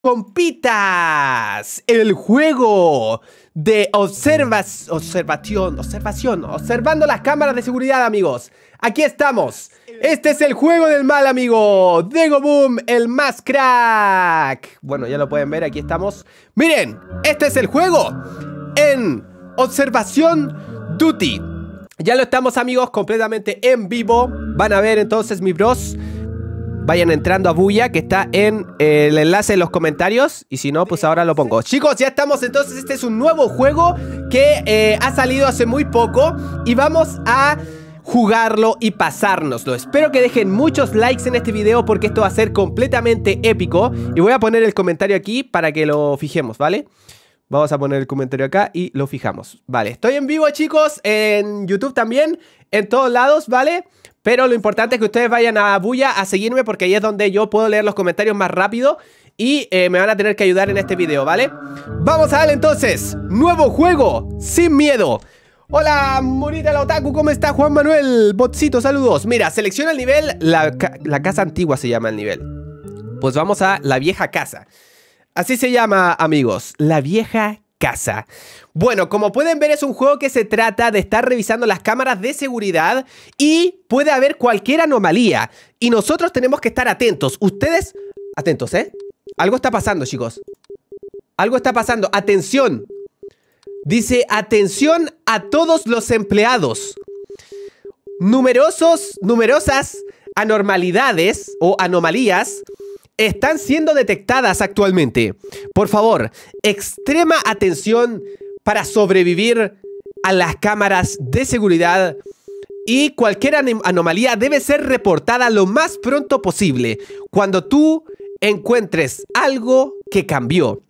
Compitas, el juego de observación, observación, observando las cámaras de seguridad, amigos. Aquí estamos. Este es el juego del mal, amigo. Dego Boom, el más crack. Bueno, ya lo pueden ver, aquí estamos. Miren, este es el juego en observación duty. Ya lo estamos, amigos, completamente en vivo. Van a ver entonces, mi bros vayan entrando a Bulla, que está en eh, el enlace en los comentarios. Y si no, pues ahora lo pongo. Chicos, ya estamos entonces. Este es un nuevo juego que eh, ha salido hace muy poco. Y vamos a jugarlo y pasárnoslo. Espero que dejen muchos likes en este video porque esto va a ser completamente épico. Y voy a poner el comentario aquí para que lo fijemos, ¿vale? vale Vamos a poner el comentario acá y lo fijamos. Vale, estoy en vivo, chicos, en YouTube también, en todos lados, ¿vale? Pero lo importante es que ustedes vayan a Buya a seguirme porque ahí es donde yo puedo leer los comentarios más rápido y eh, me van a tener que ayudar en este video, ¿vale? Vamos a darle entonces, nuevo juego, sin miedo. Hola, Morita la Otaku, ¿cómo está Juan Manuel? Botcito, saludos. Mira, selecciona el nivel, la, la casa antigua se llama el nivel. Pues vamos a la vieja casa. Así se llama, amigos, la vieja casa. Bueno, como pueden ver es un juego que se trata de estar revisando las cámaras de seguridad y puede haber cualquier anomalía. Y nosotros tenemos que estar atentos. Ustedes, atentos, ¿eh? Algo está pasando, chicos. Algo está pasando. Atención. Dice, atención a todos los empleados. Numerosos, numerosas anormalidades o anomalías están siendo detectadas actualmente. Por favor, extrema atención para sobrevivir a las cámaras de seguridad y cualquier anomalía debe ser reportada lo más pronto posible cuando tú encuentres algo que cambió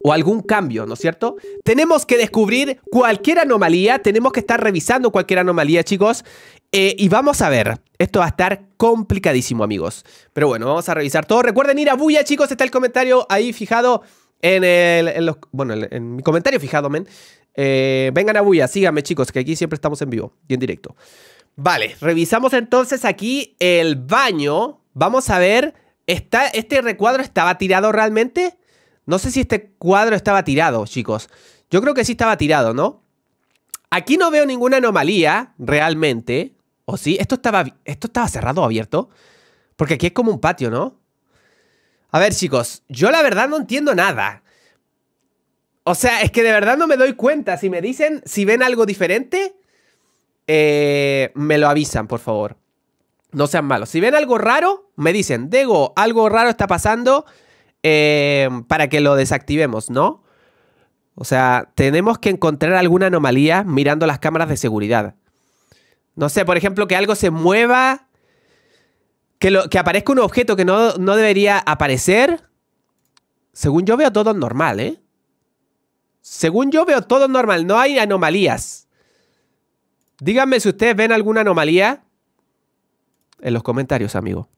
o algún cambio, ¿no es cierto? Tenemos que descubrir cualquier anomalía, tenemos que estar revisando cualquier anomalía, chicos, eh, y vamos a ver, esto va a estar complicadísimo, amigos. Pero bueno, vamos a revisar todo. Recuerden ir a Buya, chicos, está el comentario ahí fijado en, el, bueno, en mi comentario fijado, men. Eh, vengan a Buya, síganme, chicos, que aquí siempre estamos en vivo y en directo. Vale, revisamos entonces aquí el baño. Vamos a ver, ¿está, ¿este recuadro estaba tirado realmente? No sé si este cuadro estaba tirado, chicos. Yo creo que sí estaba tirado, ¿no? Aquí no veo ninguna anomalía realmente. ¿O sí? ¿Esto estaba, ¿Esto estaba cerrado o abierto? Porque aquí es como un patio, ¿no? A ver, chicos, yo la verdad no entiendo nada. O sea, es que de verdad no me doy cuenta. Si me dicen, si ven algo diferente, eh, me lo avisan, por favor. No sean malos. Si ven algo raro, me dicen, Dego, algo raro está pasando eh, para que lo desactivemos, ¿no? O sea, tenemos que encontrar alguna anomalía mirando las cámaras de seguridad. No sé, por ejemplo, que algo se mueva, que, que aparezca un objeto que no, debería aparecer. Según yo veo todo normal, ¿eh? Según yo veo todo normal, no hay anomalías. Díganme si ustedes ven alguna anomalía en los comentarios, amigo.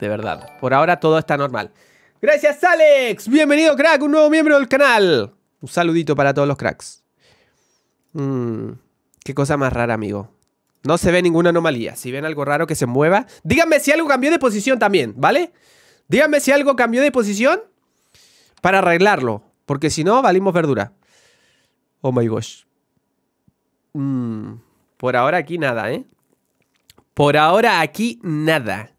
De verdad, por ahora todo está normal. Gracias, Alex. Bienvenido, crack, un nuevo miembro del canal. Un saludito para todos los cracks. Mm, qué cosa más rara, amigo. No se ve ninguna anomalía. Si ven algo raro que se mueva, díganme si algo cambió de posición también, ¿vale? Díganme si algo cambió de posición para arreglarlo. Porque si no, valimos verdura. Oh my gosh. Mm, por ahora aquí nada, ¿eh? Por ahora aquí nada.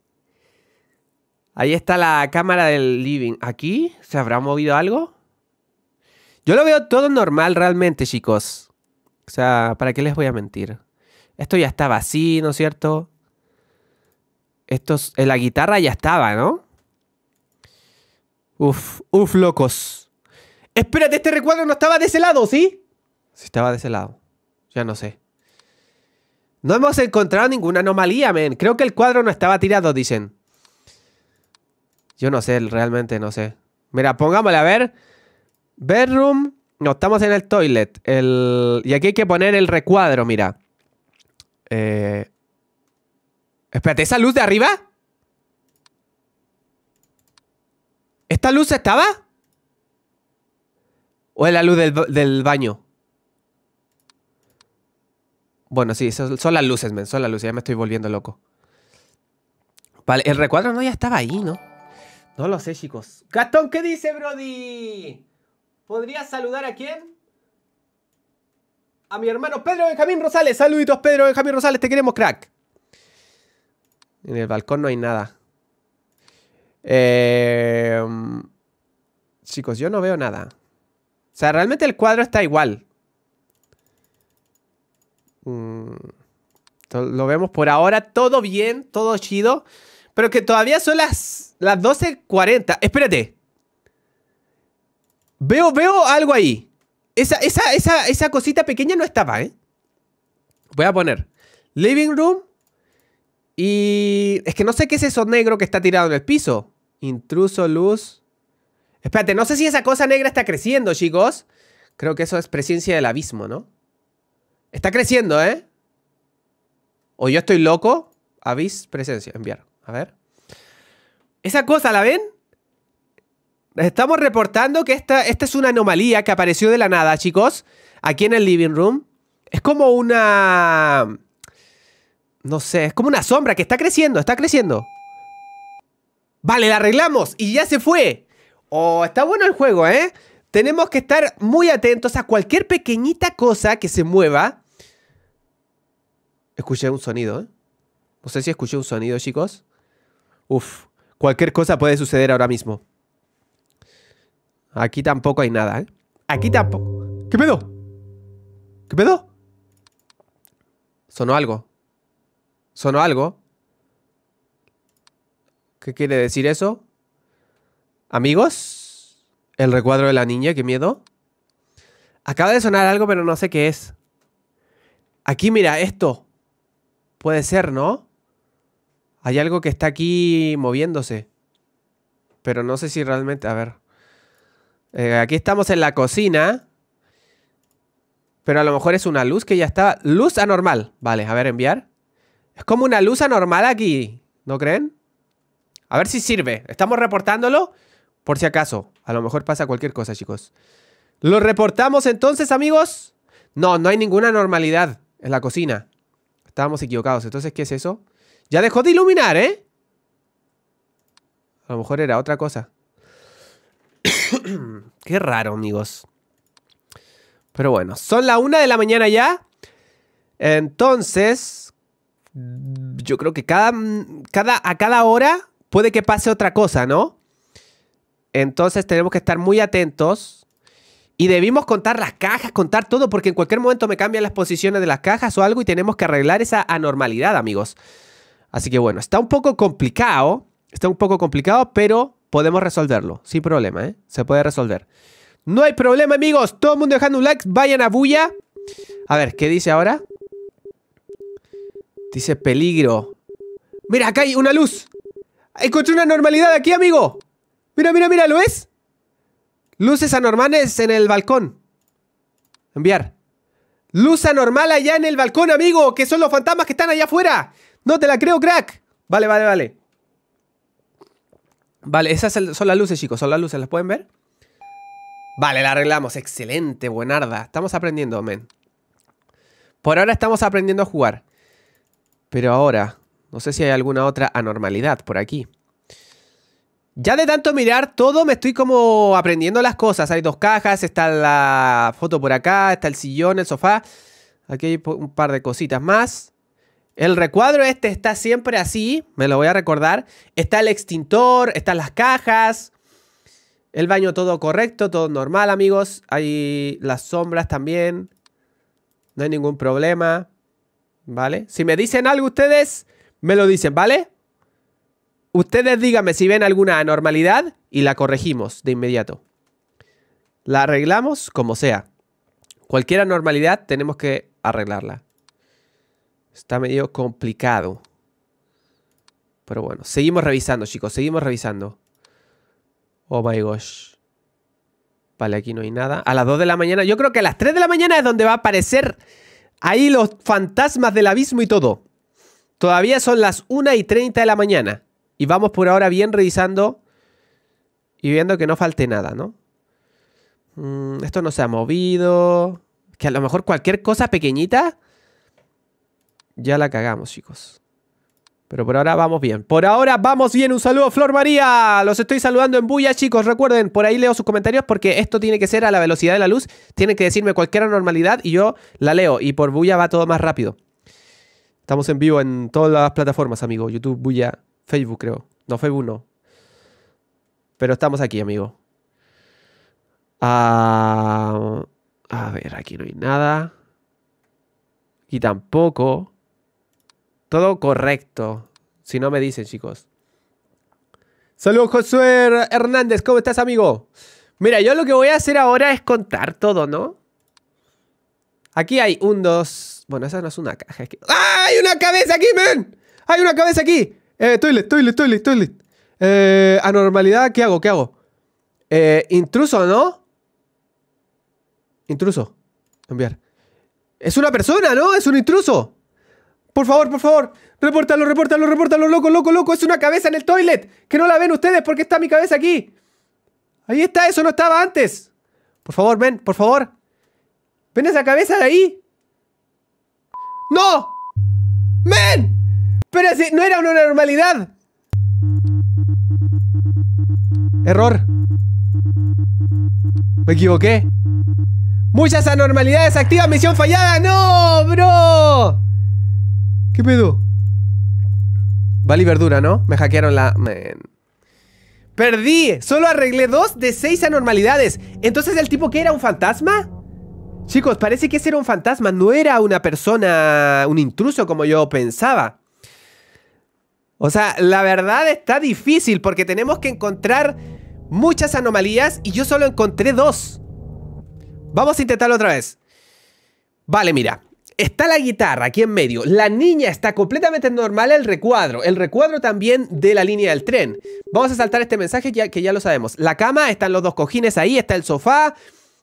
Ahí está la cámara del living. ¿Aquí? ¿Se habrá movido algo? Yo lo veo todo normal realmente, chicos. O sea, ¿para qué les voy a mentir? Esto ya estaba así, ¿no es cierto? Esto eh, la guitarra ya estaba, ¿no? Uf, uf, locos. Espérate, este recuadro no estaba de ese lado, ¿sí? Sí, estaba de ese lado. Ya no sé. No hemos encontrado ninguna anomalía, men. Creo que el cuadro no estaba tirado, dicen. Yo no sé, realmente no sé. Mira, pongámosle a ver. Bedroom. No, estamos en el toilet. Y aquí hay que poner el recuadro, mira. Eh, espérate, ¿esa luz de arriba? ¿Esta luz estaba? ¿O es la luz del, baño? Bueno, sí, son, son las luces, men, son las luces, ya me estoy volviendo loco. Vale, el recuadro no ya estaba ahí, ¿no? No lo sé, chicos. Gastón, ¿qué dice, Brody? ¿Podrías saludar a quién? a mi hermano Pedro Benjamín Rosales. Saluditos, Pedro Benjamín Rosales, te queremos, crack. En el balcón no hay nada. Eh, chicos, yo no veo nada. O sea, realmente el cuadro está igual. Mm, lo vemos por ahora, todo bien, todo chido. Pero que todavía son las, las 12.40. Espérate. Veo, veo algo ahí. Esa, cosita pequeña no estaba, ¿eh? Voy a poner living room y... Es que no sé qué es eso negro que está tirado en el piso. Intruso, luz... Espérate, no sé si esa cosa negra está creciendo, chicos. Creo que eso es presencia del abismo, ¿no? Está creciendo, ¿eh? ¿O yo estoy loco? Avis, presencia, enviar. A ver. ¿Esa cosa la ven? Estamos reportando que esta, esta es una anomalía que apareció de la nada, chicos. Aquí en el living room. Es como una... No sé, es como una sombra que está creciendo, está creciendo. Vale, la arreglamos y ya se fue. Oh, está bueno el juego, ¿eh? Tenemos que estar muy atentos a cualquier pequeñita cosa que se mueva. Escuché un sonido, ¿eh? No sé si escuché un sonido, chicos. Uf, cualquier cosa puede suceder ahora mismo. Aquí tampoco hay nada, ¿eh? Aquí tampoco... ¿Qué pedo? ¿Qué pedo? Sonó algo. Sonó algo. ¿Qué quiere decir eso? Amigos, el recuadro de la niña, qué miedo. Acaba de sonar algo, pero no sé qué es. Aquí, mira, esto. Puede ser, ¿no? Hay algo que está aquí moviéndose. Pero no sé si realmente... A ver. Eh, aquí estamos en la cocina. Pero a lo mejor es una luz que ya está... Luz anormal. Vale, a ver, enviar. Es como una luz anormal aquí. ¿No creen? A ver si sirve. Estamos reportándolo por si acaso. A lo mejor pasa cualquier cosa, chicos. ¿Lo reportamos entonces, amigos? No, no hay ninguna normalidad en la cocina. Estábamos equivocados. Entonces, ¿qué es eso? Ya dejó de iluminar, ¿eh? A lo mejor era otra cosa. Qué raro, amigos. Pero bueno, son la una de la mañana ya. Entonces, yo creo que cada, cada, a cada hora puede que pase otra cosa, ¿no? Entonces tenemos que estar muy atentos. Y debimos contar las cajas, contar todo, porque en cualquier momento me cambian las posiciones de las cajas o algo y tenemos que arreglar esa anormalidad, amigos. Así que bueno, está un poco complicado, está un poco complicado, pero Podemos resolverlo, sin problema, ¿eh? Se puede resolver. No hay problema, amigos. Todo el mundo dejando un like. Vayan a Bulla. A ver, ¿qué dice ahora? Dice peligro. Mira, acá hay una luz. Encontré una normalidad aquí, amigo. Mira, mira, mira, ¿lo ves? Luces anormales en el balcón. Enviar. Luz anormal allá en el balcón, amigo, que son los fantasmas que están allá afuera. No te la creo, crack. Vale, vale, vale. Vale, esas son las luces, chicos. Son las luces, ¿las pueden ver? Vale, la arreglamos. Excelente, buenarda. Estamos aprendiendo, men. Por ahora estamos aprendiendo a jugar. Pero ahora, no sé si hay alguna otra anormalidad por aquí. Ya de tanto mirar todo, me estoy como aprendiendo las cosas. Hay dos cajas, está la foto por acá, está el sillón, el sofá. Aquí hay un par de cositas más. El recuadro este está siempre así, me lo voy a recordar. Está el extintor, están las cajas, el baño todo correcto, todo normal, amigos. Hay las sombras también. No hay ningún problema. ¿Vale? Si me dicen algo ustedes, me lo dicen, ¿vale? Ustedes díganme si ven alguna anormalidad y la corregimos de inmediato. La arreglamos como sea. Cualquier anormalidad tenemos que arreglarla. Está medio complicado. Pero bueno, seguimos revisando, chicos. Seguimos revisando. Oh my gosh. Vale, aquí no hay nada. A las 2 de la mañana. Yo creo que a las 3 de la mañana es donde va a aparecer ahí los fantasmas del abismo y todo. Todavía son las 1 y 30 de la mañana. Y vamos por ahora bien revisando y viendo que no falte nada, ¿no? Mm, esto no se ha movido. Que a lo mejor cualquier cosa pequeñita ya la cagamos, chicos. Pero por ahora vamos bien. Por ahora vamos bien. Un saludo, Flor María. Los estoy saludando en bulla, chicos. Recuerden, por ahí leo sus comentarios porque esto tiene que ser a la velocidad de la luz. Tienen que decirme cualquier anormalidad y yo la leo. Y por bulla va todo más rápido. Estamos en vivo en todas las plataformas, amigo. YouTube, bulla, Facebook, creo. No, Facebook no. Pero estamos aquí, amigo. Ah, a ver, aquí no hay nada. Y tampoco. Todo correcto. Si no me dicen, chicos. Saludos, Josué Hernández. ¿Cómo estás, amigo? Mira, yo lo que voy a hacer ahora es contar todo, ¿no? Aquí hay un, dos... Bueno, esa no es una caja. ¡Ah! ¡Hay una cabeza aquí, men! ¡Hay una cabeza aquí! Eh, toilet, toilet, toilet, toilet. Eh, anormalidad, ¿qué hago? ¿Qué hago? Eh, intruso, ¿no? Intruso. Cambiar. Es una persona, ¿no? Es un intruso. Por favor, por favor. Repórtalo, repórtalo, repórtalo, loco, loco, loco. Es una cabeza en el toilet. Que no la ven ustedes porque está mi cabeza aquí. Ahí está, eso no estaba antes. Por favor, ven, por favor. Ven esa cabeza de ahí. ¡No! ¡Men! Pero si no era una normalidad. Error. Me equivoqué. Muchas anormalidades activas, misión fallada. ¡No, bro! ¿Qué pedo? Vale y verdura, ¿no? Me hackearon la... ¡Perdí! Solo arreglé dos de seis anormalidades. ¿Entonces el tipo que era un fantasma? Chicos, parece que ese era un fantasma. No era una persona... Un intruso como yo pensaba. O sea, la verdad está difícil porque tenemos que encontrar muchas anomalías y yo solo encontré dos. Vamos a intentarlo otra vez. Vale, mira. Está la guitarra aquí en medio. La niña está completamente normal el recuadro. El recuadro también de la línea del tren. Vamos a saltar este mensaje ya, que ya lo sabemos. La cama, están los dos cojines ahí, está el sofá,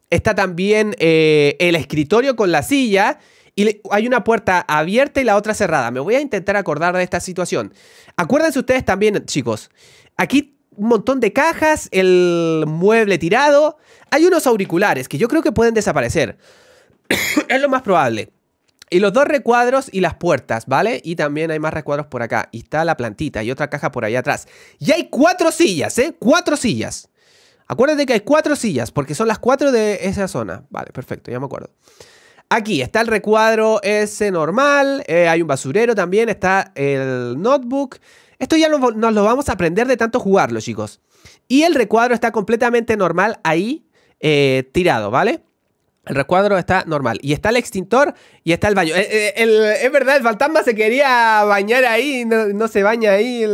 está también eh, el escritorio con la silla. Y hay una puerta abierta y la otra cerrada. Me voy a intentar acordar de esta situación. Acuérdense ustedes también, chicos. Aquí un montón de cajas, el mueble tirado. Hay unos auriculares que yo creo que pueden desaparecer. es lo más probable. Y los dos recuadros y las puertas, ¿vale? Y también hay más recuadros por acá. Y está la plantita y otra caja por ahí atrás. Y hay cuatro sillas, ¿eh? Cuatro sillas. Acuérdate que hay cuatro sillas, porque son las cuatro de esa zona. Vale, perfecto, ya me acuerdo. Aquí está el recuadro ese normal. Eh, hay un basurero también. Está el notebook. Esto ya nos lo vamos a aprender de tanto jugarlo, chicos. Y el recuadro está completamente normal ahí eh, tirado, ¿vale? El recuadro está normal. Y está el extintor y está el baño. Eh, eh, es verdad, el fantasma se quería bañar ahí. No, se baña ahí.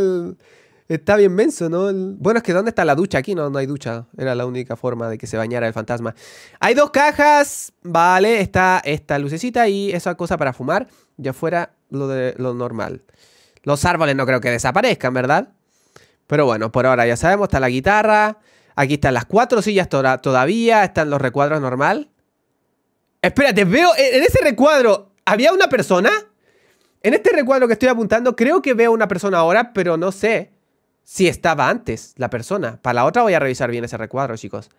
Está bien menso, ¿no? Bueno, es que ¿dónde está la ducha? Aquí no, no hay ducha. Era la única forma de que se bañara el fantasma. Hay dos cajas. Vale, está esta lucecita y esa cosa para fumar. Ya fuera lo de lo normal. Los árboles no creo que desaparezcan, ¿verdad? Pero bueno, por ahora ya sabemos. Está la guitarra. Aquí están las cuatro sillas todavía. Están los recuadros normal. Espérate, veo en ese recuadro, ¿había una persona? En este recuadro que estoy apuntando, creo que veo una persona ahora, pero no sé si estaba antes la persona. Para la otra voy a revisar bien ese recuadro, chicos.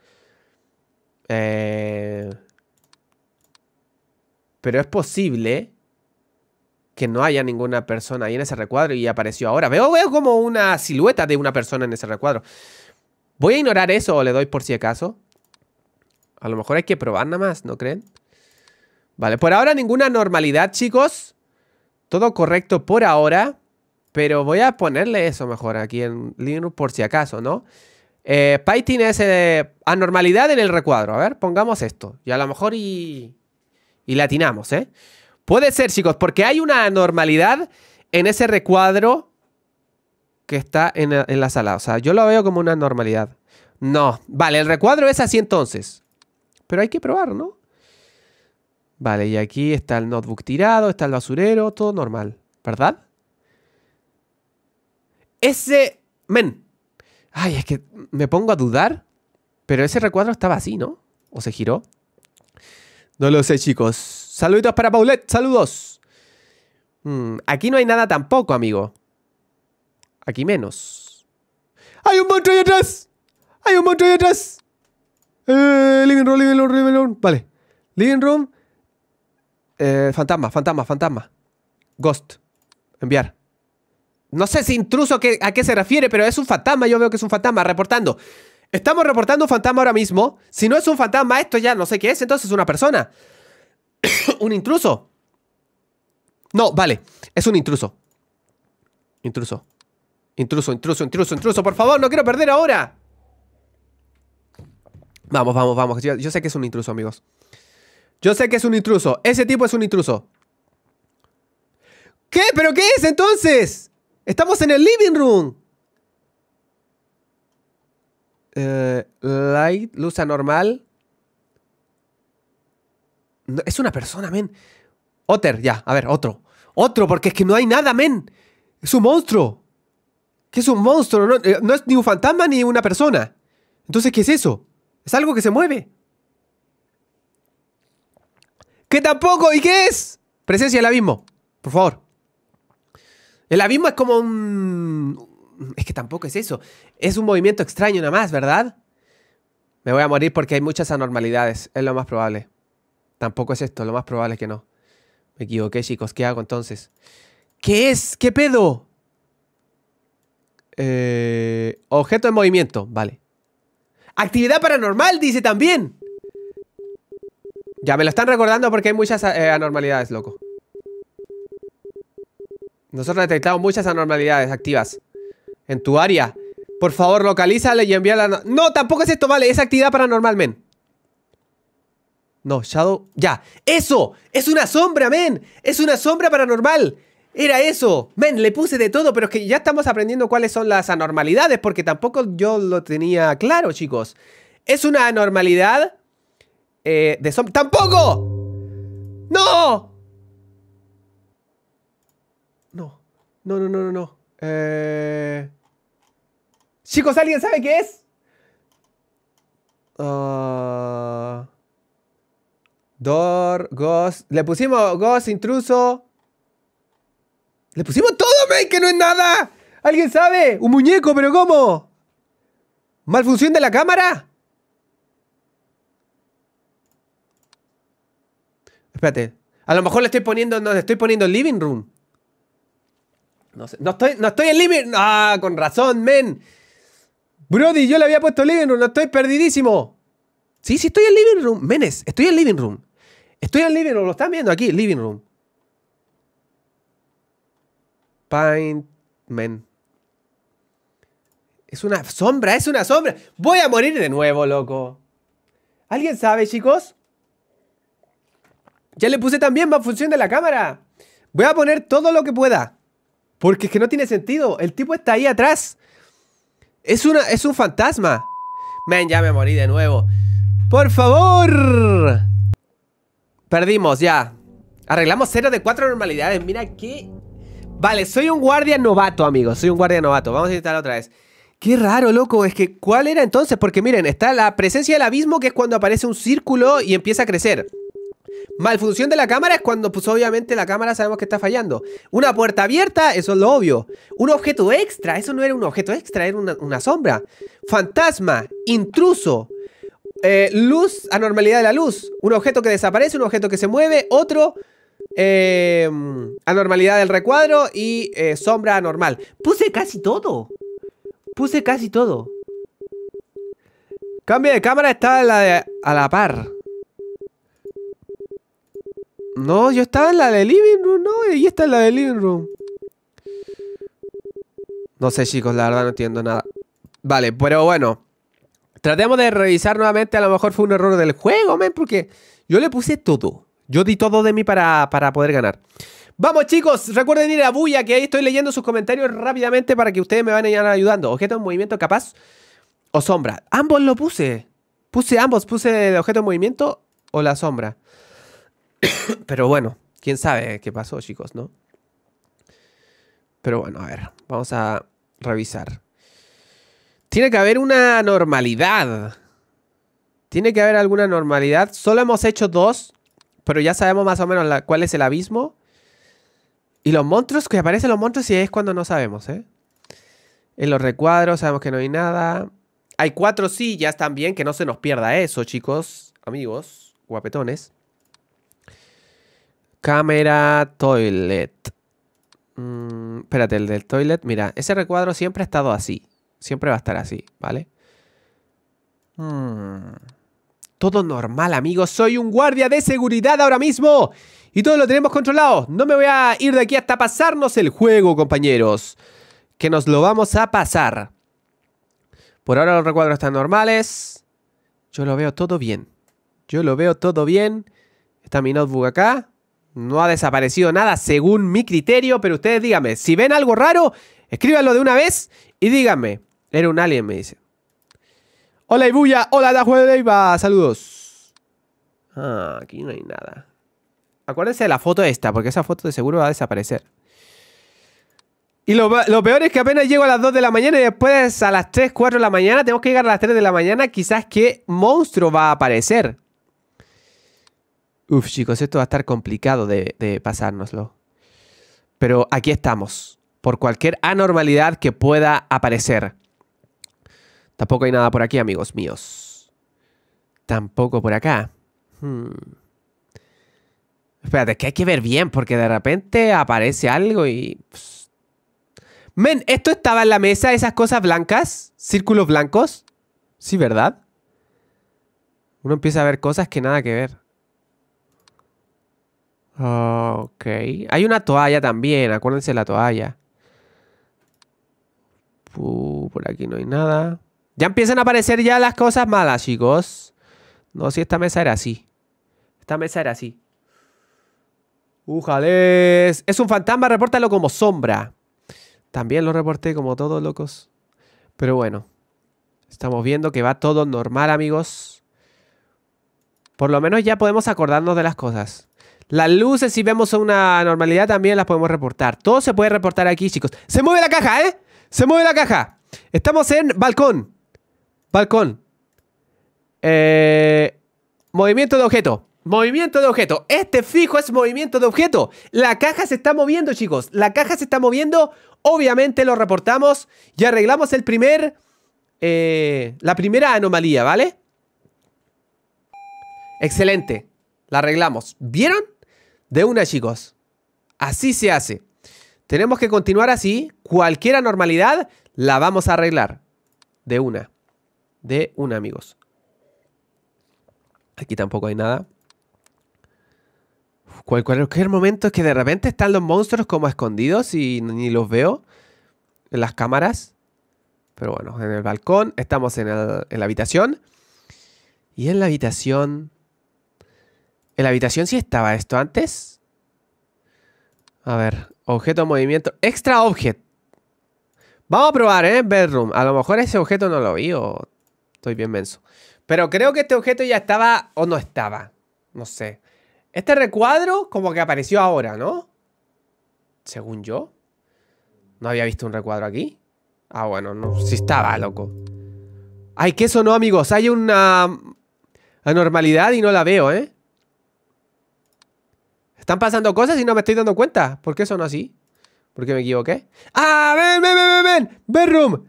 Eh, pero es posible que no haya ninguna persona ahí en ese recuadro y apareció ahora. Veo, veo como una silueta de una persona en ese recuadro. Voy a ignorar eso o le doy por si acaso. A lo mejor hay que probar nada más, ¿no creen? Vale, por ahora ninguna normalidad, chicos. Todo correcto por ahora. Pero voy a ponerle eso mejor aquí en Linux por si acaso, ¿no? Eh, Python es eh, anormalidad en el recuadro. A ver, pongamos esto. Y a lo mejor y, y latinamos, ¿eh? Puede ser, chicos, porque hay una anormalidad en ese recuadro que está en, en la sala. O sea, yo lo veo como una anormalidad. No. Vale, el recuadro es así entonces. Pero hay que probar, ¿no? Vale, y aquí está el notebook tirado, está el basurero, todo normal, ¿verdad? Ese... Men. Ay, es que me pongo a dudar, pero ese recuadro estaba así, ¿no? ¿O se giró? No lo sé, chicos. Saludos para Paulette, saludos. Mm, aquí no hay nada tampoco, amigo. Aquí menos. ¡Hay un monstruo ahí atrás! ¡Hay un monstruo ahí atrás! Eh, living room, living room, living room. Vale. Living room. Eh, fantasma, fantasma, fantasma. Ghost. Enviar. No sé si intruso a qué se refiere, pero es un fantasma. Yo veo que es un fantasma. Reportando. Estamos reportando un fantasma ahora mismo. Si no es un fantasma, esto ya no sé qué es. Entonces es una persona. un intruso. No, vale. Es un intruso. Intruso. Intruso, intruso, intruso, intruso. Por favor, no quiero perder ahora. Vamos, vamos, vamos. yo sé que es un intruso, amigos. Yo sé que es un intruso. Ese tipo es un intruso. ¿Qué? ¿Pero qué es entonces? Estamos en el living room. Eh, light, luz anormal. es una persona, men. Otter, ya, a ver, otro. Otro, porque es que no hay nada, men. Es un monstruo. ¿Qué es un monstruo? no eh, es ni un fantasma ni una persona. Entonces, ¿qué es eso? Es algo que se mueve. ¿Qué tampoco? ¿Y qué es? Presencia del abismo. Por favor. El abismo es como un... Es que tampoco es eso. Es un movimiento extraño nada más, ¿verdad? Me voy a morir porque hay muchas anormalidades. Es lo más probable. Tampoco es esto. Lo más probable es que no. Me equivoqué, chicos. ¿Qué hago entonces? ¿Qué es? ¿Qué pedo? Eh, objeto en movimiento. Vale. Actividad paranormal, dice también. Ya me lo están recordando porque hay muchas eh, anormalidades, loco. Nosotros detectamos muchas anormalidades activas en tu área. Por favor, localízale y envíala. No, no tampoco es esto, vale. Es actividad paranormal, men. No, Shadow. Ya. ¡Eso! ¡Es una sombra, men! ¡Es una sombra paranormal! Era eso. Men, le puse de todo, pero es que ya estamos aprendiendo cuáles son las anormalidades, porque tampoco yo lo tenía claro, chicos. Es una anormalidad eh, de zombie ¡Tampoco! ¡No! No, no, no, no, no, no. Eh... Chicos, ¿alguien sabe qué es? Uh... Door, Ghost. Le pusimos Ghost, intruso. Le pusimos todo, me que no es nada. ¿Alguien sabe? Un muñeco, pero ¿cómo? ¿Mal función de la cámara? Espérate. A lo mejor le estoy poniendo, no, le estoy poniendo living room. No sé, no estoy, no estoy en living Ah, con razón, men. Brody, yo le había puesto living room, no estoy perdidísimo. Sí, sí, estoy en living room. Menes, estoy en living room. Estoy en living room, lo están viendo aquí, living room. Paint, men. Es una sombra, es una sombra. Voy a morir de nuevo, loco. ¿Alguien sabe, chicos? Ya le puse también más función de la cámara. Voy a poner todo lo que pueda. Porque es que no tiene sentido. El tipo está ahí atrás. Es, una, es un fantasma. Men, ya me morí de nuevo. ¡Por favor! Perdimos ya. Arreglamos cero de cuatro normalidades. Mira qué... Vale, soy un guardia novato, amigos. Soy un guardia novato. Vamos a intentar otra vez. Qué raro, loco. Es que, ¿cuál era entonces? Porque miren, está la presencia del abismo, que es cuando aparece un círculo y empieza a crecer. Malfunción de la cámara es cuando, pues obviamente la cámara sabemos que está fallando. Una puerta abierta, eso es lo obvio. Un objeto extra, eso no era un objeto extra, era una, sombra. Fantasma, intruso, eh, luz, anormalidad de la luz. Un objeto que desaparece, un objeto que se mueve, otro... Eh, anormalidad del recuadro y eh, sombra anormal. Puse casi todo. Puse casi todo. Cambio de cámara está a la par. No, yo estaba en la de living room, no, y está en la de living room. No sé, chicos, la verdad no entiendo nada. Vale, pero bueno. Tratemos de revisar nuevamente. A lo mejor fue un error del juego, men, porque yo le puse todo. Yo di todo de mí para, para poder ganar. Vamos, chicos, recuerden ir a Buya, que ahí estoy leyendo sus comentarios rápidamente para que ustedes me vayan ayudando. Objeto en movimiento capaz o sombra. Ambos lo puse. Puse ambos, puse el objeto en movimiento o la sombra. Pero bueno, quién sabe qué pasó, chicos, ¿no? Pero bueno, a ver, vamos a revisar. Tiene que haber una normalidad. Tiene que haber alguna normalidad. Solo hemos hecho dos, pero ya sabemos más o menos cuál es el abismo. Y los monstruos, que aparecen los monstruos y es cuando no sabemos, ¿eh? En los recuadros sabemos que no hay nada. Hay cuatro sillas también, que no se nos pierda eso, chicos, amigos, guapetones. Cámara, toilet. Mm, espérate, el del toilet. Mira, ese recuadro siempre ha estado así. Siempre va a estar así, ¿vale? Mm. todo normal, amigos. Soy un guardia de seguridad ahora mismo. Y todo lo tenemos controlado. No me voy a ir de aquí hasta pasarnos el juego, compañeros. Que nos lo vamos a pasar. Por ahora los recuadros están normales. Yo lo veo todo bien. Yo lo veo todo bien. Está mi notebook acá. No ha desaparecido nada según mi criterio, pero ustedes díganme, si ven algo raro, escríbanlo de una vez y díganme. Era un alien, me dice. Hola Ibuya, hola Dajo de iba, saludos. Ah, aquí no hay nada. Acuérdense de la foto esta, porque esa foto de seguro va a desaparecer. Y lo, lo, peor es que apenas llego a las 2 de la mañana y después a las 3, 4 de la mañana, tenemos que llegar a las 3 de la mañana, quizás que monstruo va a aparecer. Uf, chicos, esto va a estar complicado de, pasárnoslo. Pero aquí estamos, por cualquier anormalidad que pueda aparecer. Tampoco hay nada por aquí, amigos míos. Tampoco por acá. Hmm. Espérate, es que hay que ver bien, porque de repente aparece algo y... Men, ¿esto estaba en la mesa? ¿Esas cosas blancas? ¿Círculos blancos? Sí, ¿verdad? Uno empieza a ver cosas que nada que ver. Ah, ok. Hay una toalla también, acuérdense de la toalla. por aquí no hay nada. Ya empiezan a aparecer ya las cosas malas, chicos. No, si esta mesa era así. Esta mesa era así. ¡Ujales! Es un fantasma, repórtalo como sombra. También lo reporté como todos locos. Pero bueno. Estamos viendo que va todo normal, amigos. Por lo menos ya podemos acordarnos de las cosas. Las luces, si vemos una normalidad, también las podemos reportar. Todo se puede reportar aquí, chicos. Se mueve la caja, ¿eh? Se mueve la caja. Estamos en balcón. Balcón. Eh, movimiento de objeto. Movimiento de objeto. Este fijo es movimiento de objeto. La caja se está moviendo, chicos. La caja se está moviendo. Obviamente lo reportamos y arreglamos el primer... Eh, la primera anomalía, ¿vale? Excelente. La arreglamos. ¿Vieron? De una, chicos. Así se hace. Tenemos que continuar así. Cualquier anormalidad la vamos a arreglar. De una. De una, amigos. Aquí tampoco hay nada. cualquier momento es que de repente están los monstruos como escondidos y ni los veo en las cámaras. Pero bueno, en el balcón. Estamos en la habitación. Y en la habitación ¿En la habitación sí estaba esto antes? A ver, objeto movimiento. Extra object Vamos a probar, ¿eh? Bedroom. A lo mejor ese objeto no lo vi o estoy bien menso. Pero creo que este objeto ya estaba o no estaba. No sé. Este recuadro como que apareció ahora, ¿no? Según yo. No había visto un recuadro aquí. Ah, bueno, no. Sí estaba, loco. Ay, que eso no, amigos. Hay una anormalidad y no la veo, ¿eh? Están pasando cosas y no me estoy dando cuenta. ¿Por qué son así? ¿Por qué me equivoqué? ¡Ah! ¡Ven, ven, ven, ven! ven! ¡Bedroom!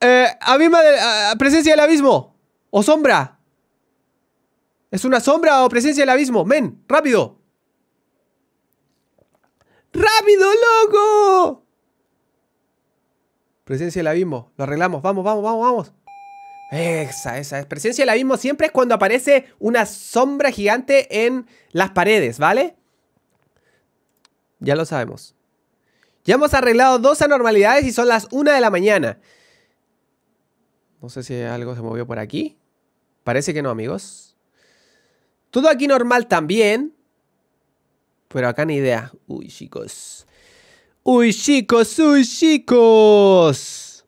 Eh, de, presencia del abismo. O sombra. Es una sombra o presencia del abismo. Ven, rápido. ¡Rápido, loco! Presencia del abismo. Lo arreglamos. Vamos, vamos, vamos, vamos. Esa, esa. Presencia del abismo siempre es cuando aparece una sombra gigante en las paredes, ¿vale? Ya lo sabemos. Ya hemos arreglado dos anormalidades y son las 1 de la mañana. No sé si algo se movió por aquí. Parece que no, amigos. Todo aquí normal también. Pero acá ni idea. Uy, chicos. Uy, chicos, uy, chicos.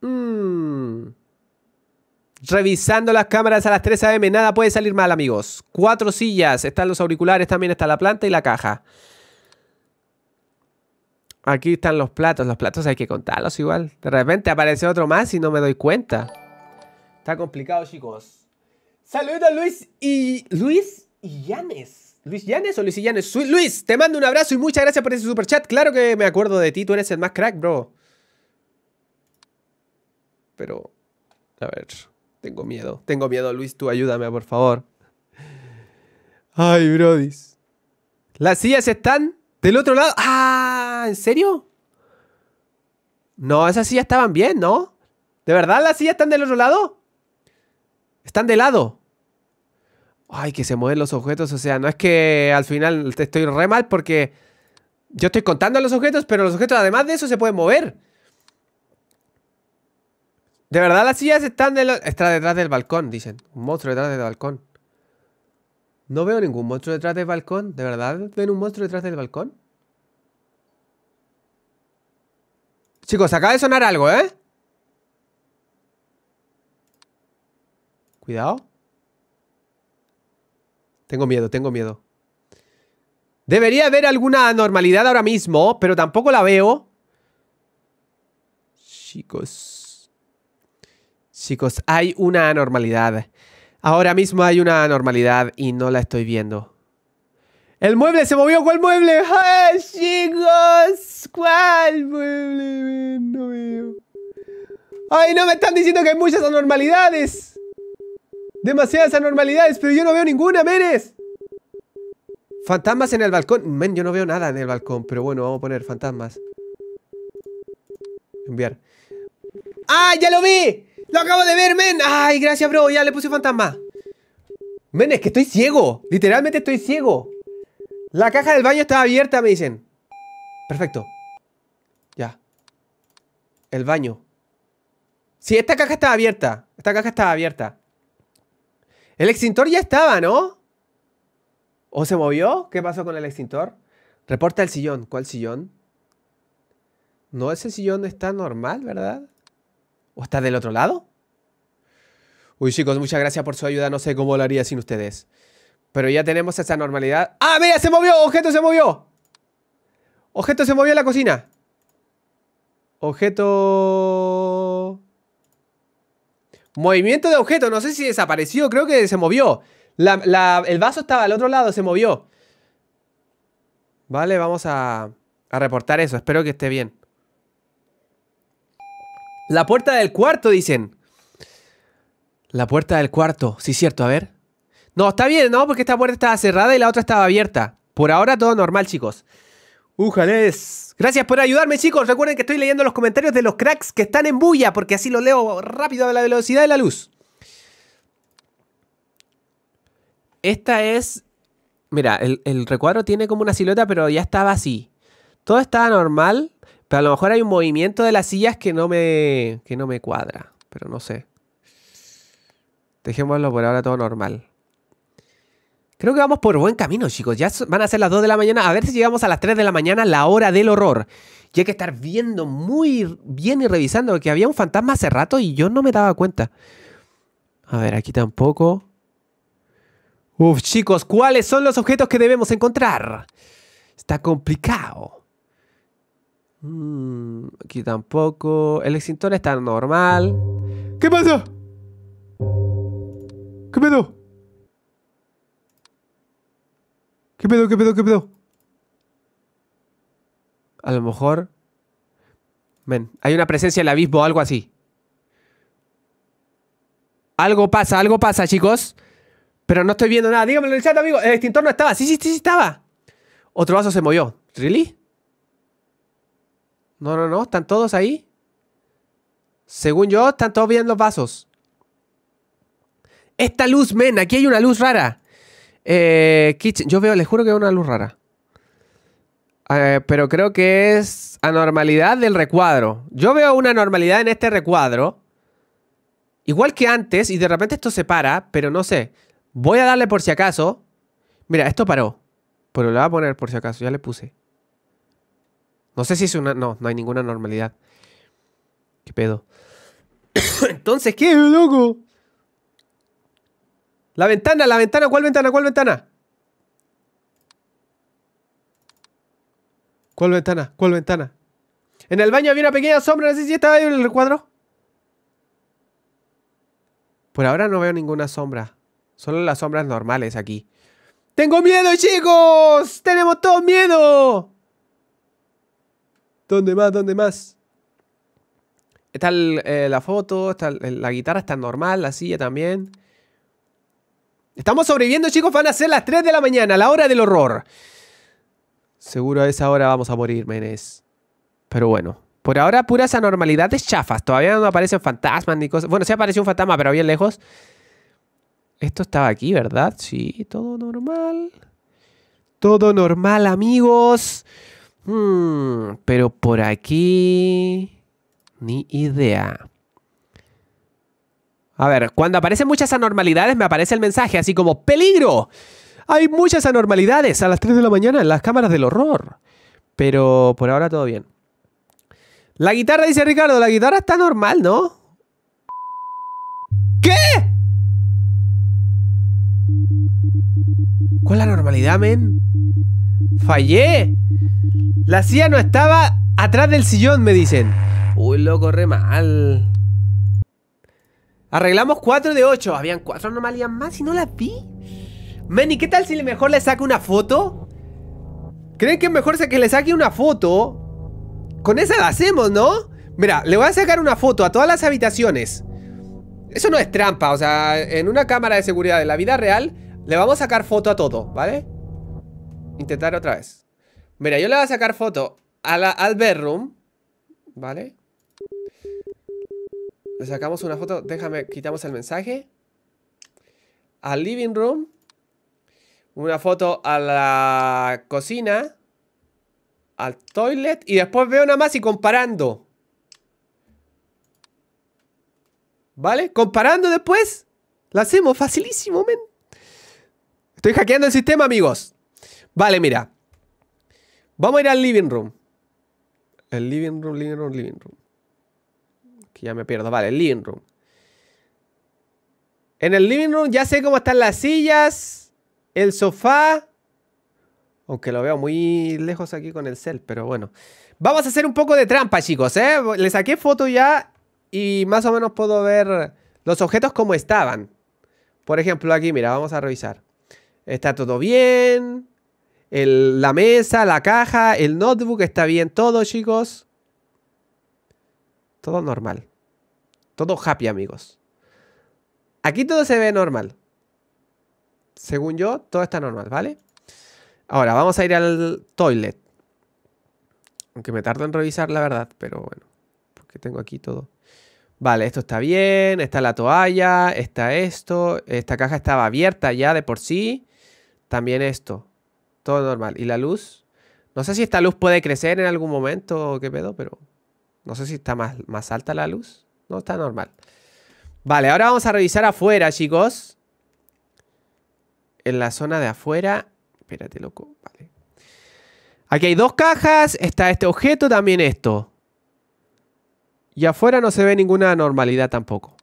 Mm. Revisando las cámaras a las 3 a.m. Nada puede salir mal, amigos. Cuatro sillas. Están los auriculares, también está la planta y la caja. Aquí están los platos. Los platos hay que contarlos igual. De repente aparece otro más y no me doy cuenta. Está complicado, chicos. Saludos, Luis y. Luis y Llanes. Luis Llanes o Luis y Llanes. Luis, te mando un abrazo y muchas gracias por ese super chat. Claro que me acuerdo de ti, tú eres el más crack, bro. Pero. A ver. Tengo miedo. Tengo miedo, Luis. Tú ayúdame, por favor. Ay, Brodis. Las sillas están del otro lado. ¡Ah! ¿en serio? No, esas sillas estaban bien, ¿no? ¿De verdad las sillas están del otro lado? Están de lado. Ay, que se mueven los objetos. O sea, no es que al final estoy re mal porque yo estoy contando los objetos, pero los objetos además de eso se pueden mover. De verdad las sillas están detrás del balcón, dicen. Un monstruo detrás del balcón. No veo ningún monstruo detrás del balcón. ¿De verdad ven un monstruo detrás del balcón? Chicos, acaba de sonar algo, ¿eh? Cuidado. Tengo miedo, tengo miedo. Debería haber alguna anormalidad ahora mismo, pero tampoco la veo. Chicos. Chicos, hay una anormalidad. Ahora mismo hay una anormalidad y no la estoy viendo. El mueble se movió. ¿Cuál mueble? ¡Ay, chicos! ¿Cuál mueble? No veo. ¡Ay, no! Me están diciendo que hay muchas anormalidades. Demasiadas anormalidades, pero yo no veo ninguna, menes. Fantasmas en el balcón. Men, yo no veo nada en el balcón, pero bueno, vamos a poner fantasmas. Enviar. ¡Ah, ya lo vi! ¡Lo acabo de ver, men! ¡Ay, gracias, bro! Ya le puse fantasma. Men, que estoy ciego. Literalmente estoy ciego. La caja del baño estaba abierta, me dicen. Perfecto. Ya. El baño. Sí, esta caja estaba abierta. Esta caja estaba abierta. El extintor ya estaba, ¿no? ¿O se movió? ¿Qué pasó con el extintor? Reporta el sillón. ¿Cuál sillón? No, ese sillón está normal, ¿verdad? ¿O está del otro lado? Uy, chicos, muchas gracias por su ayuda. No sé cómo lo haría sin ustedes. Pero ya tenemos esa normalidad. ¡Ah, mira! ¡Se movió! ¡Objeto se movió! ¡Objeto se movió en la cocina! Objeto... Movimiento de objeto. No sé si desapareció. Creo que se movió. el vaso estaba al otro lado. Se movió. Vale, vamos a, a reportar eso. Espero que esté bien. La puerta del cuarto, dicen. La puerta del cuarto. Sí, cierto. A ver. No, está bien, ¿no? Porque esta puerta estaba cerrada y la otra estaba abierta. Por ahora todo normal, chicos. ¡Ujales! Gracias por ayudarme, chicos. Recuerden que estoy leyendo los comentarios de los cracks que están en bulla, porque así lo leo rápido a la velocidad de la luz. Esta es... Mira, el, recuadro tiene como una silueta, pero ya estaba así. Todo estaba normal, pero a lo mejor hay un movimiento de las sillas que no me, que no me cuadra, pero no sé. Dejémoslo por ahora todo normal. Creo que vamos por buen camino, chicos. Ya van a ser las 2 de la mañana. A ver si llegamos a las 3 de la mañana, la hora del horror. Y hay que estar viendo muy bien y revisando, que había un fantasma hace rato y yo no me daba cuenta. A ver, aquí tampoco. Uf, chicos, ¿cuáles son los objetos que debemos encontrar? Está complicado. Mm, aquí tampoco. El extintor está normal. ¿Qué pasó? ¿Qué pedo? ¿Qué pedo, qué pedo, qué pedo? A lo mejor... Ven, hay una presencia del abismo o algo así. Algo pasa, algo pasa, chicos. Pero no estoy viendo nada. Dígamelo en el chat, amigo. El extintor no estaba. Sí, sí, sí, sí estaba. Otro vaso se movió. ¿Really? No, no, no. ¿Están todos ahí? Según yo, están todos viendo los vasos. Esta luz, men. Aquí hay una luz rara. Eh, kitchen. Yo veo, les juro que es una luz rara. Eh, pero creo que es anormalidad del recuadro. Yo veo una anormalidad en este recuadro. Igual que antes, y de repente esto se para, pero no sé. Voy a darle por si acaso. Mira, esto paró. Pero lo voy a poner por si acaso, ya le puse. No sé si es una... No, no hay ninguna normalidad. ¿Qué pedo? Entonces, ¿qué, loco? La ventana, la ventana, ¿cuál ventana? ¿Cuál ventana? ¿Cuál ventana? ¿Cuál ventana? En el baño había una pequeña sombra, no sé si estaba ahí en el recuadro Por ahora no veo ninguna sombra. Solo las sombras normales aquí. ¡Tengo miedo, chicos! ¡Tenemos todo miedo! ¿Dónde más? ¿Dónde más? Está eh, la foto, está la guitarra está normal, la silla también. Estamos sobreviviendo, chicos. Van a ser las 3 de la mañana, la hora del horror. Seguro a esa hora vamos a morir, menes. Pero bueno. Por ahora, puras anormalidades chafas. Todavía no aparecen fantasmas ni cosas. Bueno, sí apareció un fantasma, pero bien lejos. Esto estaba aquí, ¿verdad? Sí, todo normal. Todo normal, amigos. Hmm, pero por aquí... Ni idea. A ver, cuando aparecen muchas anormalidades me aparece el mensaje así como peligro. Hay muchas anormalidades a las 3 de la mañana en las cámaras del horror. Pero por ahora todo bien. La guitarra, dice Ricardo, la guitarra está normal, ¿no? ¿Qué? ¿Cuál es la normalidad, men? Fallé. La CIA no estaba atrás del sillón, me dicen. Uy, loco, re mal. Arreglamos 4 de 8. Habían 4 anomalías más y no las vi. Manny, ¿qué tal si mejor le saco una foto? ¿Creen que es mejor que le saque una foto? Con esa la hacemos, ¿no? Mira, le voy a sacar una foto a todas las habitaciones. Eso no es trampa, o sea, en una cámara de seguridad de la vida real le vamos a sacar foto a todo, ¿vale? Intentar otra vez. Mira, yo le voy a sacar foto a la, al bedroom, ¿vale? Le sacamos una foto. Déjame, quitamos el mensaje. Al living room. Una foto a la cocina. Al toilet. Y después veo nada más y comparando. ¿Vale? Comparando después. La hacemos facilísimo, men. Estoy hackeando el sistema, amigos. Vale, mira. Vamos a ir al living room. El living room, living room, living room ya me pierdo. Vale, el living room. En el living room ya sé cómo están las sillas, el sofá. Aunque lo veo muy lejos aquí con el cel, pero bueno. Vamos a hacer un poco de trampa, chicos, ¿eh? Le saqué foto ya y más o menos puedo ver los objetos como estaban. Por ejemplo, aquí, mira, vamos a revisar. Está todo bien. El, la mesa, la caja, el notebook, está bien todo, chicos. Todo normal. Todo happy, amigos. Aquí todo se ve normal. Según yo, todo está normal, ¿vale? Ahora, vamos a ir al toilet. Aunque me tardo en revisar, la verdad, pero bueno. Porque tengo aquí todo. Vale, esto está bien, está la toalla, está esto, esta caja estaba abierta ya de por sí, también esto, todo normal. ¿Y la luz? No sé si esta luz puede crecer en algún momento o qué pedo, pero no sé si está más, más alta la luz. No, está normal. Vale, ahora vamos a revisar afuera, chicos. En la zona de afuera. Espérate, loco. Vale. Aquí hay dos cajas. Está este objeto, también esto. Y afuera no se ve ninguna normalidad tampoco.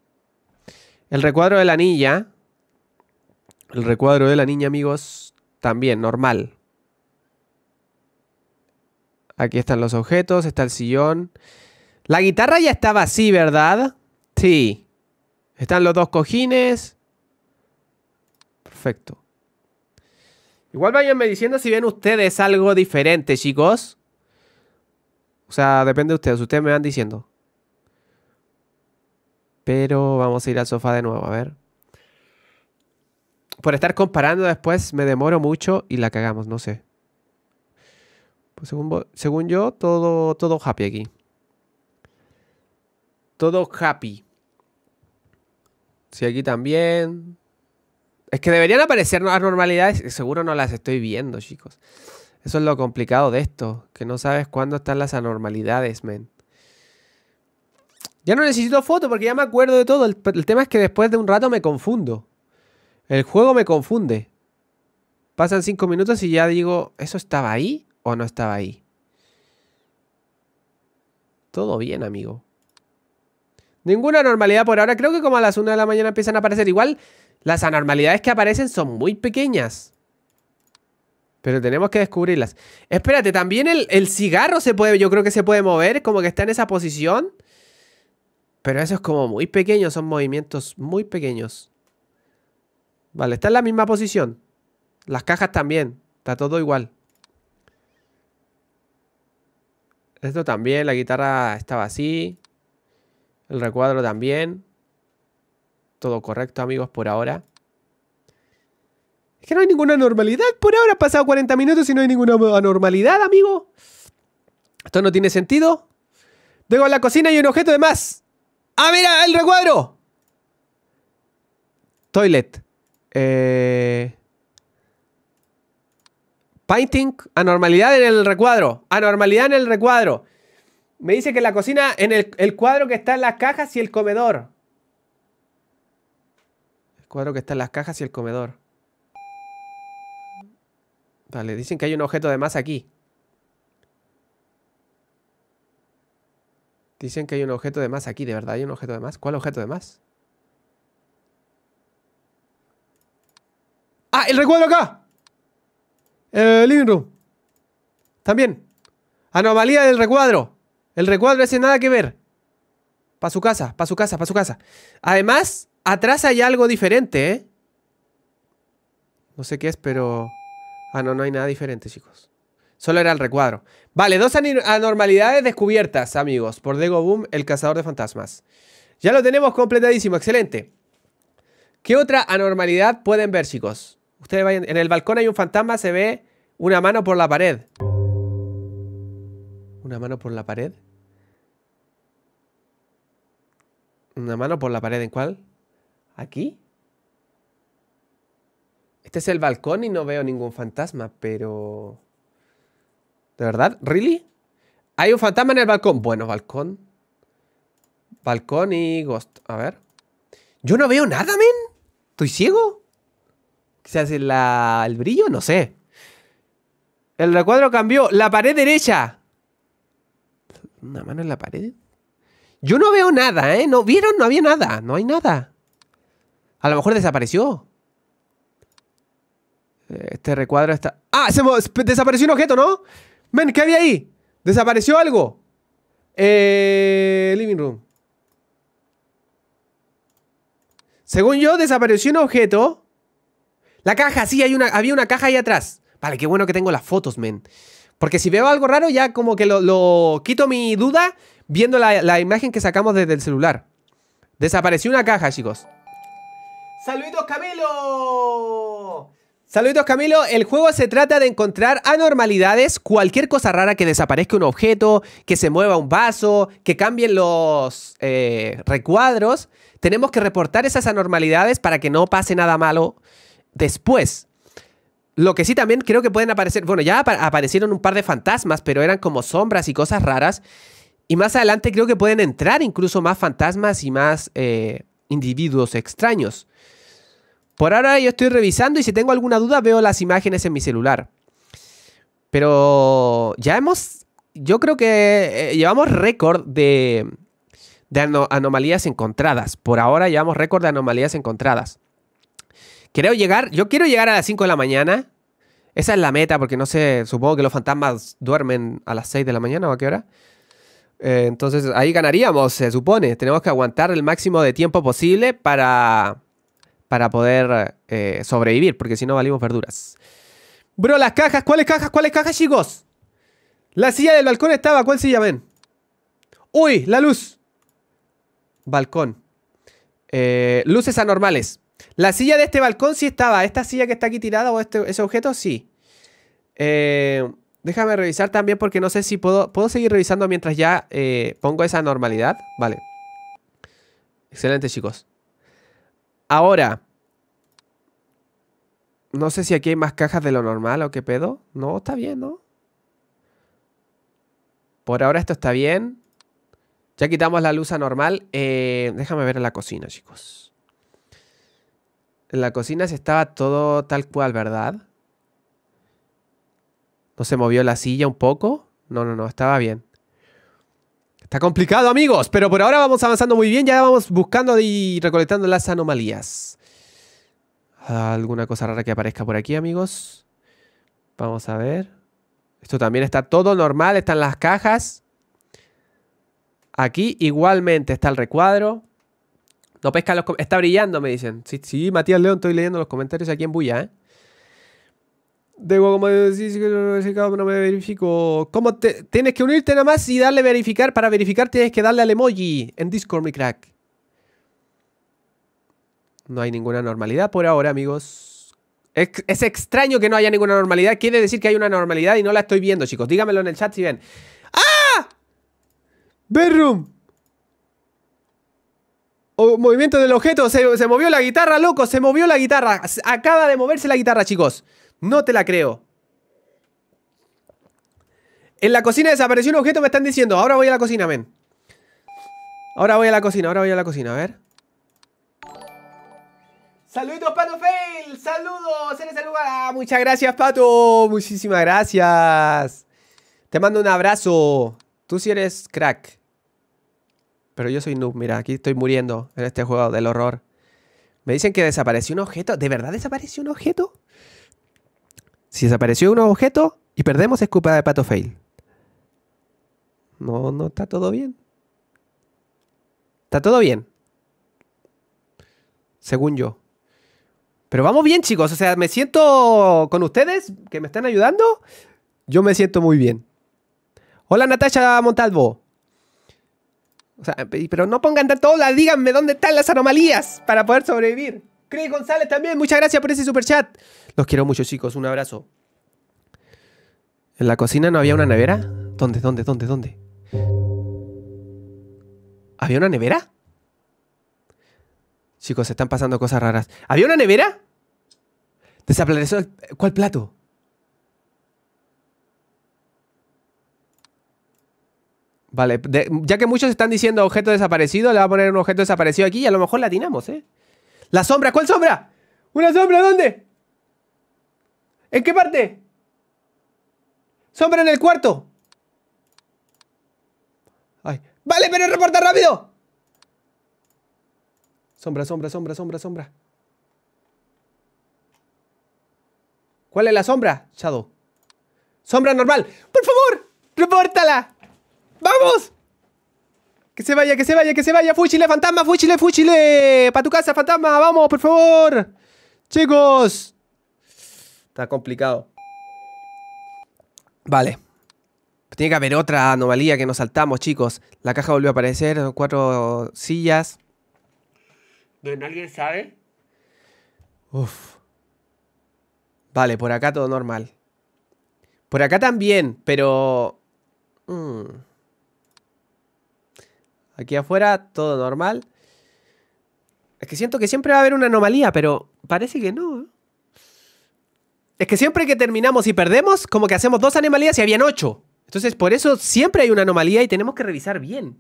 El recuadro de la niña. El recuadro de la niña, amigos. También, normal. Aquí están los objetos, está el sillón. La guitarra ya estaba así, ¿verdad? Sí. Están los dos cojines. Perfecto. Igual vayanme diciendo si ven ustedes algo diferente, chicos. O sea, depende de ustedes. Ustedes me van diciendo. Pero vamos a ir al sofá de nuevo, a ver. Por estar comparando después me demoro mucho y la cagamos, no sé. Pues según, según yo, todo, todo happy aquí. Todo happy. Si aquí también. Es que deberían aparecer nuevas normalidades. Seguro no las estoy viendo, chicos. Eso es lo complicado de esto. Que no sabes cuándo están las anormalidades, men. Ya no necesito foto porque ya me acuerdo de todo. el, tema es que después de un rato me confundo. El juego me confunde. Pasan cinco minutos y ya digo, ¿eso estaba ahí o no estaba ahí? Todo bien, amigo. Ninguna anormalidad por ahora. Creo que como a las 1 de la mañana empiezan a aparecer. Igual, las anormalidades que aparecen son muy pequeñas. Pero tenemos que descubrirlas. Espérate, también el, el, cigarro se puede, yo creo que se puede mover, como que está en esa posición. Pero eso es como muy pequeño, son movimientos muy pequeños. Vale, está en la misma posición. Las cajas también, está todo igual. Esto también, la guitarra estaba así. El recuadro también. Todo correcto, amigos, por ahora. Es que no hay ninguna anormalidad. Por ahora Ha pasado 40 minutos y no hay ninguna anormalidad, amigo. Esto no tiene sentido. Dejo en la cocina y un objeto de más. ¡Ah, mira! ¡El recuadro! Toilet. Eh, painting. Anormalidad en el recuadro. Anormalidad en el recuadro. Me dice que la cocina en el, cuadro que está en las cajas y el comedor. El cuadro que está en las cajas y el comedor. Vale, dicen que hay un objeto de más aquí. Dicen que hay un objeto de más aquí, de verdad, hay un objeto de más. ¿Cuál objeto de más? ¡Ah! ¡El recuadro acá! El living room. También. Anomalía del recuadro. El recuadro ese nada que ver. Para su casa, para su casa, para su casa. Además, atrás hay algo diferente, ¿eh? No sé qué es, pero... Ah, no, no hay nada diferente, chicos. Solo era el recuadro. Vale, dos anormalidades descubiertas, amigos. Por Dego Boom, el cazador de fantasmas. Ya lo tenemos completadísimo, excelente. ¿Qué otra anormalidad pueden ver, chicos? Ustedes vayan... En el balcón hay un fantasma, se ve una mano por la pared. Una mano por la pared. Una mano por la pared, ¿en cuál? ¿Aquí? Este es el balcón y no veo ningún fantasma, pero... ¿De verdad? ¿Really? ¿Hay un fantasma en el balcón? Bueno, balcón. Balcón y ghost. A ver. ¿Yo no veo nada, men? ¿Estoy ciego? ¿Quizás el, el brillo? No sé. El recuadro cambió. La pared derecha. ¿Una mano en la pared? Yo no veo nada, ¿eh? ¿No vieron? No había nada. No hay nada. A lo mejor desapareció. Este recuadro está... ¡Ah! Se desapareció un objeto, ¿no? Men, ¿qué había ahí? Desapareció algo. Eh... Living room. Según yo, desapareció un objeto. La caja, sí, hay una, había una caja ahí atrás. Vale, qué bueno que tengo las fotos, men. Porque si veo algo raro, ya como que lo, quito mi duda viendo la, imagen que sacamos desde el celular. Desapareció una caja, chicos. ¡Saluditos, Camilo! Saluditos, Camilo. El juego se trata de encontrar anormalidades, cualquier cosa rara que desaparezca un objeto, que se mueva un vaso, que cambien los eh, recuadros. Tenemos que reportar esas anormalidades para que no pase nada malo después. Lo que sí también creo que pueden aparecer, bueno, ya aparecieron un par de fantasmas, pero eran como sombras y cosas raras. Y más adelante creo que pueden entrar incluso más fantasmas y más eh, individuos extraños. Por ahora yo estoy revisando y si tengo alguna duda veo las imágenes en mi celular. Pero ya hemos, yo creo que eh, llevamos récord de, anomalías encontradas. Por ahora llevamos récord de anomalías encontradas. Quiero llegar, yo quiero llegar a las 5 de la mañana. Esa es la meta, porque no sé, supongo que los fantasmas duermen a las 6 de la mañana o a qué hora. Eh, entonces ahí ganaríamos, se supone. Tenemos que aguantar el máximo de tiempo posible para, para poder eh, sobrevivir, porque si no valimos verduras. Bro, las cajas, ¿cuáles cajas? ¿Cuáles cajas, chicos? La silla del balcón estaba, ¿cuál silla ven? Uy, la luz. Balcón. Eh, luces anormales. La silla de este balcón sí estaba. Esta silla que está aquí tirada o este, ese objeto, sí. Eh, déjame revisar también porque no sé si puedo, puedo seguir revisando mientras ya eh, pongo esa normalidad. Vale. Excelente, chicos. Ahora. No sé si aquí hay más cajas de lo normal o qué pedo. No, está bien, ¿no? Por ahora esto está bien. Ya quitamos la luz anormal. Eh, déjame ver la cocina, chicos. En la cocina se estaba todo tal cual, ¿verdad? ¿No se movió la silla un poco? No, no, no, estaba bien. Está complicado, amigos, pero por ahora vamos avanzando muy bien. Ya vamos buscando y recolectando las anomalías. ¿Alguna cosa rara que aparezca por aquí, amigos? Vamos a ver. Esto también está todo normal, están las cajas. Aquí igualmente está el recuadro. No pesca los Está brillando, me dicen. Sí, sí, Matías León, estoy leyendo los comentarios aquí en Bulla, ¿eh? Debo, como si no me verifico. ¿Cómo tienes que unirte nada más y darle verificar? Para verificar tienes que darle al emoji en Discord, mi crack. No hay ninguna normalidad por ahora, amigos. Es, es extraño que no haya ninguna normalidad. Quiere decir que hay una normalidad y no la estoy viendo, chicos. Dígamelo en el chat si ven. ¡Ah! Bedroom movimiento del objeto. Se, movió la guitarra, loco. Se movió la guitarra. Acaba de moverse la guitarra, chicos. No te la creo. En la cocina desapareció un objeto, me están diciendo. Ahora voy a la cocina, men. Ahora voy a la cocina, ahora voy a la cocina, a ver. Saludos, Pato Fail. Saludos en ese lugar. muchas gracias, Pato. Muchísimas gracias. Te mando un abrazo. Tú si eres crack. Pero yo soy noob, mira, aquí estoy muriendo en este juego del horror. Me dicen que desapareció un objeto. ¿De verdad desapareció un objeto? Si desapareció un objeto y perdemos Escupa de Pato Fail. No, no está todo bien. Está todo bien. Según yo. Pero vamos bien, chicos. O sea, me siento con ustedes que me están ayudando. Yo me siento muy bien. Hola, Natasha Montalvo pero no pongan de todas, díganme dónde están las anomalías para poder sobrevivir. Craig González también, muchas gracias por ese super chat. Los quiero mucho, chicos, un abrazo. ¿En la cocina no había una nevera? ¿Dónde, dónde, dónde, dónde? ¿Había una nevera? Chicos, se están pasando cosas raras. ¿Había una nevera? Desapareció. El... ¿Cuál plato? Vale, ya que muchos están diciendo objeto desaparecido, le voy a poner un objeto desaparecido aquí y a lo mejor la latinamos, ¿eh? ¡La sombra! ¿Cuál sombra? ¿Una sombra dónde? ¿En qué parte? ¡Sombra en el cuarto! Ay. ¡Vale, pero reporta rápido! Sombra, sombra, sombra, sombra, sombra. ¿Cuál es la sombra, Shadow? ¡Sombra normal! ¡Por favor! ¡Repórtala! ¡Vamos! Que se vaya, que se vaya, que se vaya. Fúchile, fantasma, fúchile, fúchile. Para tu casa, fantasma. Vamos, por favor. Chicos. Está complicado. Vale. Tiene que haber otra anomalía que nos saltamos, chicos. La caja volvió a aparecer. Cuatro sillas. ¿Dónde alguien sabe? Uf. Vale, por acá todo normal. Por acá también, pero... Mm. Aquí afuera todo normal. Es que siento que siempre va a haber una anomalía, pero parece que no. ¿eh? Es que siempre que terminamos y perdemos, como que hacemos dos anomalías y habían ocho. Entonces, por eso siempre hay una anomalía y tenemos que revisar bien.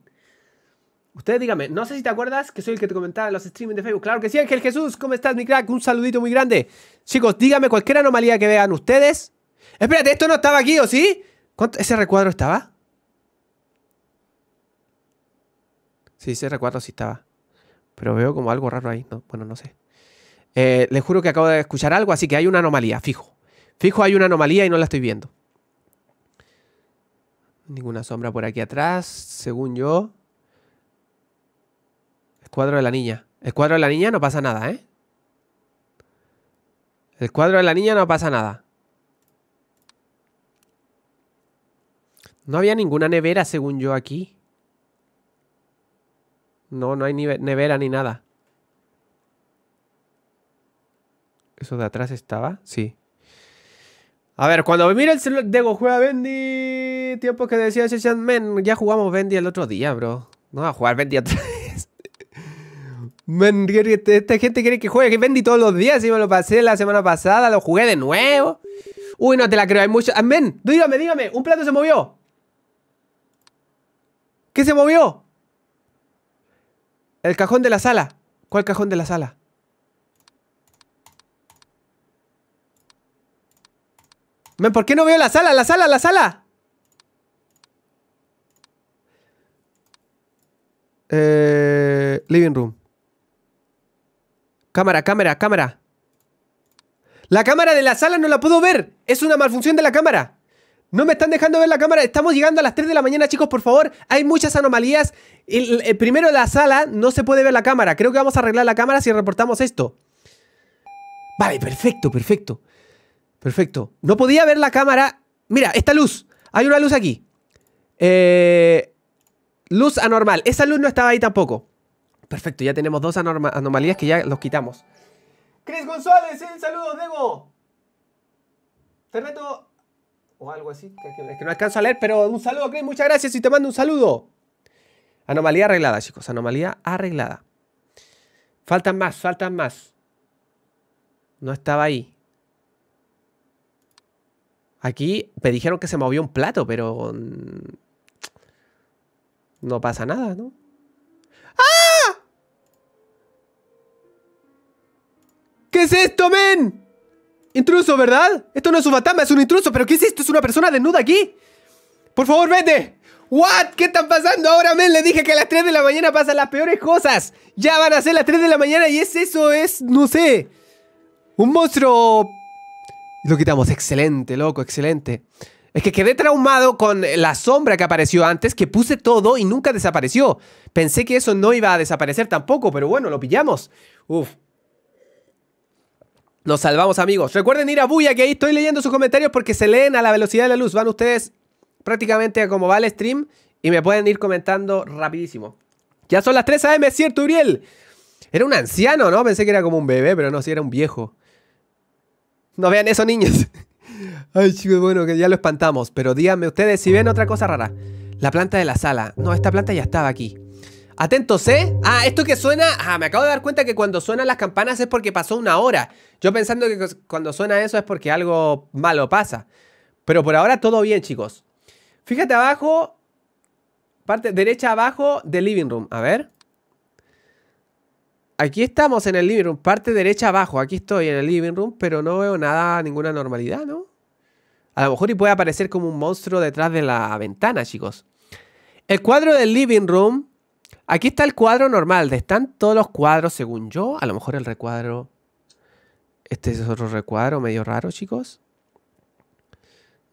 Ustedes díganme, no sé si te acuerdas que soy el que te comentaba en los streamings de Facebook. Claro que sí, Ángel Jesús, ¿cómo estás, mi crack? Un saludito muy grande. Chicos, díganme cualquier anomalía que vean ustedes. Espérate, esto no estaba aquí, ¿o sí? ¿Ese recuadro estaba? Sí, CR4 sí estaba. Pero veo como algo raro ahí. bueno, no sé. Eh, les juro que acabo de escuchar algo, así que hay una anomalía, fijo. Fijo, hay una anomalía y no la estoy viendo. Ninguna sombra por aquí atrás, según yo. Escuadro de la niña. El cuadro de la niña no pasa nada, ¿eh? El cuadro de la niña no pasa nada. No había ninguna nevera, según yo, aquí. No, no hay nevera ni nada. ¿Eso de atrás estaba? Sí. A ver, cuando mira el celular, Dego juega Bendy. Tiempo que decía Men. Ya jugamos Bendy el otro día, bro. No va a jugar Bendy otra vez. Men, este, esta gente quiere que juegue Bendy todos los días. Y me lo pasé la semana pasada, lo jugué de nuevo. Uy, no te la creo, hay mucho. Ah, men, dígame, dígame, un plato se movió. ¿Qué se movió? El cajón de la sala. ¿Cuál cajón de la sala? Men, ¿por qué no veo la sala? ¡La sala! ¡La sala! Eh, living room. Cámara, cámara, cámara. La cámara de la sala no la puedo ver. Es una malfunción de la cámara. No me están dejando ver la cámara. Estamos llegando a las 3 de la mañana, chicos, por favor. Hay muchas anomalías. El, primero, la sala no se puede ver la cámara. Creo que vamos a arreglar la cámara si reportamos esto. Vale, perfecto, perfecto. Perfecto. No podía ver la cámara. Mira, esta luz. Hay una luz aquí. Eh, luz anormal. Esa luz no estaba ahí tampoco. Perfecto, ya tenemos dos anomalías que ya los quitamos. Cris González, eh, saludos, Diego. Terreno o algo así. Es que no alcanzo a leer, pero un saludo, Chris. Muchas gracias y te mando un saludo. Anomalía arreglada, chicos. Anomalía arreglada. Faltan más, faltan más. No estaba ahí. Aquí me dijeron que se movió un plato, pero... Mm, no pasa nada, ¿no? ¡Ah! ¿Qué es esto, men? Intruso, ¿verdad? Esto no es un fantasma, es un intruso. ¿Pero qué es esto? ¿Es una persona desnuda aquí? Por favor, vete. ¿What? ¿Qué están pasando ahora, men? Le dije que a las 3 de la mañana pasan las peores cosas. Ya van a ser las 3 de la mañana y es eso, es, no sé. Un monstruo... Lo quitamos, excelente, loco, excelente. Es que quedé traumado con la sombra que apareció antes, que puse todo y nunca desapareció. Pensé que eso no iba a desaparecer tampoco, pero bueno, lo pillamos. Uf, nos salvamos, amigos. Recuerden ir a Buya, que ahí estoy leyendo sus comentarios porque se leen a la velocidad de la luz. Van ustedes prácticamente a como va el stream y me pueden ir comentando rapidísimo. Ya son las 3 AM, cierto, Uriel. Era un anciano, ¿no? Pensé que era como un bebé, pero no, sí era un viejo. No vean eso, niños. Ay, chicos, bueno, que ya lo espantamos. Pero díganme ustedes si ven otra cosa rara. La planta de la sala. No, esta planta ya estaba aquí. Atentos, ¿eh? Ah, esto que suena... Ah, me acabo de dar cuenta que cuando suenan las campanas es porque pasó una hora. Yo pensando que cuando suena eso es porque algo malo pasa. Pero por ahora todo bien, chicos. Fíjate abajo, parte derecha abajo del living room. A ver. Aquí estamos en el living room, parte derecha abajo. Aquí estoy en el living room, pero no veo nada, ninguna normalidad, ¿no? A lo mejor y puede aparecer como un monstruo detrás de la ventana, chicos. El cuadro del living room Aquí está el cuadro normal. Están todos los cuadros según yo. A lo mejor el recuadro. Este es otro recuadro medio raro, chicos.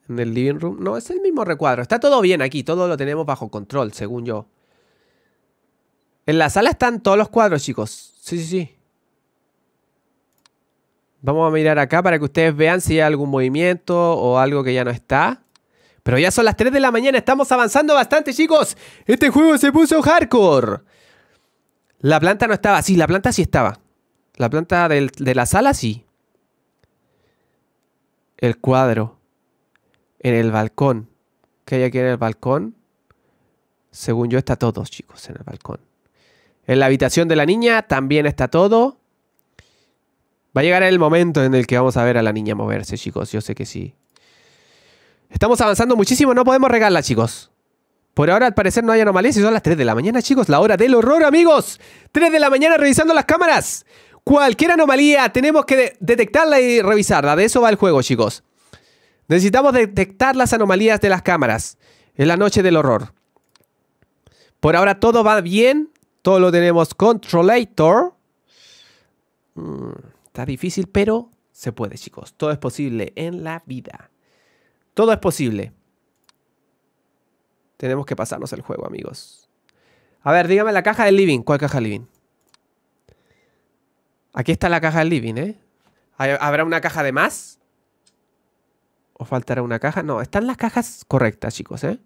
En el living room. No, es el mismo recuadro. Está todo bien aquí. Todo lo tenemos bajo control, según yo. En la sala están todos los cuadros, chicos. Sí, sí, sí. Vamos a mirar acá para que ustedes vean si hay algún movimiento o algo que ya no está. Pero ya son las 3 de la mañana, estamos avanzando bastante, chicos. Este juego se puso hardcore. La planta no estaba. Sí, la planta sí estaba. La planta de la sala sí. El cuadro. En el balcón. ¿Qué hay aquí en el balcón? Según yo está todo, chicos, en el balcón. En la habitación de la niña también está todo. Va a llegar el momento en el que vamos a ver a la niña moverse, chicos. Yo sé que sí. Estamos avanzando muchísimo, no podemos regarla, chicos. Por ahora, al parecer, no hay anomalías y son las 3 de la mañana, chicos. La hora del horror, amigos. 3 de la mañana revisando las cámaras. Cualquier anomalía tenemos que detectarla y revisarla. De eso va el juego, chicos. Necesitamos detectar las anomalías de las cámaras en la noche del horror. Por ahora todo va bien. Todo lo tenemos controlator. Mm, está difícil, pero se puede, chicos. Todo es posible en la vida. Todo es posible. Tenemos que pasarnos el juego, amigos. A ver, dígame la caja del living. ¿Cuál caja del living? Aquí está la caja del living, ¿eh? ¿Habrá una caja de más? ¿O faltará una caja? No, están las cajas correctas, chicos, ¿eh?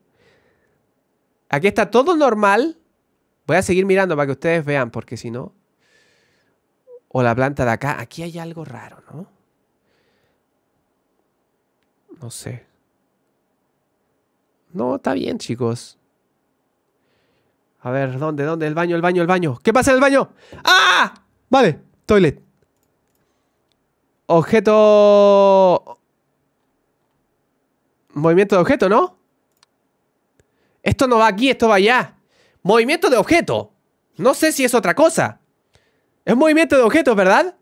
Aquí está todo normal. Voy a seguir mirando para que ustedes vean, porque si no... O la planta de acá. Aquí hay algo raro, ¿no? No sé. No, está bien, chicos. A ver, ¿dónde? ¿Dónde? El baño, el baño, el baño. ¿Qué pasa en el baño? ¡Ah! Vale, toilet. Objeto... Movimiento de objeto, ¿no? Esto no va aquí, esto va allá. Movimiento de objeto. No sé si es otra cosa. Es movimiento de objeto, ¿verdad?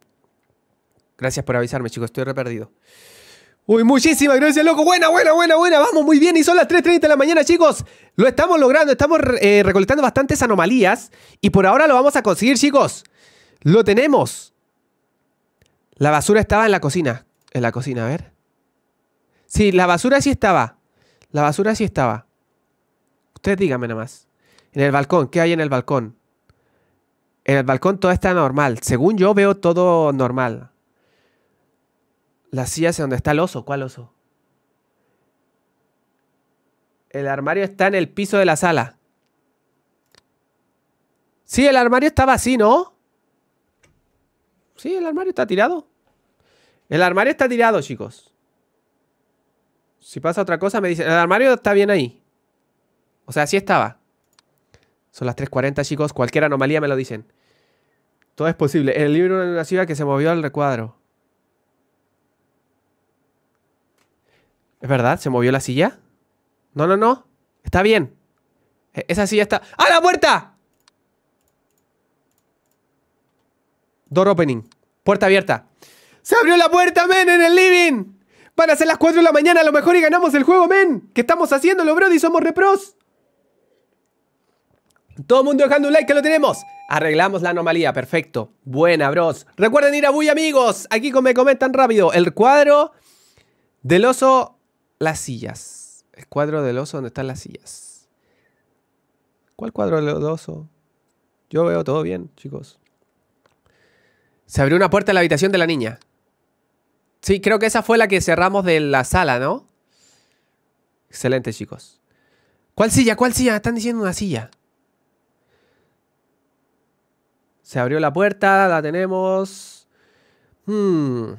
Gracias por avisarme, chicos. Estoy reperdido. perdido. Uy, muchísimas gracias, loco. Buena, buena, buena, buena. Vamos, muy bien. Y son las 3.30 de la mañana, chicos. Lo estamos logrando. Estamos eh, recolectando bastantes anomalías. Y por ahora lo vamos a conseguir, chicos. Lo tenemos. La basura estaba en la cocina. En la cocina, a ver. Sí, la basura sí estaba. La basura sí estaba. Ustedes díganme nada más. En el balcón, ¿qué hay en el balcón? En el balcón todo está normal. Según yo veo todo normal. La silla es donde está el oso. ¿Cuál oso? El armario está en el piso de la sala. Sí, el armario estaba así, ¿no? Sí, el armario está tirado. El armario está tirado, chicos. Si pasa otra cosa, me dicen. El armario está bien ahí. O sea, así estaba. Son las 3.40, chicos. Cualquier anomalía me lo dicen. Todo es posible. El libro de una ciudad que se movió al recuadro. ¿Es verdad? ¿Se movió la silla? No, no, no. Está bien. E, esa silla está... ¡A la puerta! Door opening. Puerta abierta. ¡Se abrió la puerta, men, en el living! Van a ser las 4 de la mañana a lo mejor y ganamos el juego, men. ¿Qué estamos haciéndolo, y Somos repros. Todo el mundo dejando un like que lo tenemos. Arreglamos la anomalía, perfecto. Buena, bros. Recuerden ir a Buy, amigos. Aquí me Tan rápido. El cuadro del oso las sillas. El cuadro del oso donde están las sillas. ¿Cuál cuadro del oso? Yo veo todo bien, chicos. Se abrió una puerta en la habitación de la niña. Sí, creo que esa fue la que cerramos de la sala, ¿no? Excelente, chicos. ¿Cuál silla? ¿Cuál silla? Están diciendo una silla. Se abrió la puerta, la tenemos. Hmm.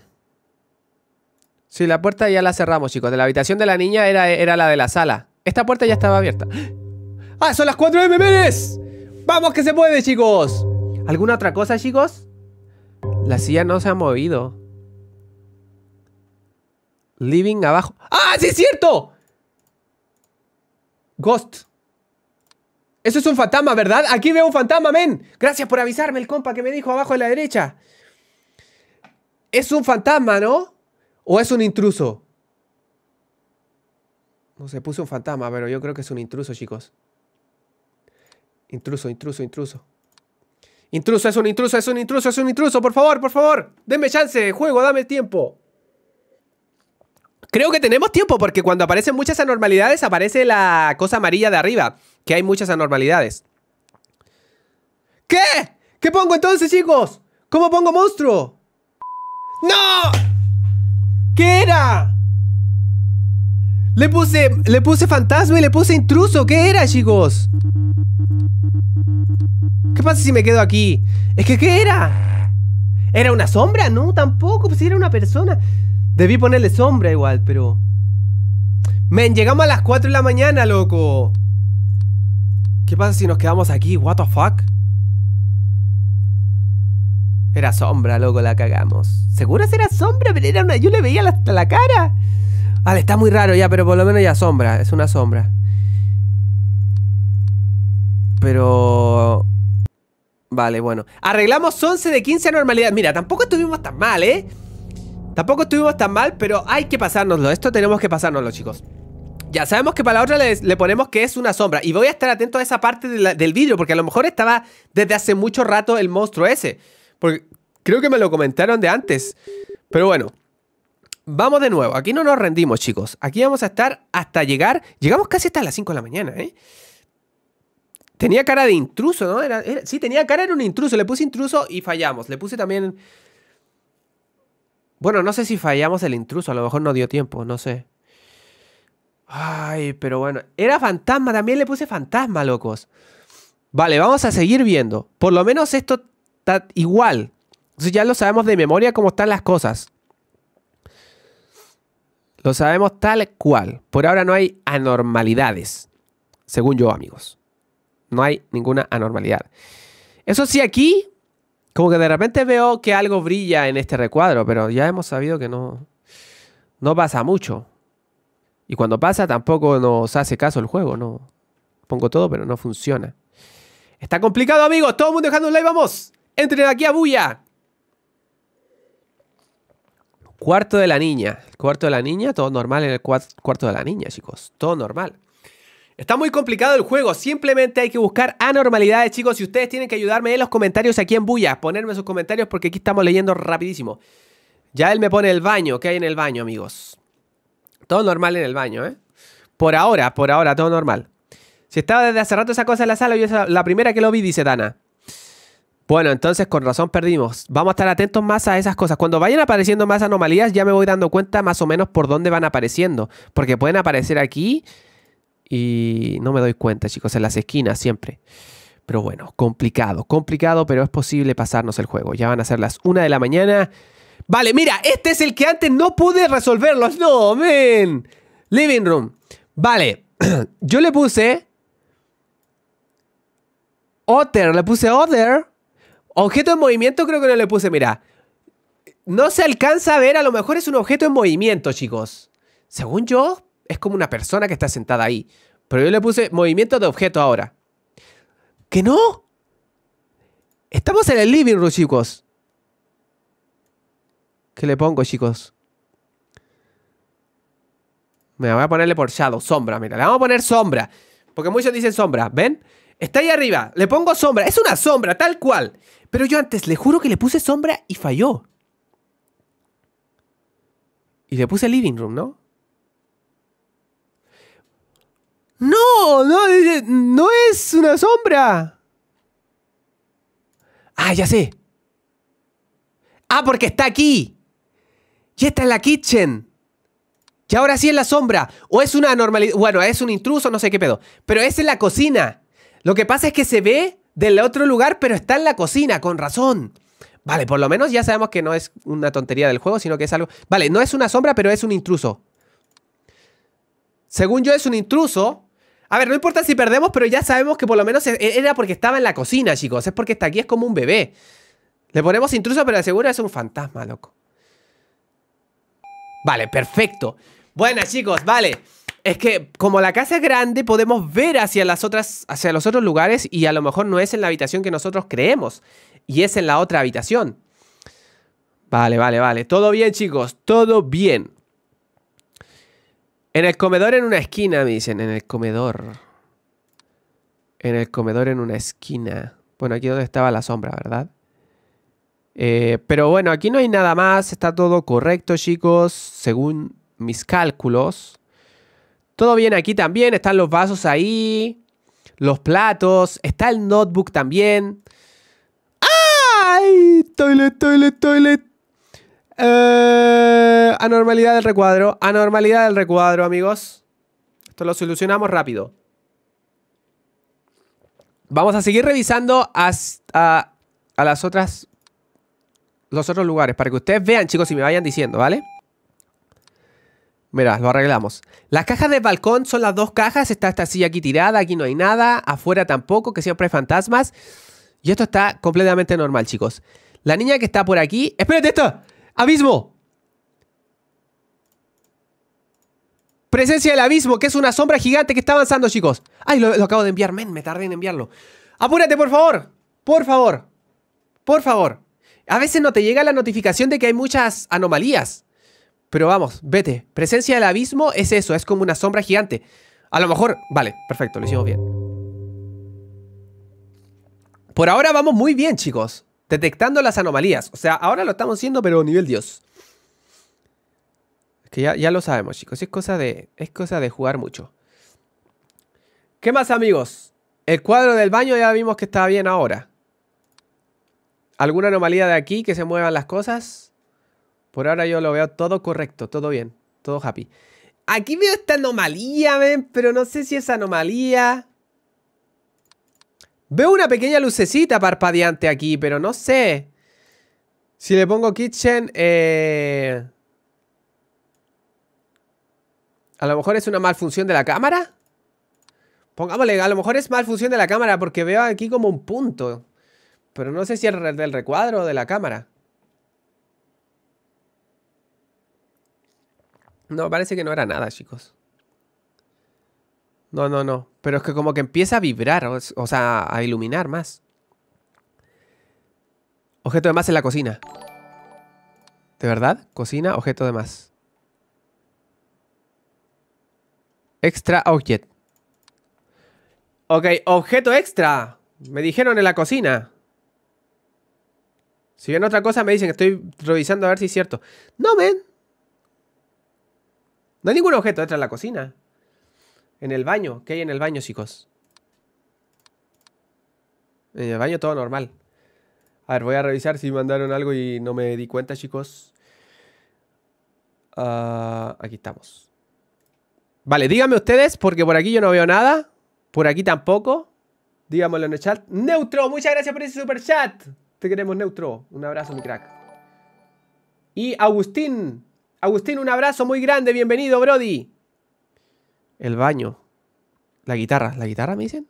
Sí, la puerta ya la cerramos, chicos. De la habitación de la niña era, era la de la sala. Esta puerta ya estaba abierta. ¡Ah, son las 4 de ¡Vamos que se mueve, chicos! ¿Alguna otra cosa, chicos? La silla no se ha movido. Living abajo. ¡Ah, sí es cierto! Ghost. Eso es un fantasma, ¿verdad? Aquí veo un fantasma, men. Gracias por avisarme el compa que me dijo abajo a la derecha. Es un fantasma, ¿no? ¿O es un intruso? No se puso un fantasma, pero yo creo que es un intruso, chicos. Intruso, intruso, intruso. Intruso, es un intruso, es un intruso, es un intruso. Por favor, por favor. Denme chance, juego, dame tiempo. Creo que tenemos tiempo porque cuando aparecen muchas anormalidades aparece la cosa amarilla de arriba. Que hay muchas anormalidades. ¿Qué? ¿Qué pongo entonces, chicos? ¿Cómo pongo monstruo? ¡No! ¿Qué era? Le puse, le puse fantasma y le puse intruso. ¿Qué era, chicos? ¿Qué pasa si me quedo aquí? Es que, ¿qué era? ¿Era una sombra? No, tampoco. Pues era una persona. Debí ponerle sombra igual, pero... Men, llegamos a las 4 de la mañana, loco. ¿Qué pasa si nos quedamos aquí? What the fuck? Era sombra, loco, la cagamos. ¿Seguro era sombra? Pero era una... Yo le veía hasta la cara. Vale, está muy raro ya, pero por lo menos ya sombra. Es una sombra. Pero... Vale, bueno. Arreglamos 11 de 15 a normalidad. Mira, tampoco estuvimos tan mal, ¿eh? Tampoco estuvimos tan mal, pero hay que pasárnoslo. Esto tenemos que pasárnoslo, chicos. Ya sabemos que para la otra le, ponemos que es una sombra. Y voy a estar atento a esa parte del vídeo porque a lo mejor estaba desde hace mucho rato el monstruo ese. Porque creo que me lo comentaron de antes. Pero bueno, vamos de nuevo. Aquí no nos rendimos, chicos. Aquí vamos a estar hasta llegar. Llegamos casi hasta las 5 de la mañana, ¿eh? Tenía cara de intruso, ¿no? sí, tenía cara de un intruso. Le puse intruso y fallamos. Le puse también... Bueno, no sé si fallamos el intruso. A lo mejor no dio tiempo, no sé. Ay, pero bueno. Era fantasma. También le puse fantasma, locos. Vale, vamos a seguir viendo. Por lo menos esto igual. Entonces ya lo sabemos de memoria cómo están las cosas. Lo sabemos tal cual. Por ahora no hay anormalidades, según yo, amigos. No hay ninguna anormalidad. Eso sí, aquí, como que de repente veo que algo brilla en este recuadro, pero ya hemos sabido que no, no pasa mucho. Y cuando pasa tampoco nos hace caso el juego, no. Pongo todo, pero no funciona. Está complicado, amigos. Todo el mundo dejando un like, vamos. ¡Entren aquí a bulla! Cuarto de la niña. cuarto de la niña, todo normal en el cuarto de la niña, chicos. Todo normal. Está muy complicado el juego, simplemente hay que buscar anormalidades, chicos. Y ustedes tienen que ayudarme en los comentarios aquí en Bulla. Ponerme sus comentarios porque aquí estamos leyendo rapidísimo. Ya él me pone el baño. ¿Qué hay en el baño, amigos? Todo normal en el baño, ¿eh? Por ahora, por ahora, todo normal. Si estaba desde hace rato esa cosa en la sala, yo es la primera que lo vi, dice Dana. Bueno, entonces con razón perdimos. Vamos a estar atentos más a esas cosas. Cuando vayan apareciendo más anomalías, ya me voy dando cuenta más o menos por dónde van apareciendo. Porque pueden aparecer aquí y no me doy cuenta, chicos, en las esquinas siempre. Pero bueno, complicado, complicado, pero es posible pasarnos el juego. Ya van a ser las 1 de la mañana. Vale, mira, este es el que antes no pude resolverlo. No, men. Living room. Vale, yo le puse... Other, le puse Other. Objeto en movimiento creo que no le puse, mira. No se alcanza a ver, a lo mejor es un objeto en movimiento, chicos. Según yo, es como una persona que está sentada ahí. Pero yo le puse movimiento de objeto ahora. ¿Que no? Estamos en el living room, chicos. ¿Qué le pongo, chicos? Me voy a ponerle por shadow, sombra, mira. Le vamos a poner sombra. Porque muchos dicen sombra, ¿ven? Está ahí arriba. Le pongo sombra. Es una sombra, tal cual. Pero yo antes le juro que le puse sombra y falló. Y le puse living room, ¿no? No, no, no es una sombra. Ah, ya sé. Ah, porque está aquí. Y está en la kitchen. Y ahora sí es la sombra. O es una normalidad. Bueno, es un intruso, no sé qué pedo. Pero es en la cocina. Lo que pasa es que se ve del otro lugar, pero está en la cocina, con razón. Vale, por lo menos ya sabemos que no es una tontería del juego, sino que es algo... Vale, no es una sombra, pero es un intruso. Según yo es un intruso. A ver, no importa si perdemos, pero ya sabemos que por lo menos e-, e-, era porque estaba en la cocina, chicos. Es porque está aquí, es como un bebé. Le ponemos intruso, pero seguro es un fantasma, loco. Vale, perfecto. Buenas, chicos, vale. Es que como la casa es grande, podemos ver hacia, las otras, hacia los otros lugares y a lo mejor no es en la habitación que nosotros creemos, y es en la otra habitación. Vale, vale, vale. Todo bien, chicos, todo bien. En el comedor en una esquina, me dicen, en el comedor. En el comedor en una esquina. Bueno, aquí donde estaba la sombra, ¿verdad? Eh, pero bueno, aquí no hay nada más, está todo correcto, chicos, según mis cálculos. Todo bien aquí también, están los vasos ahí, los platos, está el notebook también. ¡Ay! Toilet, toilet, toilet. Eh, anormalidad del recuadro, anormalidad del recuadro, amigos. Esto lo solucionamos rápido. Vamos a seguir revisando hasta a las otras los otros lugares para que ustedes vean, chicos, y me vayan diciendo, ¿vale? Mira, lo arreglamos. Las cajas del balcón son las dos cajas. Está esta silla aquí tirada, aquí no hay nada. Afuera tampoco, que siempre hay fantasmas. Y esto está completamente normal, chicos. La niña que está por aquí... ¡Espérate esto! ¡Abismo! Presencia del abismo, que es una sombra gigante que está avanzando, chicos. ¡Ay, lo, lo acabo de enviar! Men, me tardé en enviarlo. ¡Apúrate, por favor! ¡Por favor! ¡Por favor! A veces no te llega la notificación de que hay muchas anomalías. Pero vamos, vete. Presencia del abismo es eso, es como una sombra gigante. A lo mejor... Vale, perfecto, lo hicimos bien. Por ahora vamos muy bien, chicos. Detectando las anomalías. O sea, ahora lo estamos haciendo, pero a nivel Dios. Es que ya, lo sabemos, chicos. Es cosa, de, es cosa de jugar mucho. ¿Qué más, amigos? El cuadro del baño ya vimos que estaba bien ahora. ¿Alguna anomalía de aquí que se muevan las cosas? Por ahora yo lo veo todo correcto, todo bien, todo happy. Aquí veo esta anomalía, ven, pero no sé si es anomalía. Veo una pequeña lucecita parpadeante aquí, pero no sé. Si le pongo kitchen, eh... A lo mejor es una malfunción de la cámara. Pongámosle, a lo mejor es malfunción de la cámara porque veo aquí como un punto. Pero no sé si es del recuadro o de la cámara. No, parece que no era nada, chicos. No, no, no. Pero es que como que empieza a vibrar, o, sea, a iluminar más. Objeto de más en la cocina. ¿De verdad? Cocina, objeto de más. Extra object. Ok, objeto extra. Me dijeron en la cocina. Si ven otra cosa, me dicen que estoy revisando a ver si es cierto. No, men. No hay ningún objeto, detrás en la cocina. En el baño. ¿Qué hay en el baño, chicos? En el baño todo normal. A ver, voy a revisar si mandaron algo y no me di cuenta, chicos. Ah, aquí estamos. Vale, díganme ustedes, porque por aquí yo no veo nada. Por aquí tampoco. Dígamelo en el chat. Neutro, muchas gracias por ese super chat. Te queremos, Neutro. Un abrazo, mi crack. Y Agustín, Agustín, un abrazo muy grande, bienvenido, Brody. El baño. La guitarra, ¿la guitarra me dicen?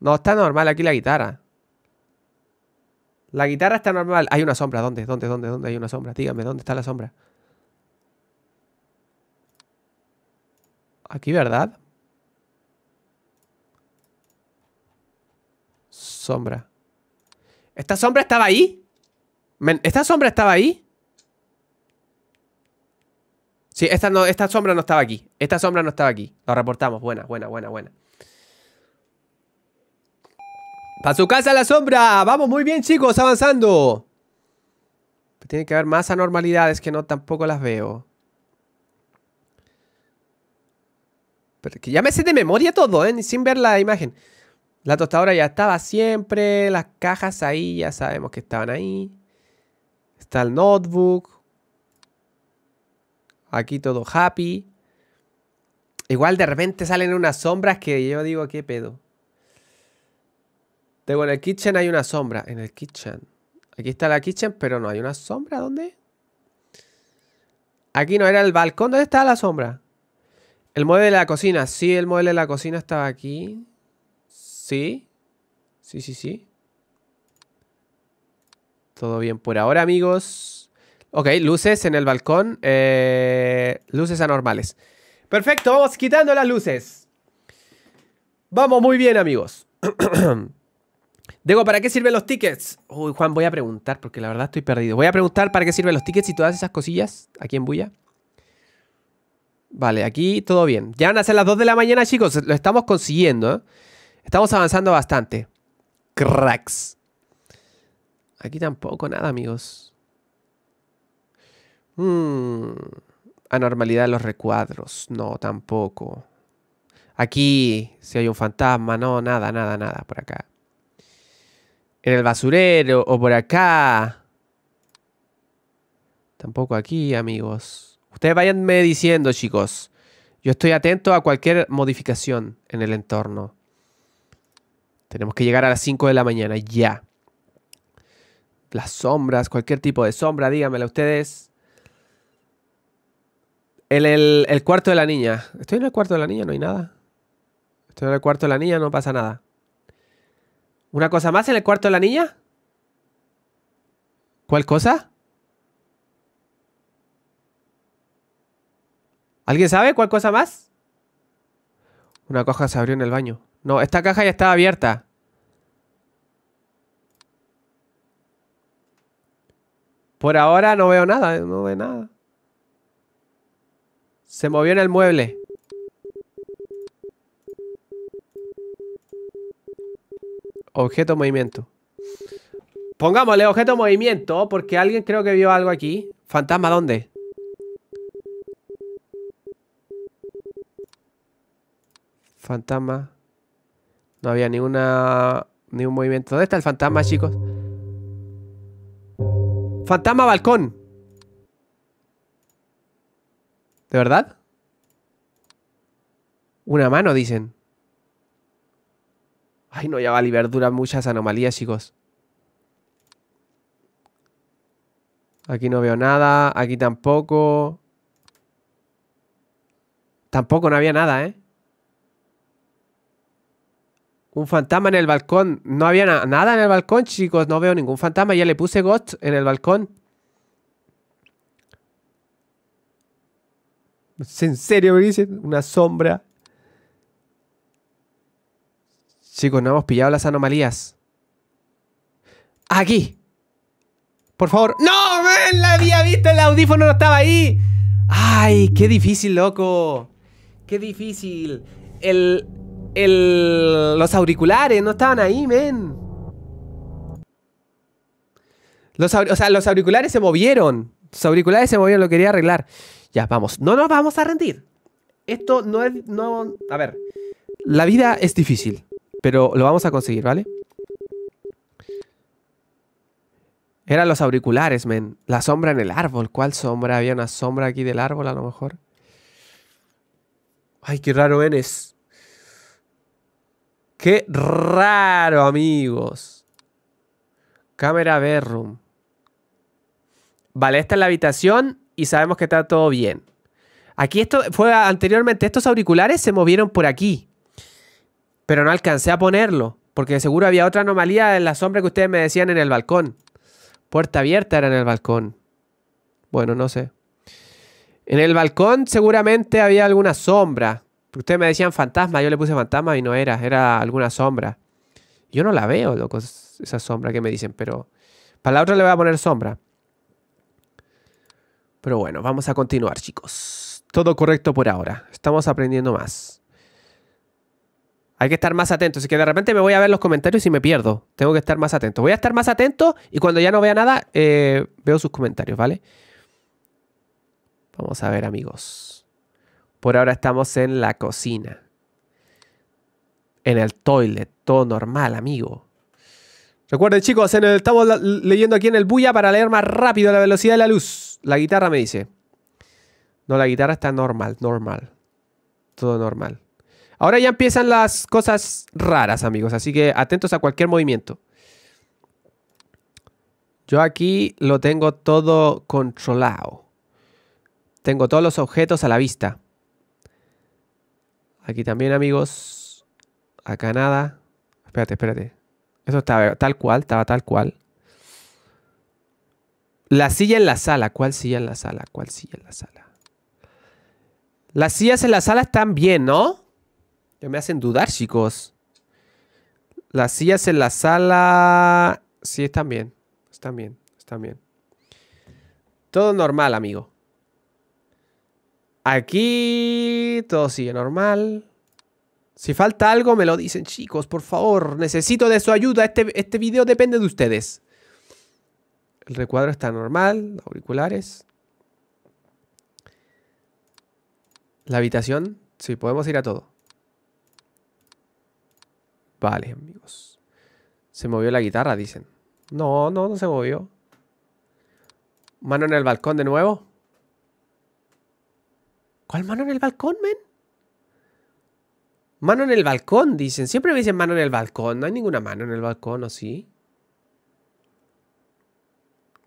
No, está normal aquí la guitarra. La guitarra está normal. Hay una sombra, ¿dónde? ¿Dónde? ¿Dónde? ¿Dónde hay una sombra? Dígame, ¿dónde está la sombra? Aquí, ¿verdad? Sombra. ¿Esta sombra estaba ahí? ¿Esta sombra estaba ahí? Sí, esta, sombra no estaba aquí. Esta sombra no estaba aquí. Lo reportamos. Buena, buena, buena, buena. ¡Para su casa la sombra! ¡Vamos muy bien, chicos! ¡Avanzando! tiene que haber más anormalidades que no tampoco las veo. Pero que ya me sé de memoria todo, ¿eh? Sin ver la imagen. La tostadora ya estaba siempre. Las cajas ahí ya sabemos que estaban ahí. Está el notebook. Aquí todo happy. Igual de repente salen unas sombras que yo digo, ¿qué pedo? Tengo en el kitchen hay una sombra. En el kitchen. Aquí está la kitchen, pero no hay una sombra. ¿Dónde? Aquí no era el balcón. ¿Dónde está la sombra? El mueble de la cocina. Sí, el mueble de la cocina estaba aquí. Sí. Sí, sí, sí. Todo bien por ahora, amigos. Ok, luces en el balcón. Eh, luces anormales. Perfecto, vamos quitando las luces. Vamos muy bien, amigos. digo ¿para qué sirven los tickets? Uy, Juan, voy a preguntar porque la verdad estoy perdido. Voy a preguntar para qué sirven los tickets y todas esas cosillas aquí en Bulla. Vale, aquí todo bien. Ya van a ser las 2 de la mañana, chicos. Lo estamos consiguiendo. ¿eh? Estamos avanzando bastante. Cracks. Aquí tampoco nada, amigos. Hmm, anormalidad de los recuadros. No, tampoco. Aquí, si hay un fantasma, no, nada, nada, nada por acá. En el basurero o por acá. Tampoco aquí, amigos. Ustedes váyanme diciendo, chicos. Yo estoy atento a cualquier modificación en el entorno. Tenemos que llegar a las 5 de la mañana, ya. Las sombras, cualquier tipo de sombra, díganmela ustedes. El, cuarto de la niña. Estoy en el cuarto de la niña, no hay nada. Estoy en el cuarto de la niña, no pasa nada. ¿Una cosa más en el cuarto de la niña? ¿Cuál cosa? ¿Alguien sabe cuál cosa más? Una caja se abrió en el baño. No, esta caja ya estaba abierta. Por ahora no veo nada, no veo nada. Se movió en el mueble. Objeto movimiento. Pongámosle objeto movimiento porque alguien creo que vio algo aquí. Fantasma, ¿dónde? Fantasma. No había ninguna... Ningún un movimiento. ¿Dónde está el fantasma, chicos? Fantasma balcón. ¿De verdad? Una mano, dicen. Ay, no, ya a verdura, muchas anomalías, chicos. Aquí no veo nada, aquí tampoco. Tampoco no había nada, ¿eh? Un fantasma en el balcón. No había nada en el balcón, chicos. No veo ningún fantasma. Ya le puse Ghost en el balcón. ¿En serio me dicen? Una sombra. Chicos, no hemos pillado las anomalías. ¡Aquí! Por favor. ¡No! men! La había visto, el audífono no estaba ahí. ¡Ay! ¡Qué difícil, loco! ¡Qué difícil! El. El. Los auriculares no estaban ahí, men. Los, o sea, los auriculares se movieron. Los auriculares se movieron, lo quería arreglar. Ya, vamos. No nos vamos a rendir. Esto no es. No, a ver. La vida es difícil, pero lo vamos a conseguir, ¿vale? Eran los auriculares, men. La sombra en el árbol. ¿Cuál sombra? Había una sombra aquí del árbol, a lo mejor. Ay, qué raro eres. Qué raro, amigos. Cámara room. Vale, esta es la habitación y sabemos que está todo bien. Aquí esto fue anteriormente, estos auriculares se movieron por aquí, pero no alcancé a ponerlo, porque seguro había otra anomalía en la sombra que ustedes me decían en el balcón. Puerta abierta era en el balcón. Bueno, no sé. En el balcón seguramente había alguna sombra. Ustedes me decían fantasma, yo le puse fantasma y no era, era alguna sombra. Yo no la veo, loco, esa sombra que me dicen, pero para la otra le voy a poner sombra. Pero bueno, vamos a continuar, chicos. Todo correcto por ahora. Estamos aprendiendo más. Hay que estar más atentos. así que de repente me voy a ver los comentarios y me pierdo. Tengo que estar más atento. Voy a estar más atento y cuando ya no vea nada, eh, veo sus comentarios, ¿vale? Vamos a ver, amigos. Por ahora estamos en la cocina. En el toilet. Todo normal, amigo. Recuerden, chicos, en estamos leyendo aquí en el bulla para leer más rápido la velocidad de la luz. La guitarra me dice. No, la guitarra está normal, normal. Todo normal. Ahora ya empiezan las cosas raras, amigos. Así que atentos a cualquier movimiento. Yo aquí lo tengo todo controlado. Tengo todos los objetos a la vista. Aquí también, amigos. Acá nada. Espérate, espérate. Eso estaba tal cual, estaba tal cual. La silla en la sala. ¿Cuál silla en la sala? ¿Cuál silla en la sala? Las sillas en la sala están bien, ¿no? Ya me hacen dudar, chicos. Las sillas en la sala... Sí, están bien. Están bien, están bien. Todo normal, amigo. Aquí todo sigue normal. Si falta algo, me lo dicen, chicos, por favor. Necesito de su ayuda. Este, este video depende de ustedes. El recuadro está normal, auriculares. La habitación, sí, podemos ir a todo. Vale, amigos. Se movió la guitarra, dicen. No, no, no se movió. Mano en el balcón de nuevo. ¿Cuál mano en el balcón, men? Mano en el balcón, dicen. Siempre me dicen mano en el balcón. No hay ninguna mano en el balcón, ¿o sí?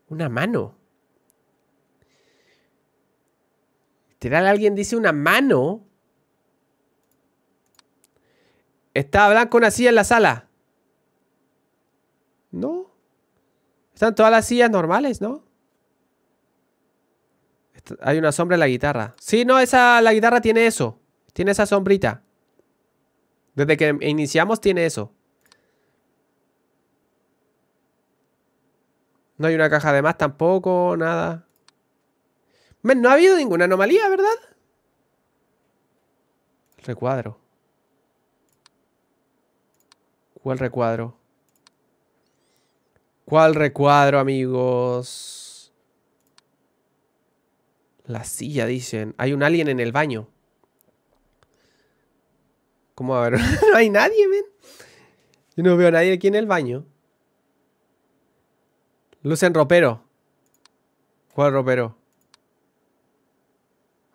Una mano. Literal, alguien dice una mano. Está blanco una silla en la sala. No. Están todas las sillas normales, ¿no? hay una sombra en la guitarra. Sí, no, esa, la guitarra tiene eso. Tiene esa sombrita. Desde que iniciamos tiene eso. No hay una caja de más tampoco, nada. no ha habido ninguna anomalía, ¿verdad? Recuadro. ¿Cuál recuadro? ¿Cuál recuadro, amigos? La silla, dicen. Hay un alien en el baño. ¿Cómo va a ver? no hay nadie, ven. Yo no veo nadie aquí en el baño. en ropero. ¿Cuál ropero?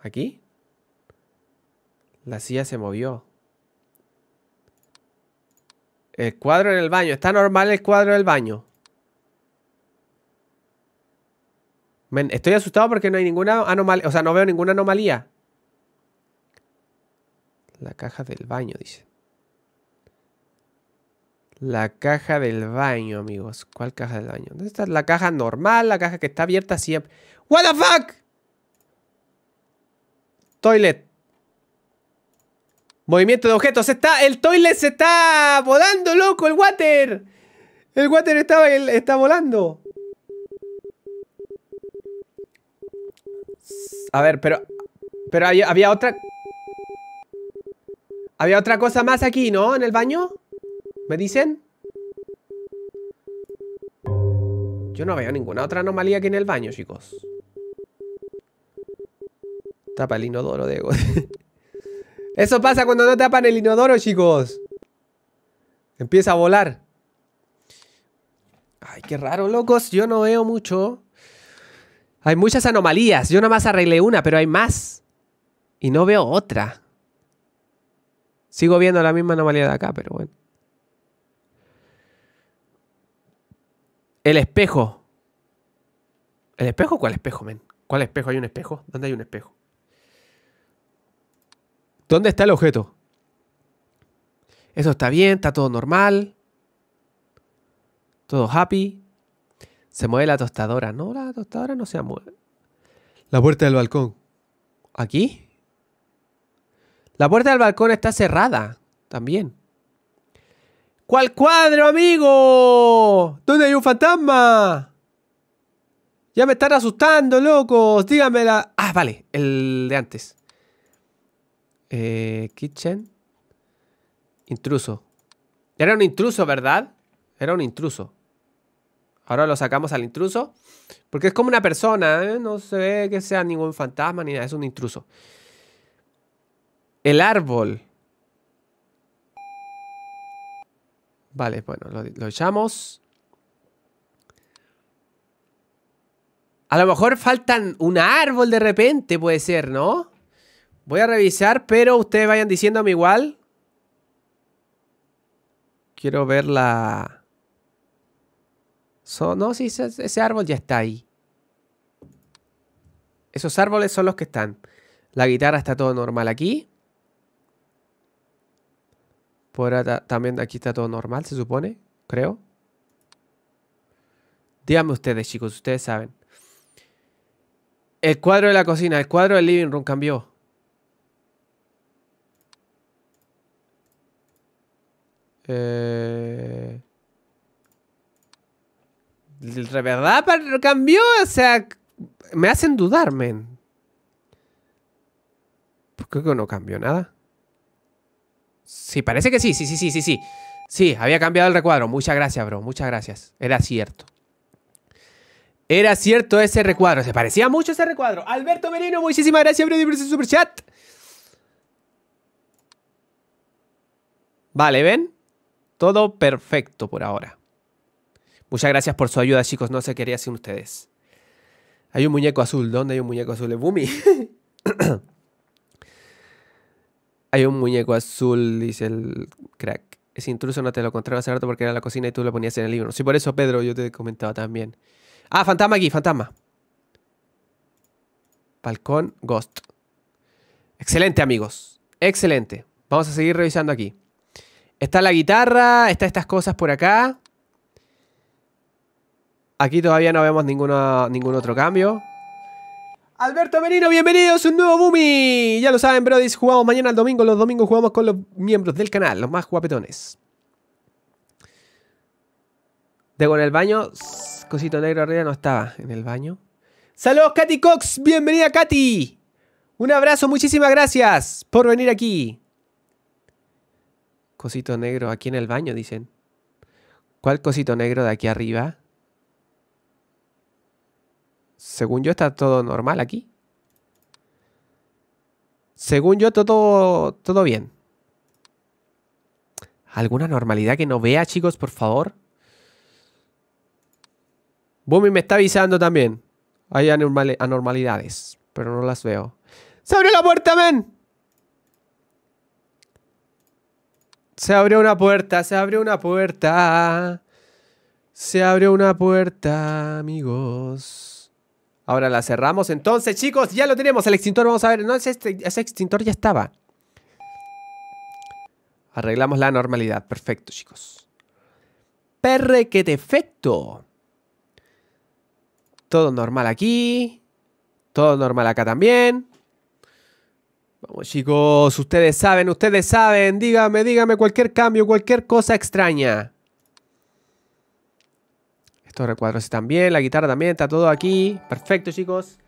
¿Aquí? La silla se movió. El cuadro en el baño. Está normal el cuadro en el baño. Men, estoy asustado porque no hay ninguna anomalía. O sea, no veo ninguna anomalía. La caja del baño, dice. La caja del baño, amigos. ¿Cuál caja del baño? ¿Dónde está la caja normal? La caja que está abierta siempre. ¿What the fuck? Toilet. Movimiento de objetos. Está, el toilet se está volando, loco. El water. El water está, está volando. A ver, pero... Pero había otra... Había otra cosa más aquí, ¿no? En el baño. ¿Me dicen? Yo no veo ninguna otra anomalía aquí en el baño, chicos. Tapa el inodoro, Diego. Eso pasa cuando no tapan el inodoro, chicos. Empieza a volar. Ay, qué raro, locos. Yo no veo mucho. Hay muchas anomalías. Yo nomás arreglé una, pero hay más. Y no veo otra. Sigo viendo la misma anomalía de acá, pero bueno. El espejo. ¿El espejo? ¿Cuál espejo, men? ¿Cuál espejo? ¿Hay un espejo? ¿Dónde hay un espejo? ¿Dónde está el objeto? Eso está bien, está todo normal. Todo happy. Se mueve la tostadora. No, la tostadora no se mueve. La puerta del balcón. ¿Aquí? La puerta del balcón está cerrada también. ¿Cuál cuadro, amigo? ¿Dónde hay un fantasma? Ya me están asustando, locos. Dígamela. Ah, vale, el de antes. Eh, kitchen. Intruso. Era un intruso, ¿verdad? Era un intruso. Ahora lo sacamos al intruso. Porque es como una persona, ¿eh? No se ve que sea ningún fantasma ni nada. Es un intruso. El árbol. Vale, bueno, lo, echamos. A lo mejor faltan un árbol de repente, puede ser, ¿no? Voy a revisar, pero ustedes vayan diciéndome igual. Quiero ver la... no, sí, ese, árbol ya está ahí. Esos árboles son los que están. La guitarra está todo normal aquí también aquí está todo normal, se supone, creo. Díganme ustedes, chicos, ustedes saben. El cuadro de la cocina, el cuadro del living room cambió. Eh... ¿De verdad cambió? O sea, me hacen dudar, men. Pues creo que no cambió nada. Sí, parece que sí, sí, sí, sí, sí, sí. Sí, había cambiado el recuadro. Muchas gracias, bro. Muchas gracias. Era cierto. Era cierto ese recuadro. Se parecía mucho ese recuadro. Alberto Merino, muchísimas gracias, bro, el super superchat. Vale, ¿ven? Todo perfecto por ahora. Muchas gracias por su ayuda, chicos. No se quería sin ustedes. Hay un muñeco azul. ¿Dónde hay un muñeco azul? ¿Es Bumi? Hay un muñeco azul, dice el crack. Ese intruso no te lo encontré hace rato porque era la cocina y tú lo ponías en el libro. Sí, por eso, Pedro, yo te he comentado también. Ah, fantasma aquí, fantasma. Balcón, Ghost. Excelente, amigos. Excelente. Vamos a seguir revisando aquí. Está la guitarra, están estas cosas por acá. Aquí todavía no vemos ningún otro cambio. Alberto Merino, bienvenidos a un nuevo Boomy. Ya lo saben, Brodis, jugamos mañana el domingo. Los domingos jugamos con los miembros del canal, los más guapetones. Debo en el baño. Cosito negro arriba no estaba en el baño. Saludos, Katy Cox. Bienvenida, Katy. Un abrazo, muchísimas gracias por venir aquí. Cosito negro aquí en el baño, dicen. ¿Cuál cosito negro de aquí arriba? Según yo está todo normal aquí. Según yo todo, todo bien. ¿Alguna normalidad que no vea, chicos, por favor? Bumi me está avisando también. Hay anormalidades, pero no las veo. ¡Se abrió la puerta, men! Se abrió una puerta, se abrió una puerta. Se abrió una puerta, amigos. Ahora la cerramos. Entonces, chicos, ya lo tenemos. El extintor, vamos a ver. No, este, ese, extintor ya estaba. Arreglamos la normalidad. Perfecto, chicos. Perre, qué defecto. Todo normal aquí. Todo normal acá también. Vamos, chicos. Ustedes saben, ustedes saben. Dígame, dígame cualquier cambio, cualquier cosa extraña. Estos recuadros están bien, la guitarra también, está todo aquí. Perfecto, chicos.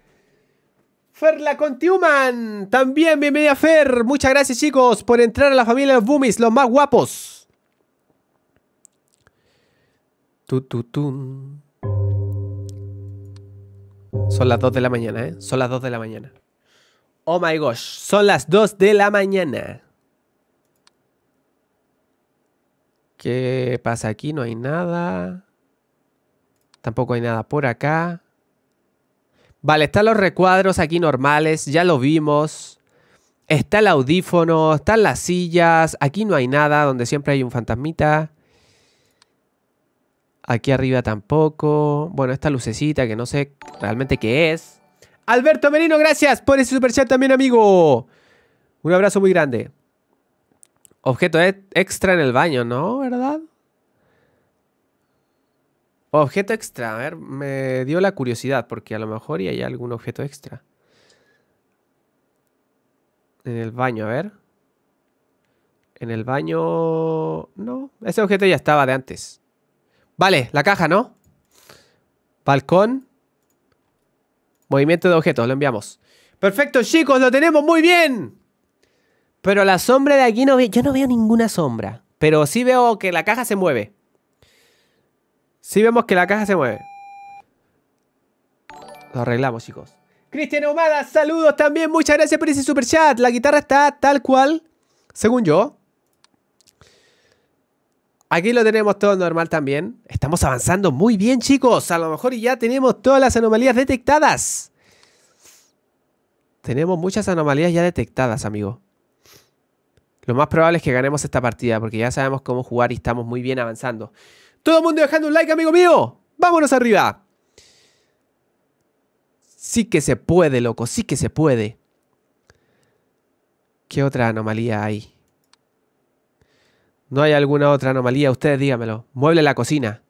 Fer la Contiuman, también bienvenida Fer. Muchas gracias, chicos, por entrar a la familia de los Boomies, los más guapos. Tu, tu, Son las 2 de la mañana, ¿eh? Son las 2 de la mañana. Oh my gosh, son las 2 de la mañana. ¿Qué pasa aquí? No hay nada. Tampoco hay nada por acá. Vale, están los recuadros aquí normales, ya lo vimos. Está el audífono, están las sillas. Aquí no hay nada, donde siempre hay un fantasmita. Aquí arriba tampoco. Bueno, esta lucecita que no sé realmente qué es. Alberto Merino, gracias por ese chat también, amigo. Un abrazo muy grande. Objeto e- extra en el baño, ¿no? ¿Verdad? objeto extra, a ver, me dio la curiosidad porque a lo mejor y hay algún objeto extra. En el baño, a ver. En el baño... No, ese objeto ya estaba de antes. Vale, la caja, ¿no? Balcón. Movimiento de objetos, lo enviamos. Perfecto, chicos, lo tenemos muy bien. Pero la sombra de aquí no ve... Yo no veo ninguna sombra. Pero sí veo que la caja se mueve. Sí vemos que la caja se mueve. Lo arreglamos, chicos. Cristian Ahumada, saludos también. Muchas gracias por ese super chat. La guitarra está tal cual, según yo. Aquí lo tenemos todo normal también. Estamos avanzando muy bien, chicos. A lo mejor ya tenemos todas las anomalías detectadas. Tenemos muchas anomalías ya detectadas, amigo. Lo más probable es que ganemos esta partida porque ya sabemos cómo jugar y estamos muy bien avanzando. Todo el mundo dejando un like, amigo mío. Vámonos arriba. Sí que se puede, loco, sí que se puede. ¿Qué otra anomalía hay? ¿No hay alguna otra anomalía? Ustedes dígamelo. Mueble la cocina.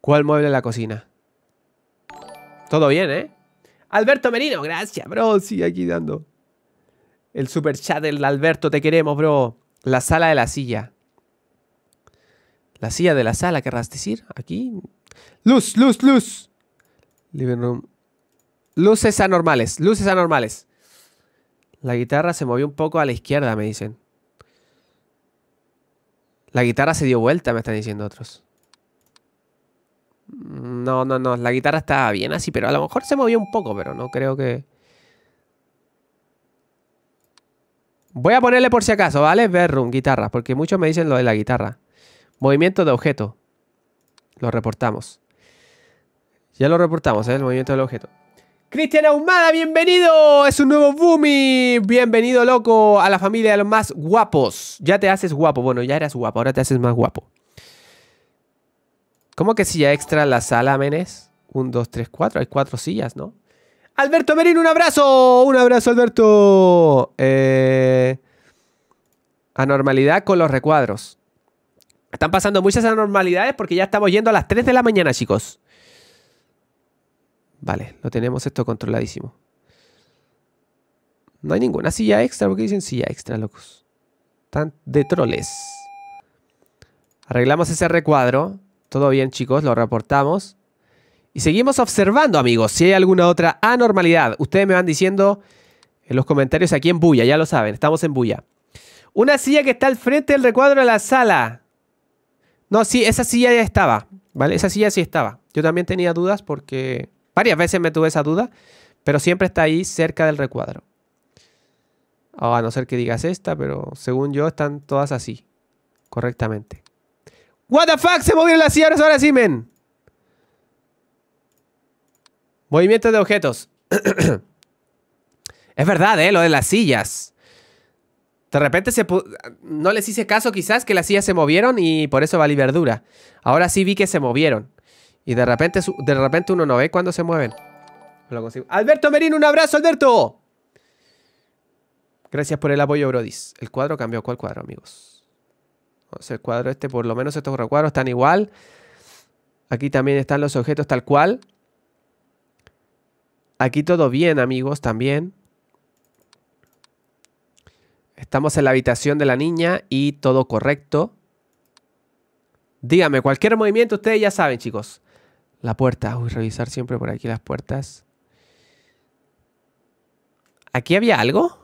¿Cuál mueble la cocina? Todo bien, ¿eh? Alberto Merino, gracias, bro. Sí, aquí dando. El super chat del Alberto, te queremos, bro. La sala de la silla. La silla de la sala, querrás decir. Aquí. Luz, luz, luz. Living Luces anormales, luces anormales. La guitarra se movió un poco a la izquierda, me dicen. La guitarra se dio vuelta, me están diciendo otros. No, no, no. La guitarra está bien así, pero a lo mejor se movió un poco, pero no creo que... Voy a ponerle por si acaso, ¿vale? Bedroom, guitarra, porque muchos me dicen lo de la guitarra. Movimiento de objeto. Lo reportamos. Ya lo reportamos, ¿eh? el movimiento del objeto. Cristian Ahumada, bienvenido. Es un nuevo Boomy. Bienvenido, loco, a la familia de los más guapos. Ya te haces guapo. Bueno, ya eras guapo, ahora te haces más guapo. ¿Cómo que silla extra la sala, Menes? Un, dos, tres, cuatro. Hay cuatro sillas, ¿no? Alberto Merino, un abrazo. Un abrazo, Alberto. Eh, anormalidad con los recuadros. Están pasando muchas anormalidades porque ya estamos yendo a las 3 de la mañana, chicos. Vale, lo tenemos esto controladísimo. No hay ninguna silla extra. ¿Por qué dicen silla extra, locos? Están de troles. Arreglamos ese recuadro. Todo bien, chicos. Lo reportamos. Y seguimos observando, amigos, si hay alguna otra anormalidad. Ustedes me van diciendo en los comentarios aquí en Bulla. Ya lo saben, estamos en Bulla. Una silla que está al frente del recuadro de la sala. No, sí, esa silla ya estaba, ¿vale? Esa silla sí estaba. Yo también tenía dudas porque varias veces me tuve esa duda, pero siempre está ahí cerca del recuadro. Oh, a no ser que digas esta, pero según yo están todas así, correctamente. What the fuck, se movieron las sillas ahora sí, men. Movimiento de objetos. es verdad, ¿eh? Lo de las sillas. De repente se no les hice caso quizás que las sillas se movieron y por eso valí verdura. Ahora sí vi que se movieron. Y de repente, de repente uno no ve cuando se mueven. Alberto Merino, un abrazo, Alberto. Gracias por el apoyo, Brodis. El cuadro cambió. ¿Cuál cuadro, amigos? O el cuadro este, por lo menos estos cuadros están igual. Aquí también están los objetos tal cual. Aquí todo bien, amigos, también. Estamos en la habitación de la niña y todo correcto. Dígame, cualquier movimiento ustedes ya saben, chicos. La puerta. Uy, revisar siempre por aquí las puertas. ¿Aquí había algo?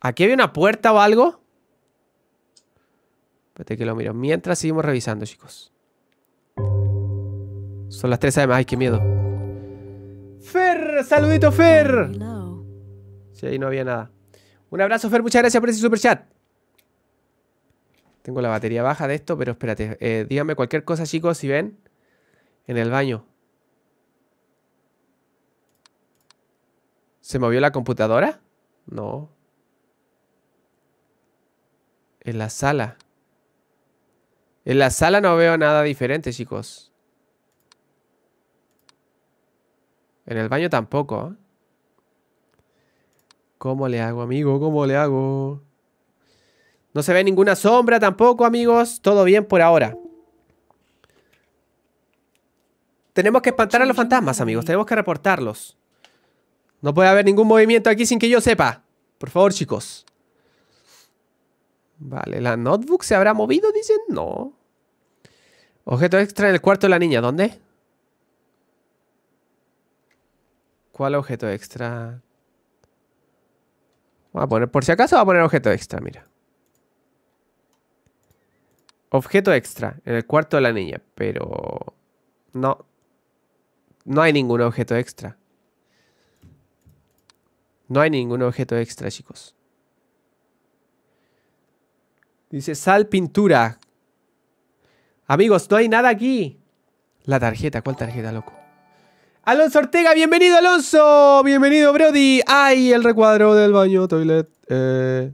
¿Aquí había una puerta o algo? Espérate que lo miro. Mientras seguimos revisando, chicos. Son las tres además. Ay, qué miedo. Fer, saludito Fer. sí, ahí no había nada. Un abrazo, Fer. Muchas gracias por ese super chat. Tengo la batería baja de esto, pero espérate. Eh, díganme cualquier cosa, chicos, si ven. En el baño. ¿Se movió la computadora? No. En la sala. En la sala no veo nada diferente, chicos. En el baño tampoco. ¿eh? ¿Cómo le hago, amigo? ¿Cómo le hago? No se ve ninguna sombra tampoco, amigos. Todo bien por ahora. Tenemos que espantar a los fantasmas, amigos. Tenemos que reportarlos. No puede haber ningún movimiento aquí sin que yo sepa. Por favor, chicos. Vale, ¿la notebook se habrá movido? Dicen, no. Objeto extra en el cuarto de la niña. ¿Dónde? ¿Cuál objeto extra? a poner, por si acaso, voy a poner objeto extra, mira. Objeto extra en el cuarto de la niña, pero no. No hay ningún objeto extra. No hay ningún objeto extra, chicos. Dice sal pintura. Amigos, no hay nada aquí. La tarjeta, ¿cuál tarjeta, loco? Alonso Ortega, bienvenido Alonso, bienvenido Brody. Ay, el recuadro del baño, toilet. Eh.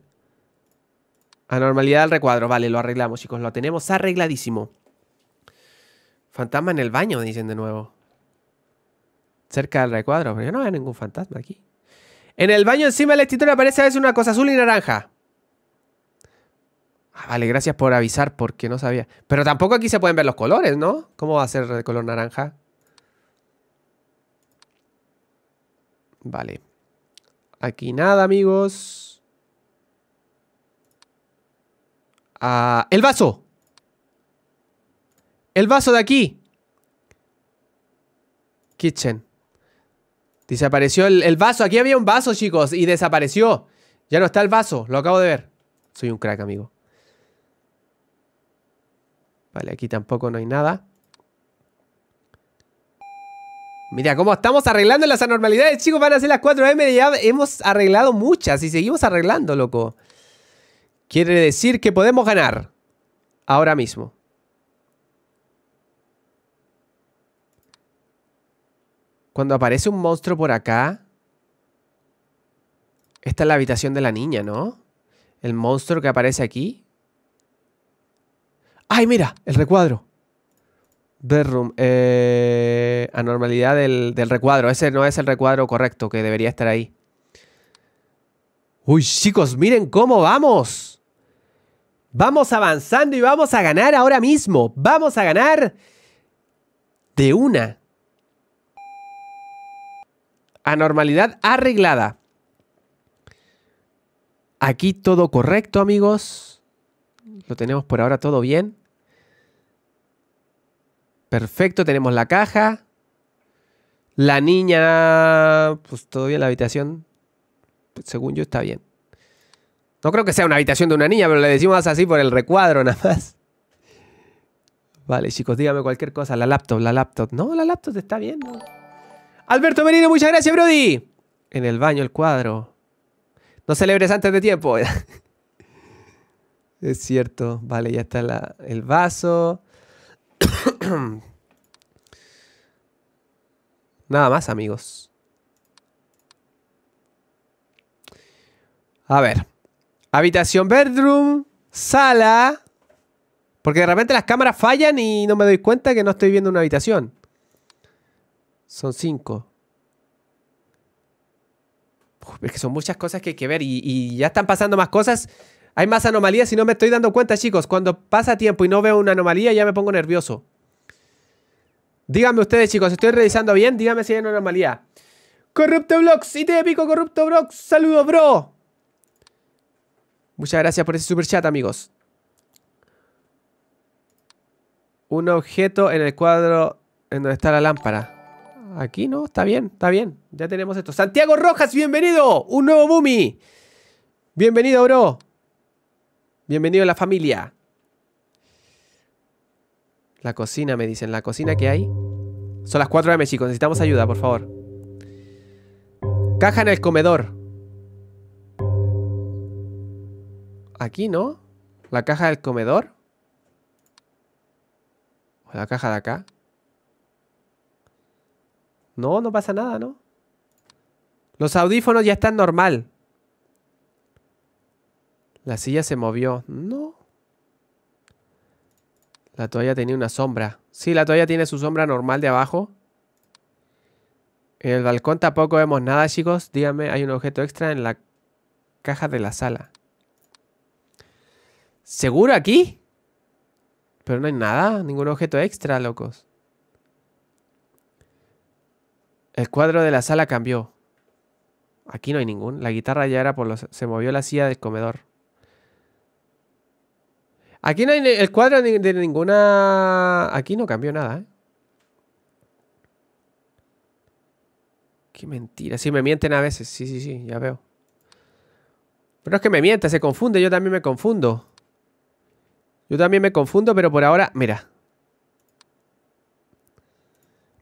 Anormalidad del recuadro, vale, lo arreglamos chicos, lo tenemos arregladísimo. Fantasma en el baño, dicen de nuevo. Cerca del recuadro, pero yo no veo ningún fantasma aquí. En el baño encima del escritorio aparece a veces una cosa azul y naranja. Ah, vale, gracias por avisar porque no sabía. Pero tampoco aquí se pueden ver los colores, ¿no? ¿Cómo va a ser de color naranja? Vale. Aquí nada, amigos. Ah, ¡El vaso! ¡El vaso de aquí! Kitchen. Desapareció el vaso. Aquí había un vaso, chicos, y desapareció. Ya no está el vaso, lo acabo de ver. Soy un crack, amigo. Vale, aquí tampoco no hay nada. Mira, cómo estamos arreglando las anormalidades, chicos. Van a ser las 4M y ya hemos arreglado muchas y seguimos arreglando, loco. Quiere decir que podemos ganar. Ahora mismo. Cuando aparece un monstruo por acá... Esta es la habitación de la niña, ¿no? El monstruo que aparece aquí. ¡Ay, mira! El recuadro. Bedroom. Eh, anormalidad del, recuadro. Ese no es el recuadro correcto que debería estar ahí. Uy, chicos, miren cómo vamos. Vamos avanzando y vamos a ganar ahora mismo. Vamos a ganar de una. Anormalidad arreglada. Aquí todo correcto, amigos. Lo tenemos por ahora todo bien. Perfecto, tenemos la caja. La niña, pues todavía la habitación, pues, según yo, está bien. No creo que sea una habitación de una niña, pero le decimos así por el recuadro nada más. Vale, chicos, dígame cualquier cosa. La laptop, la laptop. No, la laptop está bien. Alberto Merino, muchas gracias, Brody. En el baño, el cuadro. No celebres antes de tiempo. es cierto. Vale, ya está el vaso. Nada más, amigos. A ver. Habitación bedroom, sala. Porque de repente las cámaras fallan y no me doy cuenta que no estoy viendo una habitación. Son cinco. Porque es que son muchas cosas que hay que ver y, y ya están pasando más cosas. Hay más anomalías y no me estoy dando cuenta, chicos. Cuando pasa tiempo y no veo una anomalía, ya me pongo nervioso. Díganme ustedes, chicos, ¿estoy revisando bien? Díganme si hay una anomalía. Corrupto y te épico Corrupto saludos, bro. Muchas gracias por ese super chat, amigos. Un objeto en el cuadro en donde está la lámpara. Aquí no, está bien, está bien. Ya tenemos esto. Santiago Rojas, bienvenido. Un nuevo Bumi. Bienvenido, bro. Bienvenido a la familia. La cocina, me dicen. ¿La cocina que hay? Son las 4 de chicos. Necesitamos ayuda, por favor. Caja en el comedor. Aquí, ¿no? ¿La caja del comedor? ¿O la caja de acá? No, no pasa nada, ¿no? Los audífonos ya están normal. La silla se movió. No. La toalla tenía una sombra. Sí, la toalla tiene su sombra normal de abajo. En el balcón tampoco vemos nada, chicos. Díganme, hay un objeto extra en la caja de la sala. ¿Seguro aquí? Pero no hay nada, ningún objeto extra, locos. El cuadro de la sala cambió. Aquí no hay ningún. La guitarra ya era por los... Se movió la silla del comedor. Aquí no hay el cuadro de ninguna... Aquí no cambió nada, ¿eh? Qué mentira. Sí, me mienten a veces. Sí, sí, sí, ya veo. Pero es que me miente, se confunde. Yo también me confundo. Yo también me confundo, pero por ahora... Mira.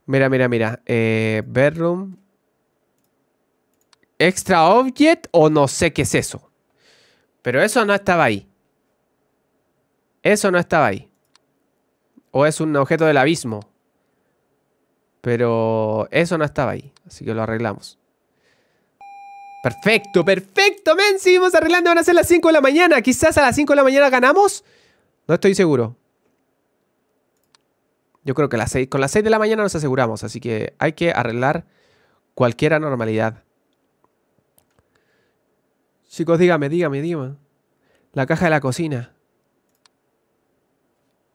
Mira, mira, mira. Eh, bedroom. Extra object o no sé qué es eso. Pero eso no estaba ahí. Eso no estaba ahí. O es un objeto del abismo. Pero eso no estaba ahí. Así que lo arreglamos. Perfecto, perfecto, men. Seguimos arreglando. Van a ser las 5 de la mañana. Quizás a las 5 de la mañana ganamos. No estoy seguro. Yo creo que con las 6 de la mañana nos aseguramos. Así que hay que arreglar cualquier anormalidad. Chicos, dígame, dígame, dígame. La caja de la cocina.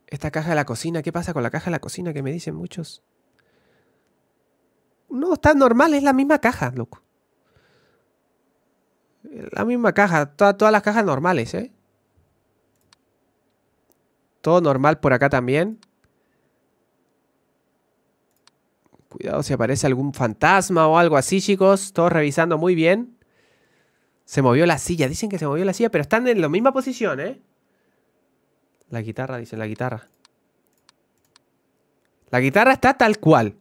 Esta caja de la cocina, ¿qué pasa con la caja de la cocina que me dicen muchos? No, está normal, es la misma caja, loco. La misma caja, todas las cajas normales, ¿eh? Todo normal por acá también. Cuidado si aparece algún fantasma o algo así, chicos. Todos revisando muy bien. Se movió la silla. Dicen que se movió la silla, pero están en la misma posición, ¿eh? La guitarra, dice, la guitarra. La guitarra está tal cual.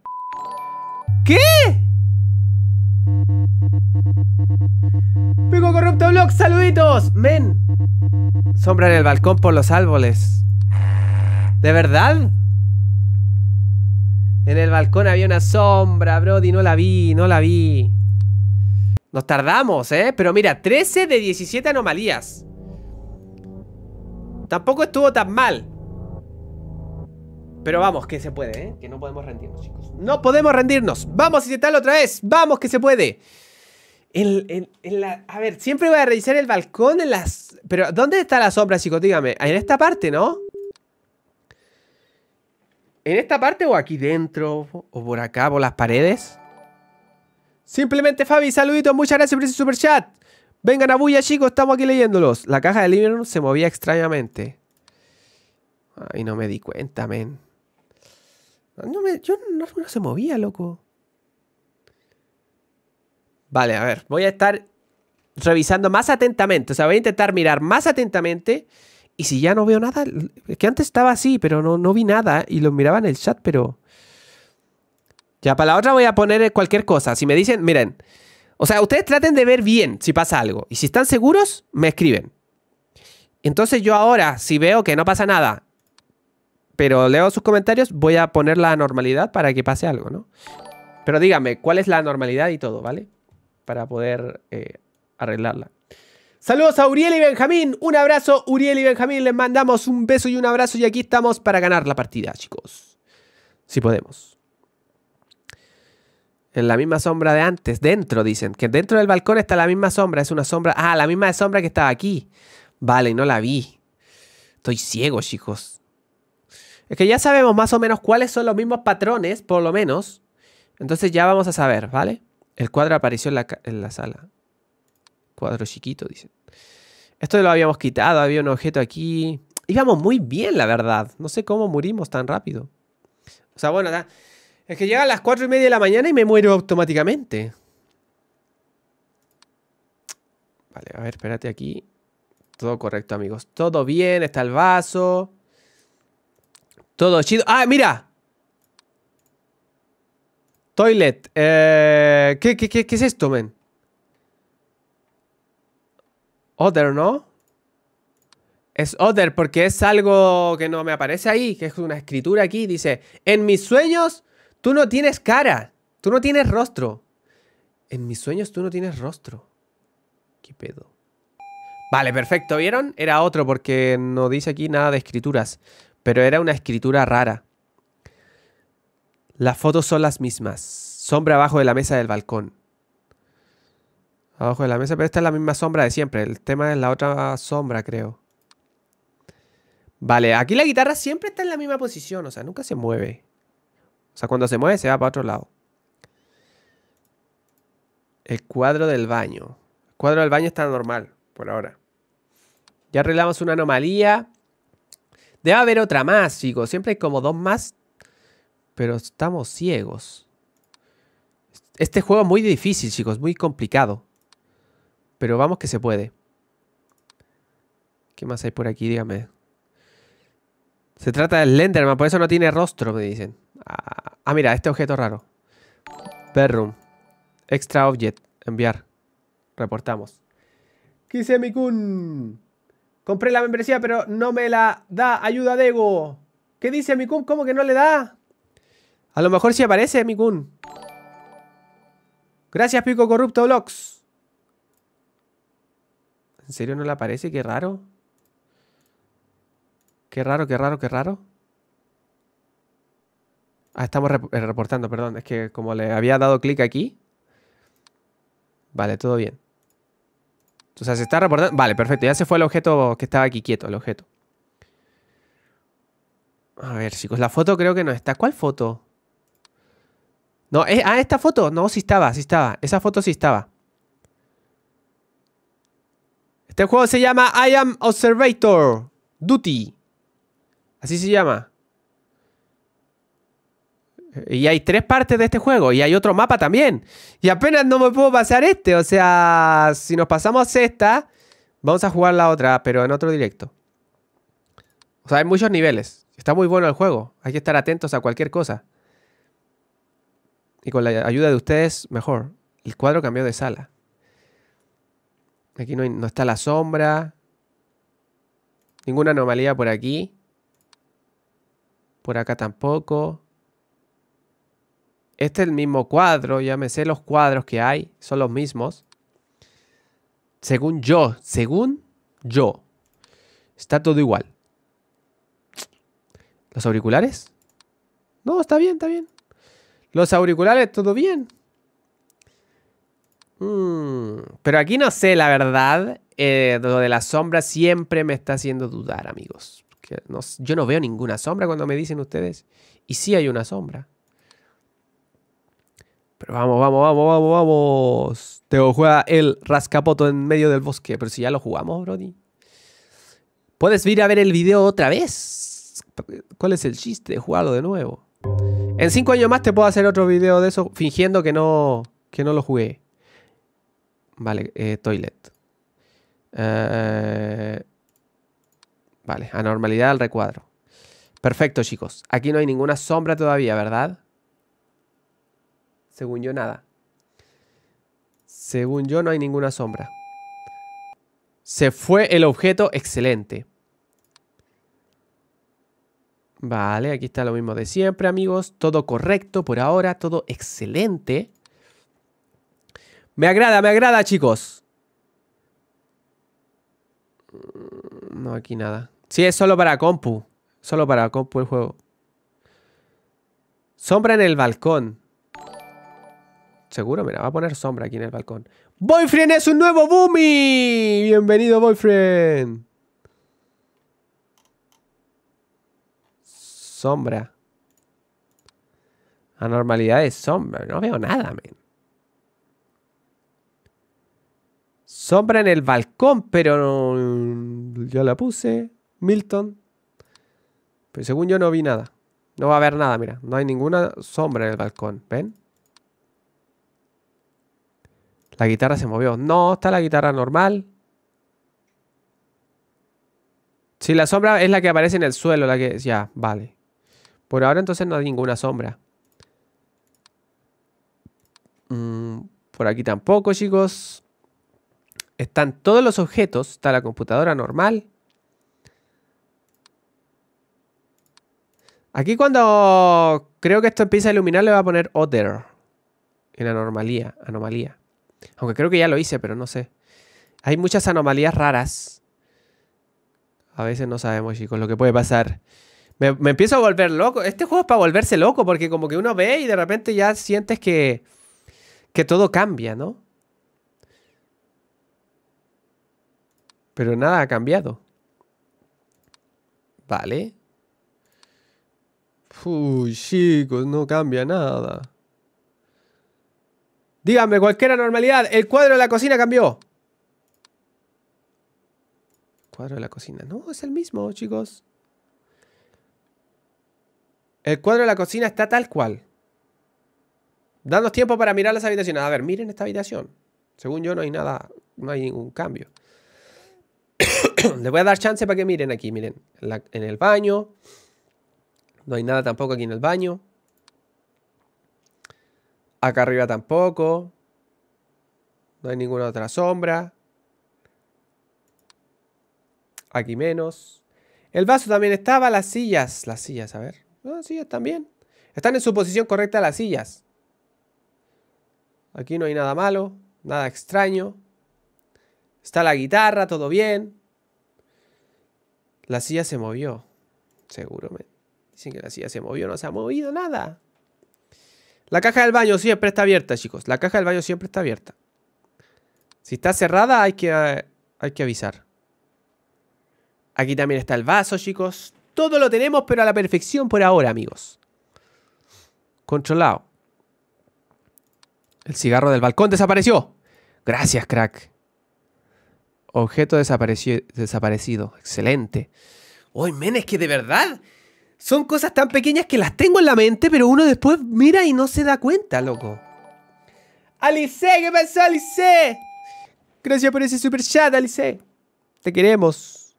¿Qué? Pico Corrupto Blog, saluditos. Men. Sombra en el balcón por los árboles. ¿De verdad? En el balcón había una sombra, Brody. No la vi, no la vi. Nos tardamos, ¿eh? Pero mira, 13 de 17 anomalías. Tampoco estuvo tan mal. Pero vamos, que se puede, ¿eh? Que no podemos rendirnos, chicos. No podemos rendirnos. Vamos a intentarlo otra vez. Vamos, que se puede. la... a ver, siempre voy a revisar el balcón en las... Pero, ¿dónde está la sombra, chicos? Dígame. En esta parte, ¿no? ¿En esta parte o aquí dentro? ¿O por acá, por las paredes? Simplemente, Fabi, saluditos. Muchas gracias por ese super chat. Vengan a bulla, chicos, estamos aquí leyéndolos. La caja de Limeron se movía extrañamente. Ay, no me di cuenta, men. No yo no, se movía, loco. Vale, a ver, voy a estar revisando más atentamente. O sea, voy a intentar mirar más atentamente. Y si ya no veo nada, es que antes estaba así, pero no, no vi nada. Y lo miraba en el chat, pero... Ya, para la otra voy a poner cualquier cosa. Si me dicen, miren, o sea, ustedes traten de ver bien si pasa algo. Y si están seguros, me escriben. Entonces yo ahora, si veo que no pasa nada, pero leo sus comentarios, voy a poner la normalidad para que pase algo, ¿no? Pero díganme, ¿cuál es la normalidad y todo, ¿vale? Para poder eh, arreglarla. Saludos a Uriel y Benjamín. Un abrazo, Uriel y Benjamín. Les mandamos un beso y un abrazo y aquí estamos para ganar la partida, chicos. Si podemos. En la misma sombra de antes, dentro, dicen. Que dentro del balcón está la misma sombra. Es una sombra. Ah, la misma sombra que estaba aquí. Vale, no la vi. Estoy ciego, chicos. Es que ya sabemos más o menos cuáles son los mismos patrones, por lo menos. Entonces ya vamos a saber, ¿vale? El cuadro apareció en la, sala. Cuadro chiquito, dicen. Esto lo habíamos quitado, había un objeto aquí. Íbamos muy bien, la verdad. No sé cómo murimos tan rápido. O sea, bueno, es que llega a las 4 y media de la mañana y me muero automáticamente. Vale, a ver, espérate aquí. Todo correcto, amigos. Todo bien, está el vaso. Todo chido. ¡Ah, mira! Toilet. Eh, ¿qué, qué, es esto, men? Other, ¿no? Es other porque es algo que no me aparece ahí, que es una escritura aquí. Dice, en mis sueños Tú no tienes cara, tú no tienes rostro. En mis sueños tú no tienes rostro. ¿Qué pedo? Vale, perfecto, ¿vieron? Era otro porque no dice aquí nada de escrituras, pero era una escritura rara. Las fotos son las mismas. Sombra abajo de la mesa del balcón. Abajo de la mesa, pero esta es la misma sombra de siempre. El tema es la otra sombra, creo. Vale, aquí la guitarra siempre está en la misma posición, o sea, nunca se mueve. O sea, cuando se mueve se va para otro lado. El cuadro del baño. El cuadro del baño está normal por ahora. Ya arreglamos una anomalía. Debe haber otra más, chicos. Siempre hay como dos más. Pero estamos ciegos. Este juego es muy difícil, chicos. Muy complicado. Pero vamos que se puede. ¿Qué más hay por aquí? Dígame. Se trata del Lenderman, por eso no tiene rostro, me dicen. Ah, mira, este objeto raro. Bedroom. Extra object. Enviar. Reportamos. Mikun? Compré la membresía, pero no me la da. Ayuda, Ego. ¿Qué dice Mikun? ¿Cómo que no le da? A lo mejor sí aparece, Mikun. Gracias, Pico Corrupto Vlogs. ¿En serio no le aparece? Qué raro. Qué raro, qué raro, qué raro. Ah, estamos eh, reportando, perdón. Es que como le había dado clic aquí. Vale, todo bien. entonces se está reportando. Vale, perfecto. Ya se fue el objeto que estaba aquí quieto, el objeto. A ver, chicos, la foto creo que no está. ¿Cuál foto? No, eh, ah, esta foto. No, si estaba, sí estaba. Esa foto sí estaba. Este juego se llama I Am Observator Duty. Así se llama. Y hay tres partes de este juego y hay otro mapa también. Y apenas no me puedo pasar este. O sea, si nos pasamos esta, vamos a jugar la otra, pero en otro directo. O sea, hay muchos niveles. Está muy bueno el juego. Hay que estar atentos a cualquier cosa. Y con la ayuda de ustedes, mejor. El cuadro cambió de sala. Aquí no, está la sombra. Ninguna anomalía por aquí. Por acá tampoco. Este es el mismo cuadro, ya me sé los cuadros que hay, son los mismos. Según yo, según yo, está todo igual. ¿Los auriculares? No, está bien, está bien. Los auriculares, todo bien. Mm, pero aquí no sé, la verdad. Eh, lo de la sombra siempre me está haciendo dudar, amigos. yo no veo ninguna sombra cuando me dicen ustedes. Y sí hay una sombra. Pero vamos, vamos, vamos, vamos, vamos. Teo juega el rascapoto en medio del bosque. Pero si ya lo jugamos, Brody. Puedes ir a ver el video otra vez. ¿Cuál es el chiste de jugarlo de nuevo? En cinco años más te puedo hacer otro video de eso fingiendo que no, que no lo jugué. Vale, eh, toilet. Eh, vale, anormalidad al recuadro. Perfecto, chicos. Aquí no hay ninguna sombra todavía, ¿verdad? Según yo, nada. Según yo, no hay ninguna sombra. Se fue el objeto. Excelente. Vale, aquí está lo mismo de siempre, amigos. Todo correcto por ahora. Todo excelente. Me agrada, me agrada, chicos. Mm, no, aquí nada. Sí, es solo para compu. Solo para compu el juego. Sombra en el balcón. Seguro, mira, va a poner sombra aquí en el balcón. ¡Boyfriend es un nuevo Boomy! ¡Bienvenido, Boyfriend! Sombra. Anormalidad de sombra. No veo nada, men. Sombra en el balcón, pero Ya Yo la puse. Milton. Pero según yo no vi nada. No va a haber nada, mira. No hay ninguna sombra en el balcón. ¿Ven? La guitarra se movió. No, está la guitarra normal. Si sí, la sombra es la que aparece en el suelo, la que... Ya, vale. Por ahora entonces no hay ninguna sombra. Mm, por aquí tampoco, chicos. Están todos los objetos. Está la computadora normal. Aquí cuando creo que esto empieza a iluminar le voy a poner other. En anomalía, anomalía. Aunque creo que ya lo hice, pero no sé. Hay muchas anomalías raras. A veces no sabemos, chicos, lo que puede pasar. Me, empiezo a volver loco. Este juego es para volverse loco, porque como que uno ve y de repente ya sientes que, que todo cambia, ¿no? Pero nada ha cambiado. Vale. Uy, chicos, no cambia nada. Díganme, cualquier anormalidad. El cuadro de la cocina cambió. Cuadro de la cocina. No, es el mismo, chicos. El cuadro de la cocina está tal cual. Danos tiempo para mirar las habitaciones. A ver, miren esta habitación. Según yo no hay nada, no hay ningún cambio. Les voy a dar chance para que miren aquí, miren. en el baño. No hay nada tampoco aquí en el baño. Acá arriba tampoco. No hay ninguna otra sombra. Aquí menos. El vaso también estaba. Las sillas. Las sillas, a ver. Las sillas también. Están en su posición correcta las sillas. Aquí no hay nada malo. Nada extraño. Está la guitarra, todo bien. La silla se movió. Seguro. dicen que la silla se movió. No se ha movido nada. La caja del baño siempre está abierta, chicos. La caja del baño siempre está abierta. Si está cerrada, hay que, hay que avisar. Aquí también está el vaso, chicos. Todo lo tenemos, pero a la perfección por ahora, amigos. Controlado. El cigarro del balcón desapareció. Gracias, crack. Objeto desaparecido. Excelente. Uy, menes, que de verdad son cosas tan pequeñas que las tengo en la mente, pero uno después mira y no se da cuenta, loco. Alice, ¿qué pasó, Alice? Gracias por ese super chat, Alice. Te queremos.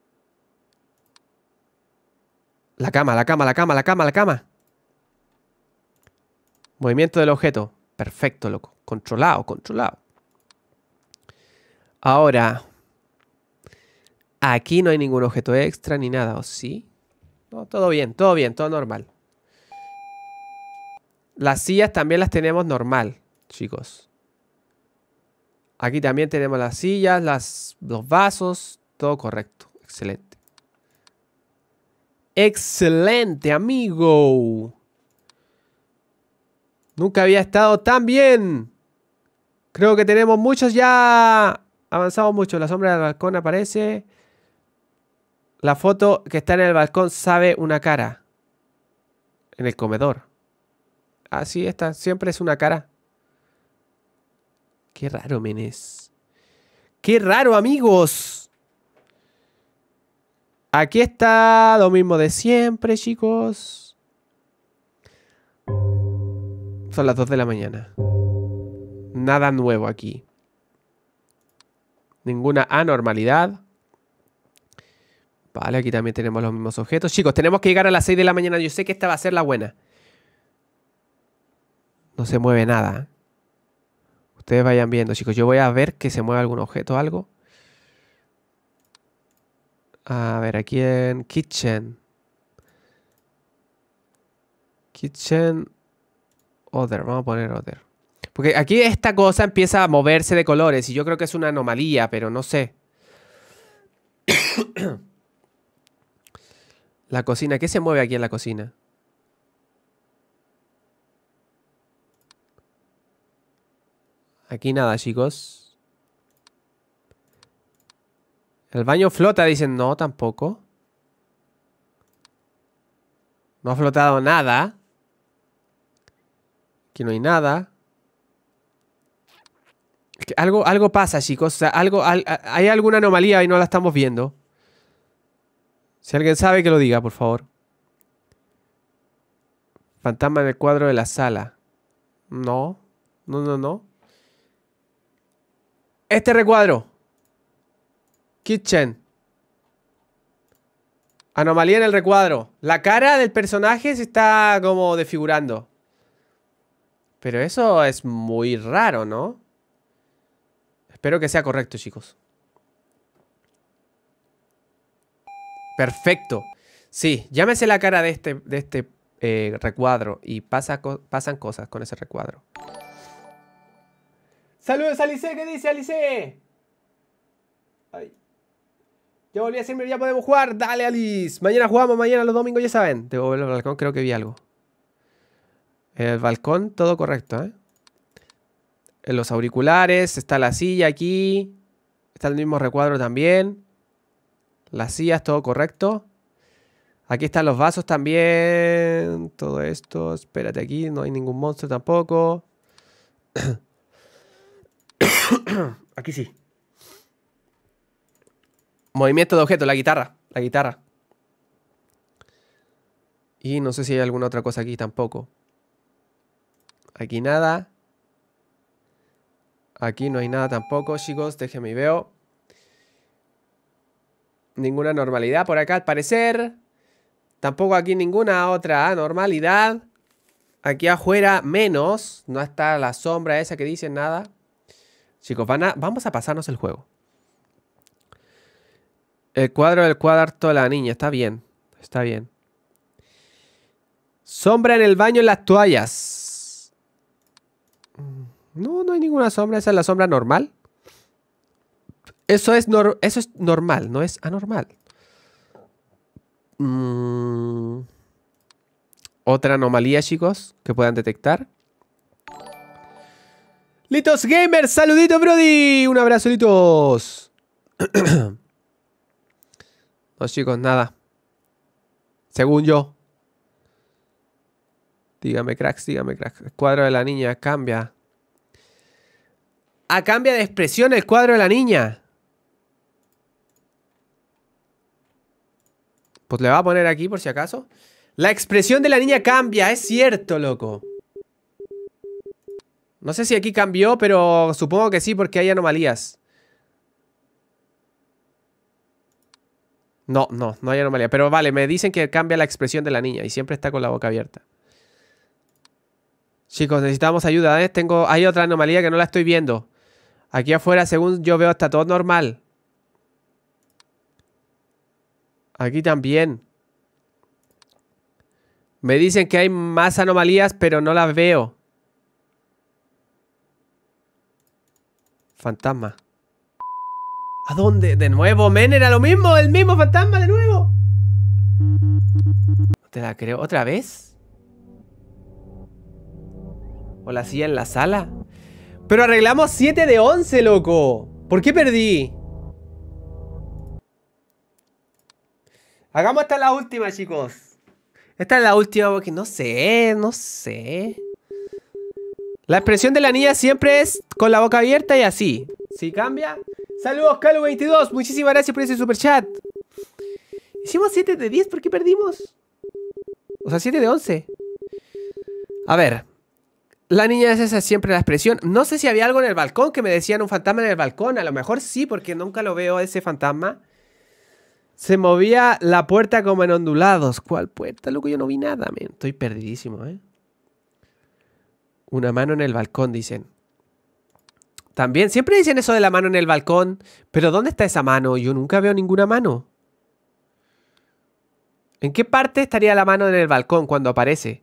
La cama, la cama, la cama, la cama, la cama. Movimiento del objeto. Perfecto, loco. Controlado, controlado. Ahora, aquí no hay ningún objeto extra ni nada, ¿o sí? No, todo bien, todo bien, todo normal. Las sillas también las tenemos normal, chicos. Aquí también tenemos las sillas, las, los vasos, todo correcto. Excelente. Excelente, amigo. Nunca había estado tan bien. Creo que tenemos muchos ya. Avanzamos mucho. La sombra del balcón aparece. La foto que está en el balcón sabe una cara. En el comedor. Así está, siempre es una cara. Qué raro, menes. Qué raro, amigos. Aquí está lo mismo de siempre, chicos. Son las 2 de la mañana. Nada nuevo aquí. Ninguna anormalidad. Vale, aquí también tenemos los mismos objetos. Chicos, tenemos que llegar a las 6 de la mañana. Yo sé que esta va a ser la buena. No se mueve nada. Ustedes vayan viendo, chicos. Yo voy a ver que se mueve algún objeto o algo. A ver, aquí en Kitchen. Kitchen Other. Vamos a poner Other. Porque aquí esta cosa empieza a moverse de colores y yo creo que es una anomalía, pero no sé. La cocina, ¿qué se mueve aquí en la cocina? Aquí nada, chicos. El baño flota, dicen. No, tampoco. No ha flotado nada. Aquí no hay nada. que algo, algo pasa, chicos. O sea, algo, hay alguna anomalía y no la estamos viendo. Si alguien sabe, que lo diga, por favor. Fantasma en el cuadro de la sala. No, no, no, no. Este recuadro. Kitchen. Anomalía en el recuadro. La cara del personaje se está como desfigurando. Pero eso es muy raro, ¿no? Espero que sea correcto, chicos. Perfecto. Sí, llámese la cara de este, de este eh, recuadro y pasa pasan cosas con ese recuadro. Saludos, Alice. ¿Qué dice Alice? yo Ya volví a decirme, ya podemos jugar. Dale, Alice. Mañana jugamos, mañana los domingos, ya saben. Debo oh, volver al balcón, creo que vi algo. El balcón, todo correcto, ¿eh? Los auriculares, está la silla aquí. Está el mismo recuadro también. Las sillas, todo correcto. Aquí están los vasos también. Todo esto. Espérate aquí. No hay ningún monstruo tampoco. aquí sí. Movimiento de objeto, la guitarra. La guitarra. Y no sé si hay alguna otra cosa aquí tampoco. Aquí nada. Aquí no hay nada tampoco, chicos. Déjenme y veo. Ninguna normalidad por acá al parecer. Tampoco aquí ninguna otra normalidad. Aquí afuera menos. No está la sombra esa que dice nada. Chicos, vamos a pasarnos el juego. El cuadro del cuarto de la niña. Está bien. Está bien. Sombra en el baño en las toallas. Mm, no, no hay ninguna sombra. Esa es la sombra normal. Eso es, eso es normal, no es anormal. Mm. Otra anomalía, chicos, que puedan detectar. Litos Gamer! saludito Brody, un abrazo, no, chicos, nada. Según yo. Dígame, cracks, dígame, cracks. El cuadro de la niña cambia. Ah, cambia de expresión el cuadro de la niña. Pues le voy a poner aquí por si acaso. La expresión de la niña cambia, es cierto, loco. No sé si aquí cambió, pero supongo que sí porque hay anomalías. No, no, no hay anomalía. Pero vale, me dicen que cambia la expresión de la niña y siempre está con la boca abierta. Chicos, necesitamos ayuda. ¿eh? Tengo, hay otra anomalía que no la estoy viendo. Aquí afuera, según yo veo, está todo normal. Aquí también. Me dicen que hay más anomalías, pero no las veo. Fantasma. ¿A dónde? De nuevo, men, era lo mismo, el mismo fantasma de nuevo. No te la creo. ¿Otra vez? ¿O la silla en la sala? Pero arreglamos 7 de 11, loco. ¿Por qué perdí? Hagamos hasta la última, chicos. Esta es la última porque no sé, no sé. La expresión de la niña siempre es con la boca abierta y así. Si cambia. Saludos, Calu22. Muchísimas gracias por ese super chat. Hicimos 7 de 10, ¿por qué perdimos? O sea, 7 de 11. A ver. La niña es esa siempre la expresión. No sé si había algo en el balcón que me decían un fantasma en el balcón. A lo mejor sí, porque nunca lo veo ese fantasma. Se movía la puerta como en ondulados. ¿Cuál puerta, loco? Yo no vi nada, man. Estoy perdidísimo, ¿eh? Una mano en el balcón, dicen. También, siempre dicen eso de la mano en el balcón. Pero ¿dónde está esa mano? Yo nunca veo ninguna mano. ¿En qué parte estaría la mano en el balcón cuando aparece?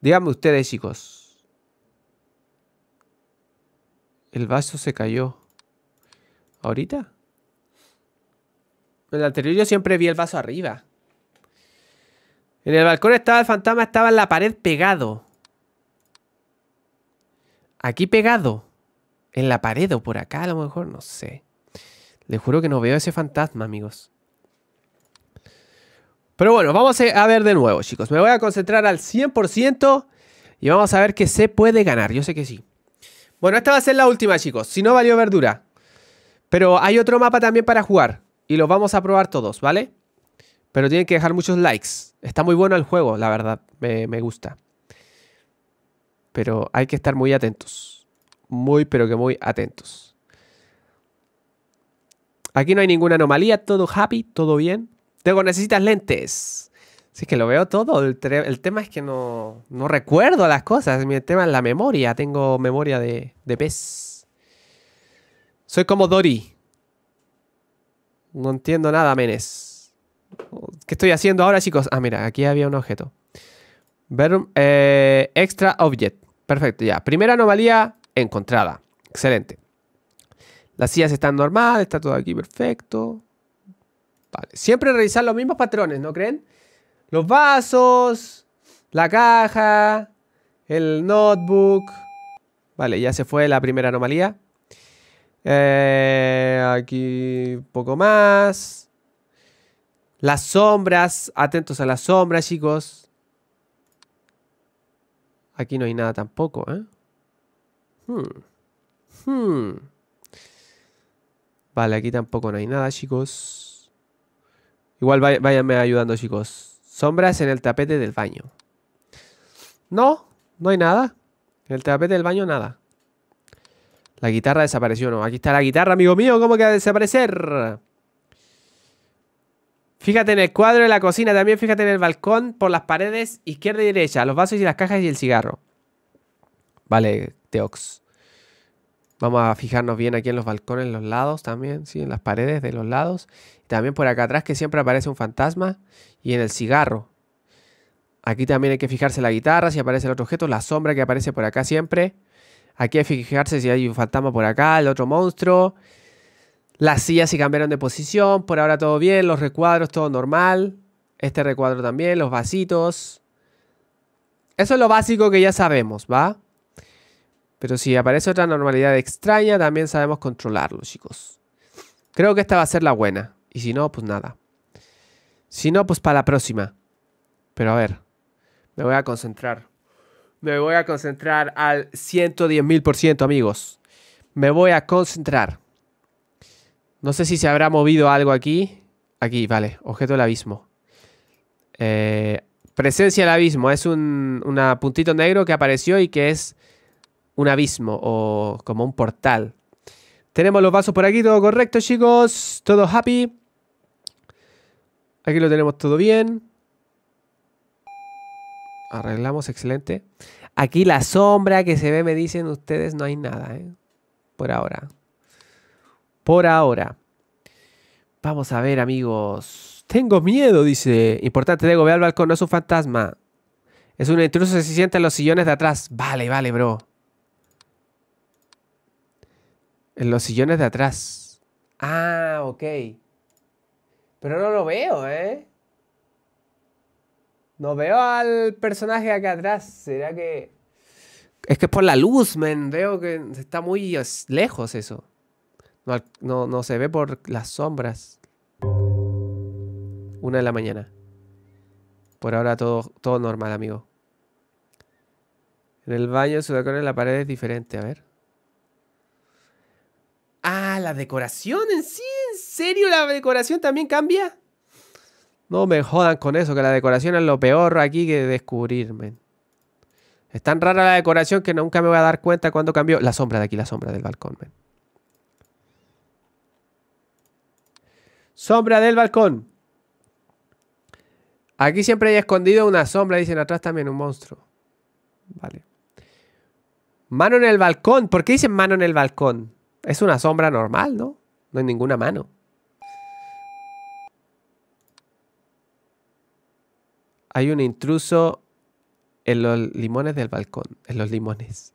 Díganme ustedes, chicos. El vaso se cayó. ¿Ahorita? En pues el anterior yo siempre vi el vaso arriba. En el balcón estaba el fantasma, estaba en la pared pegado. Aquí pegado. En la pared o por acá a lo mejor, no sé. Les juro que no veo ese fantasma, amigos. Pero bueno, vamos a ver de nuevo, chicos. Me voy a concentrar al 100% y vamos a ver que se puede ganar. Yo sé que sí. Bueno, esta va a ser la última, chicos. Si no, valió verdura. Pero hay otro mapa también para jugar. Y los vamos a probar todos, ¿vale? Pero tienen que dejar muchos likes. Está muy bueno el juego, la verdad. Me, gusta. Pero hay que estar muy atentos. Muy, pero que muy atentos. Aquí no hay ninguna anomalía. Todo happy, todo bien. Tengo, necesitas lentes. Sí, que lo veo todo. El, tema es que no, no, recuerdo las cosas. Mi tema es la memoria. Tengo memoria de, de pez. Soy como Dory. No entiendo nada, menes. ¿Qué estoy haciendo ahora, chicos? Ah, mira, aquí había un objeto. Eh, extra object. Perfecto, ya. Primera anomalía encontrada. Excelente. Las sillas están normal, está todo aquí perfecto. Vale. Siempre revisar los mismos patrones, ¿no creen? Los vasos, la caja, el notebook. Vale, ya se fue la primera anomalía. Eh, aquí poco más. Las sombras. Atentos a las sombras, chicos. Aquí no hay nada tampoco, ¿eh? Hmm. Hmm. Vale, aquí tampoco no hay nada, chicos. Igual váyanme ayudando, chicos. Sombras en el tapete del baño. No, no hay nada. En el tapete del baño nada. La guitarra desapareció, ¿no? Aquí está la guitarra, amigo mío. ¿Cómo que va a desaparecer? Fíjate en el cuadro de la cocina, también fíjate en el balcón, por las paredes, izquierda y derecha, los vasos y las cajas y el cigarro. Vale, Teox. Vamos a fijarnos bien aquí en los balcones, en los lados también, sí, en las paredes de los lados. También por acá atrás que siempre aparece un fantasma y en el cigarro. Aquí también hay que fijarse la guitarra, si aparece el otro objeto, la sombra que aparece por acá siempre. Aquí hay que fijarse si hay un fantasma por acá, el otro monstruo. Las sillas se cambiaron de posición. Por ahora todo bien. Los recuadros, todo normal. Este recuadro también, los vasitos. Eso es lo básico que ya sabemos, ¿va? Pero si aparece otra normalidad extraña, también sabemos controlarlo, chicos. Creo que esta va a ser la buena. Y si no, pues nada. Si no, pues para la próxima. Pero a ver, me voy a concentrar. Me voy a concentrar al 110.000%, amigos. Me voy a concentrar. No sé si se habrá movido algo aquí. Aquí, vale. Objeto del abismo. Eh, presencia del abismo. Es un puntito negro que apareció y que es un abismo o como un portal. Tenemos los vasos por aquí, todo correcto, chicos. Todo happy. Aquí lo tenemos todo bien arreglamos, excelente. Aquí la sombra que se ve, me dicen ustedes, no hay nada, ¿eh? Por ahora. Por ahora. Vamos a ver, amigos. Tengo miedo, dice. Importante, Diego, ve al balcón, no es un fantasma. Es un intruso, se siente en los sillones de atrás. Vale, vale, bro. En los sillones de atrás. Ah, ok. Pero no lo veo, ¿eh? No veo al personaje acá atrás. ¿Será que.? Es que es por la luz, men. Veo que está muy lejos eso. No, se ve por las sombras. Una de la mañana. Por ahora todo, todo normal, amigo. En el baño, su decoración en la pared es diferente, a ver. Ah, la decoración en sí, en serio, la decoración también cambia. No me jodan con eso, que la decoración es lo peor aquí que descubrirme. Es tan rara la decoración que nunca me voy a dar cuenta cuando cambió. La sombra de aquí, la sombra del balcón, Sombra del balcón. Aquí siempre hay escondido una sombra, dicen atrás también un monstruo. Vale. Mano en el balcón. ¿Por qué dicen mano en el balcón? Es una sombra normal, ¿no? No hay ninguna mano. Hay un intruso en los limones del balcón. En los limones.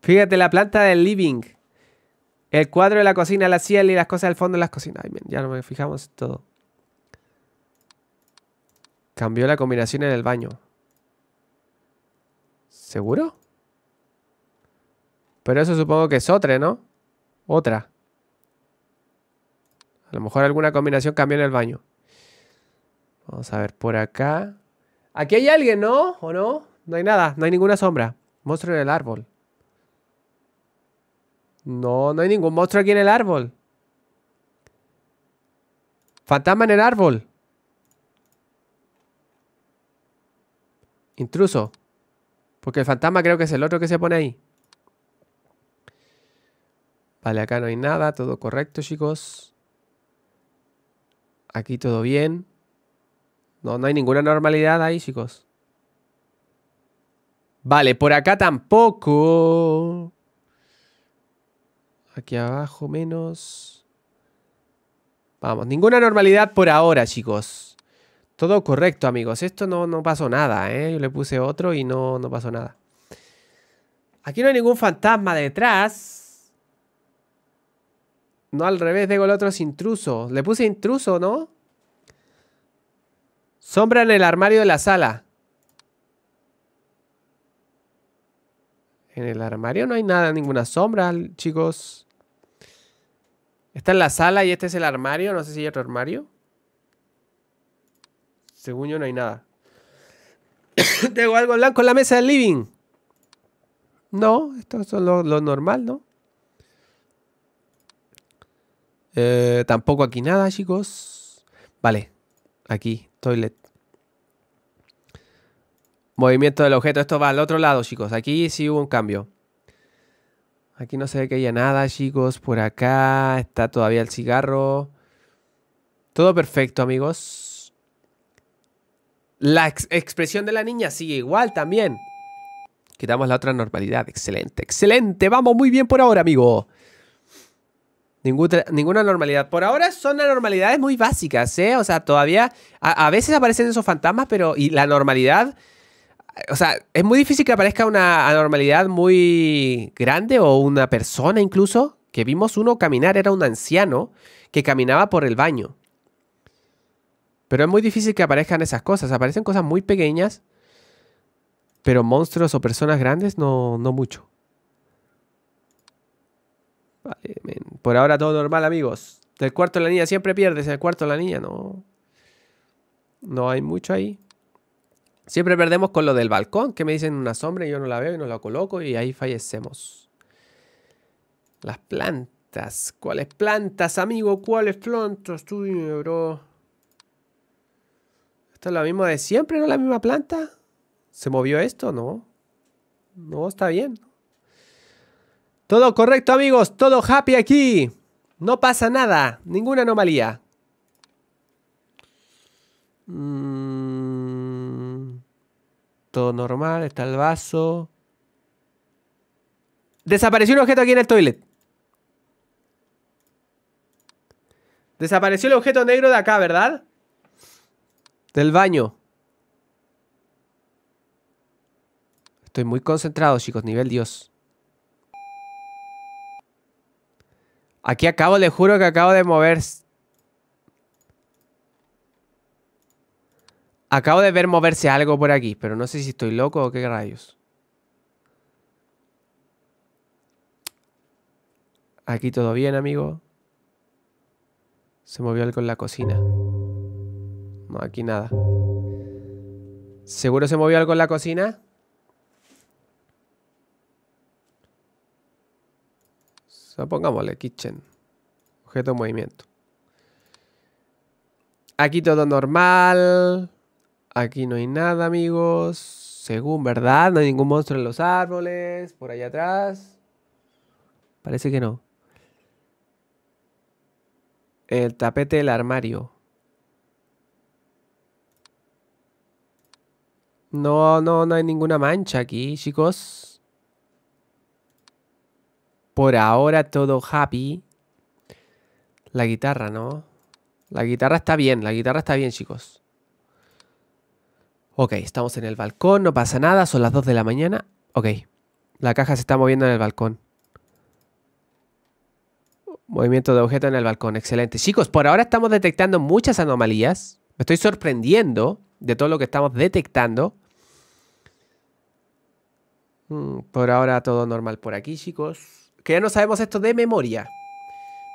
Fíjate, la planta del living. El cuadro de la cocina, la silla y las cosas del fondo de las cocinas. Ay, ya no me fijamos todo. Cambió la combinación en el baño. ¿Seguro? Pero eso supongo que es otra, ¿no? Otra. A lo mejor alguna combinación cambió en el baño. Vamos a ver por acá. Aquí hay alguien, ¿no? ¿O no? No hay nada, no hay ninguna sombra. Monstruo en el árbol. No, no hay ningún monstruo aquí en el árbol. Fantasma en el árbol. Intruso. Porque el fantasma creo que es el otro que se pone ahí. Vale, acá no hay nada. Todo correcto, chicos. Aquí todo bien. No, no hay ninguna normalidad ahí, chicos. Vale, por acá tampoco. Aquí abajo menos. Vamos, ninguna normalidad por ahora, chicos. Todo correcto, amigos. Esto no, no pasó nada, ¿eh? Yo le puse otro y no, no pasó nada. Aquí no hay ningún fantasma detrás. No, al revés, digo el otro es intruso. Le puse intruso, ¿no? Sombra en el armario de la sala. En el armario no hay nada, ninguna sombra, chicos. Está en la sala y este es el armario. No sé si hay otro armario. Según yo no hay nada. Tengo algo blanco en la mesa del living. No, esto es lo, normal, ¿no? Eh, tampoco aquí nada, chicos. Vale, aquí. Toilet. Movimiento del objeto. Esto va al otro lado, chicos. Aquí sí hubo un cambio. Aquí no se ve que haya nada, chicos. Por acá está todavía el cigarro. Todo perfecto, amigos. La expresión de la niña sigue igual también. Quitamos la otra normalidad. Excelente, excelente. Vamos muy bien por ahora, amigo. Ninguna, ninguna normalidad. Por ahora son anormalidades muy básicas, ¿eh? O sea, todavía a, veces aparecen esos fantasmas, pero y la normalidad, o sea, es muy difícil que aparezca una anormalidad muy grande o una persona incluso, que vimos uno caminar, era un anciano que caminaba por el baño. Pero es muy difícil que aparezcan esas cosas, aparecen cosas muy pequeñas, pero monstruos o personas grandes no, no mucho. Por ahora todo normal, amigos. Del cuarto de la niña siempre pierdes. El cuarto de la niña no. No hay mucho ahí. Siempre perdemos con lo del balcón, que me dicen una sombra y yo no la veo y no la coloco y ahí fallecemos. Las plantas. ¿Cuáles plantas, amigo? ¿Cuáles plantas? Tú bro. ¿Esto es lo mismo de siempre? ¿No la misma planta? ¿Se movió esto? No. No, está bien. Todo correcto, amigos. Todo happy aquí. No pasa nada. Ninguna anomalía. Mm, todo normal. Está el vaso. Desapareció un objeto aquí en el toilet. Desapareció el objeto negro de acá, ¿verdad? Del baño. Estoy muy concentrado, chicos. Nivel Dios. Aquí acabo, le juro que acabo de moverse. Acabo de ver moverse algo por aquí, pero no sé si estoy loco o qué rayos. Aquí todo bien, amigo. Se movió algo en la cocina. No, aquí nada. ¿Seguro se movió algo en la cocina? pongámosle kitchen. Objeto de movimiento. Aquí todo normal. Aquí no hay nada, amigos. Según, ¿verdad? No hay ningún monstruo en los árboles. Por allá atrás. Parece que no. El tapete del armario. No, no, no hay ninguna mancha aquí, chicos por ahora todo happy. La guitarra, ¿no? La guitarra está bien, la guitarra está bien, chicos. Ok, estamos en el balcón, no pasa nada, son las 2 de la mañana. Ok, la caja se está moviendo en el balcón. Movimiento de objeto en el balcón, excelente. Chicos, por ahora estamos detectando muchas anomalías. Me estoy sorprendiendo de todo lo que estamos detectando. Mm, por ahora todo normal por aquí, chicos que ya no sabemos esto de memoria.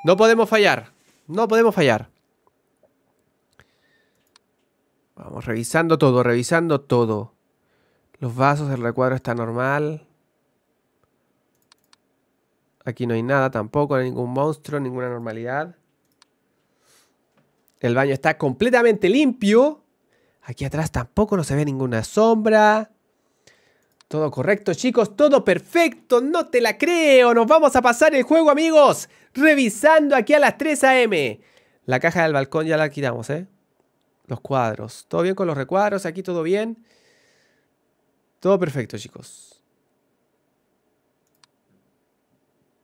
No podemos fallar. No podemos fallar. Vamos, revisando todo, revisando todo. Los vasos, el recuadro está normal. Aquí no hay nada tampoco, no hay ningún monstruo, ninguna normalidad. El baño está completamente limpio. Aquí atrás tampoco no se ve ninguna sombra. Todo correcto, chicos, todo perfecto, no te la creo. Nos vamos a pasar el juego, amigos. Revisando aquí a las 3 a.m. La caja del balcón ya la quitamos, ¿eh? Los cuadros. Todo bien con los recuadros, aquí todo bien. Todo perfecto, chicos.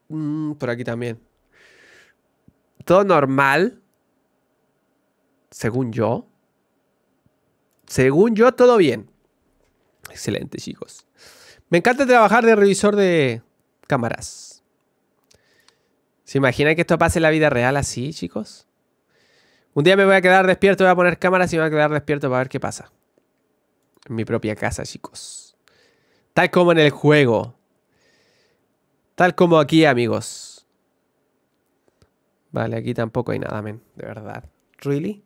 Mm, por aquí también. Todo normal. Según yo. Según yo, todo bien. Excelente, chicos. Me encanta trabajar de revisor de cámaras. ¿Se imaginan que esto pase en la vida real así, chicos? Un día me voy a quedar despierto, voy a poner cámaras y me voy a quedar despierto para ver qué pasa. En mi propia casa, chicos. Tal como en el juego. Tal como aquí, amigos. Vale, aquí tampoco hay nada, men. De verdad. ¿Really?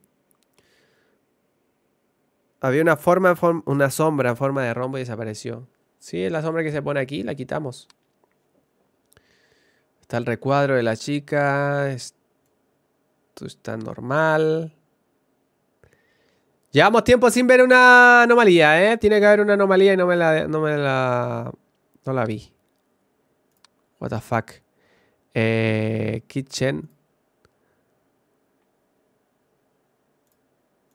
Había una forma, una sombra en forma de rombo y desapareció. Sí, la sombra que se pone aquí, la quitamos. Está el recuadro de la chica. Esto está normal. Llevamos tiempo sin ver una anomalía, ¿eh? Tiene que haber una anomalía y no me la... No, la, vi. What the fuck. Eh, kitchen.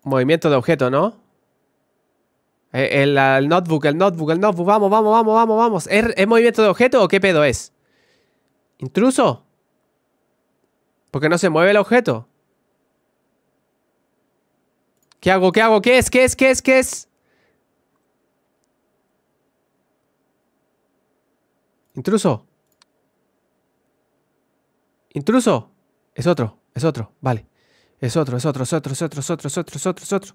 Movimiento de objeto, ¿no? Eh, el, notebook, el notebook, el notebook. Vamos, vamos, vamos, vamos, vamos. ¿Es, movimiento de objeto o qué pedo es? ¿Intruso? Porque no se mueve el objeto. ¿Qué hago? ¿Qué hago? ¿Qué es? ¿Qué es? ¿Qué es? ¿Qué es? Intruso. Intruso. Es otro, es otro, vale. Es otro, es otro, es otro, es otro, es otro, es otro, es otro. Es otro.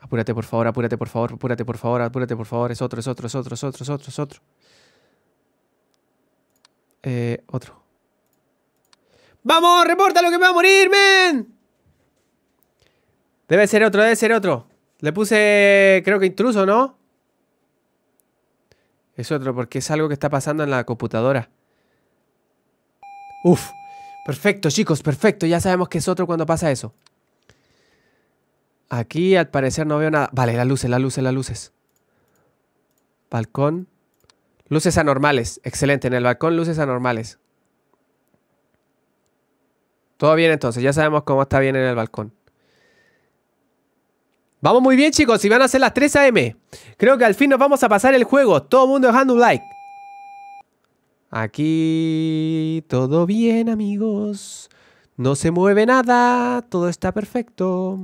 Apúrate, por favor, apúrate, por favor, apúrate, por favor, apúrate, por favor. Es otro, es otro, es otro, es otro, es otro, es otro. Eh, otro. ¡Vamos! ¡Reporta lo que me va a morir, men! Debe ser otro, debe ser otro. Le puse, creo que intruso, ¿no? Es otro, porque es algo que está pasando en la computadora. Uf. Perfecto, chicos, perfecto. Ya sabemos que es otro cuando pasa eso. Aquí al parecer no veo nada. Vale, las luces, las luces, las luces. Balcón. Luces anormales. Excelente, en el balcón luces anormales. Todo bien entonces, ya sabemos cómo está bien en el balcón. Vamos muy bien chicos, y van a ser las 3 am. Creo que al fin nos vamos a pasar el juego. Todo mundo dejando un like. Aquí todo bien amigos. No se mueve nada, todo está perfecto.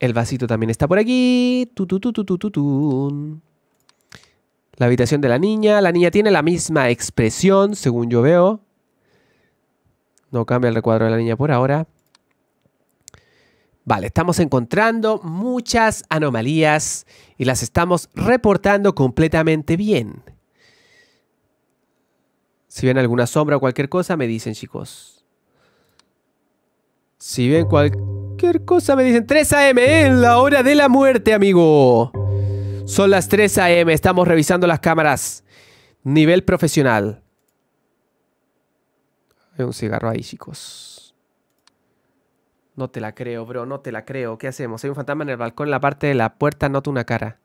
El vasito también está por aquí. la habitación de la niña. La niña tiene la misma expresión, según yo veo. No cambia el recuadro de la niña por ahora. Vale, estamos encontrando muchas anomalías y las estamos reportando completamente bien. Si ven alguna sombra o cualquier cosa, me dicen, chicos. Si ven cual Qué cosa me dicen 3 AM en la hora de la muerte, amigo. Son las 3 AM, estamos revisando las cámaras. Nivel profesional. Hay un cigarro ahí, chicos. No te la creo, bro, no te la creo. ¿Qué hacemos? Hay un fantasma en el balcón, en la parte de la puerta, noto una cara.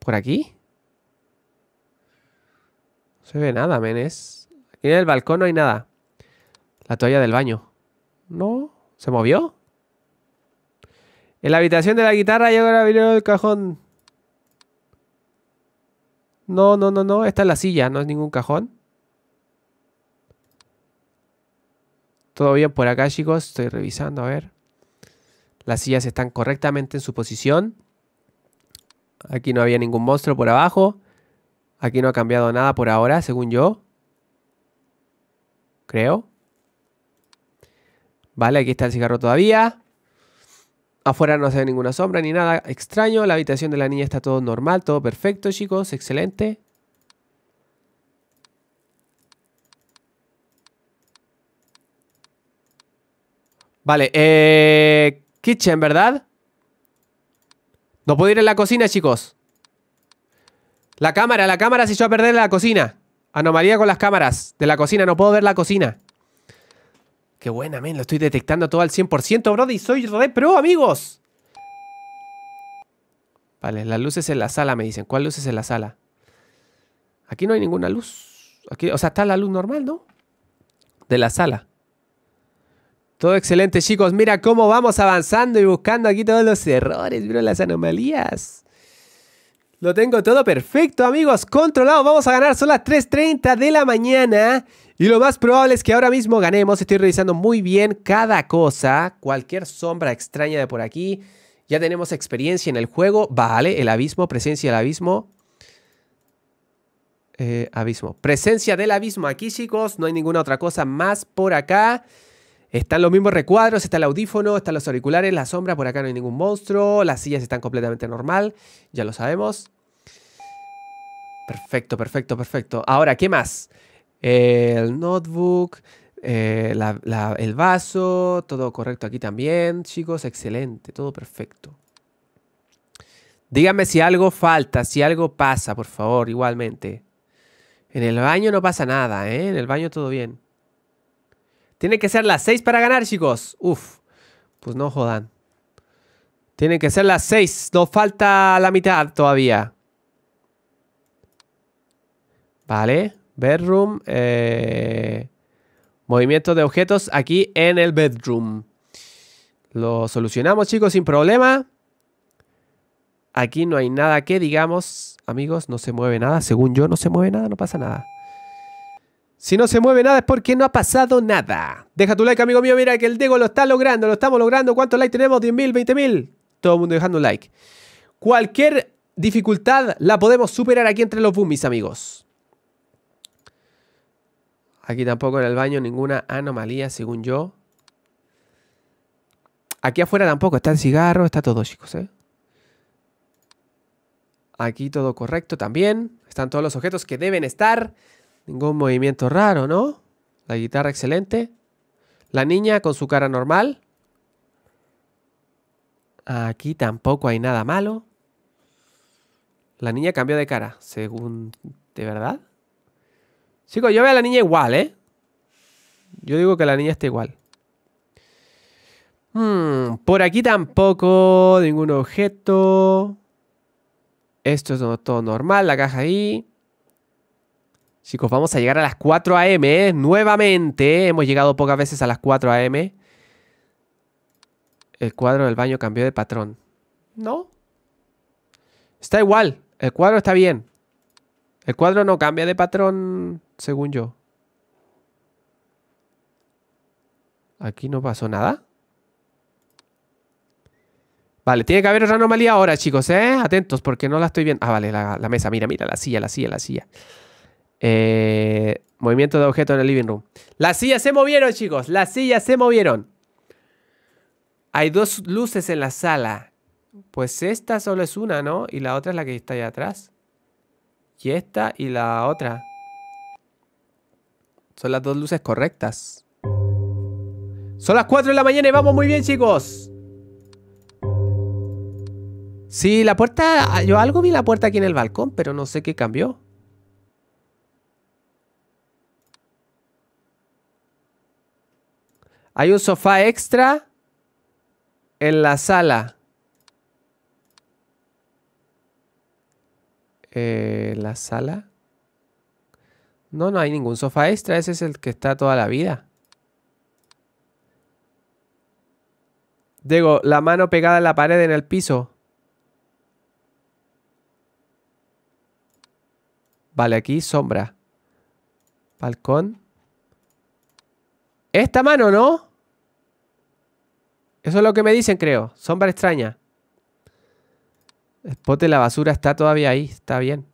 ¿Por aquí? No se ve nada, menes. Aquí en el balcón no hay nada. La toalla del baño. No, se movió. En la habitación de la guitarra y ahora vino el cajón. No, no, no, no. Esta es la silla, no es ningún cajón. Todo bien por acá, chicos. Estoy revisando, a ver. Las sillas están correctamente en su posición. Aquí no había ningún monstruo por abajo. Aquí no ha cambiado nada por ahora, según yo. Creo. Vale, aquí está el cigarro todavía. Afuera no se ve ninguna sombra ni nada extraño. La habitación de la niña está todo normal, todo perfecto, chicos. Excelente. Vale, eh... Kitchen, ¿verdad? No puedo ir a la cocina, chicos. La cámara, la cámara se yo a perder la cocina. Anomalía con las cámaras. De la cocina, no puedo ver la cocina. Qué buena, men. Lo estoy detectando todo al 100%, bro! Y soy re pro, amigos. Vale, las luces en la sala, me dicen. ¿Cuál luces en la sala? Aquí no hay ninguna luz. Aquí, o sea, está la luz normal, ¿no? De la sala. Todo excelente, chicos. Mira cómo vamos avanzando y buscando aquí todos los errores, bro, las anomalías. Lo tengo todo perfecto, amigos. Controlado. Vamos a ganar. Son las 3.30 de la mañana. Y lo más probable es que ahora mismo ganemos. Estoy revisando muy bien cada cosa. Cualquier sombra extraña de por aquí. Ya tenemos experiencia en el juego. Vale, el abismo, presencia del abismo. Eh, abismo. Presencia del abismo aquí, chicos. No hay ninguna otra cosa más por acá. Están los mismos recuadros, está el audífono, están los auriculares, la sombra, por acá no hay ningún monstruo, las sillas están completamente normal, ya lo sabemos. Perfecto, perfecto, perfecto. Ahora, ¿qué más? el notebook, eh, el vaso, todo correcto aquí también, chicos, excelente, todo perfecto. Díganme si algo falta, si algo pasa, por favor, igualmente. En el baño no pasa nada, ¿eh? En el baño todo bien. Tiene que ser las 6 para ganar, chicos. Uf, pues no jodan. Tienen que ser las 6, nos falta la mitad todavía. Vale. Bedroom. Eh, movimiento de objetos aquí en el bedroom. Lo solucionamos, chicos, sin problema. Aquí no hay nada que digamos. Amigos, no se mueve nada. Según yo, no se mueve nada, no pasa nada. Si no se mueve nada es porque no ha pasado nada. Deja tu like, amigo mío. Mira que el Diego lo está logrando, lo estamos logrando. ¿Cuántos likes tenemos? ¿10.000? ¿20.000? Todo el mundo dejando un like. Cualquier dificultad la podemos superar aquí entre los boomies, amigos. Aquí tampoco en el baño ninguna anomalía, según yo. Aquí afuera tampoco. Está el cigarro, está todo, chicos, ¿eh? Aquí todo correcto también. Están todos los objetos que deben estar. Ningún movimiento raro, ¿no? La guitarra excelente. La niña con su cara normal. Aquí tampoco hay nada malo. La niña cambió de cara, según... ¿De verdad? Chicos, yo veo a la niña igual, ¿eh? Yo digo que la niña está igual. Hmm, por aquí tampoco. Ningún objeto. Esto es todo normal, la caja ahí. Chicos, vamos a llegar a las 4 a.m. ¿eh? Nuevamente. ¿eh? Hemos llegado pocas veces a las 4 a.m. El cuadro del baño cambió de patrón. ¿No? Está igual. El cuadro está bien. El cuadro no cambia de patrón, según yo. Aquí no pasó nada. Vale, tiene que haber otra anomalía ahora, chicos, ¿eh? Atentos, porque no la estoy viendo. Ah, vale, la, mesa, mira, mira, la silla, la silla, la silla. Eh, movimiento de objeto en el living room. Las sillas se movieron, chicos, las sillas se movieron. Hay dos luces en la sala. Pues esta solo es una, ¿no? Y la otra es la que está allá atrás. Y esta y la otra. Son las dos luces correctas. Son las 4 de la mañana y vamos muy bien, chicos. Sí, la puerta... Yo algo vi la puerta aquí en el balcón, pero no sé qué cambió. Hay un sofá extra en la sala. Eh, la sala. No, no hay ningún sofá extra. Ese es el que está toda la vida. Digo, la mano pegada a la pared en el piso. Vale, aquí sombra. Balcón. Esta mano, ¿no? Eso es lo que me dicen, creo. Sombra extraña. Spot la basura está todavía ahí, está bien.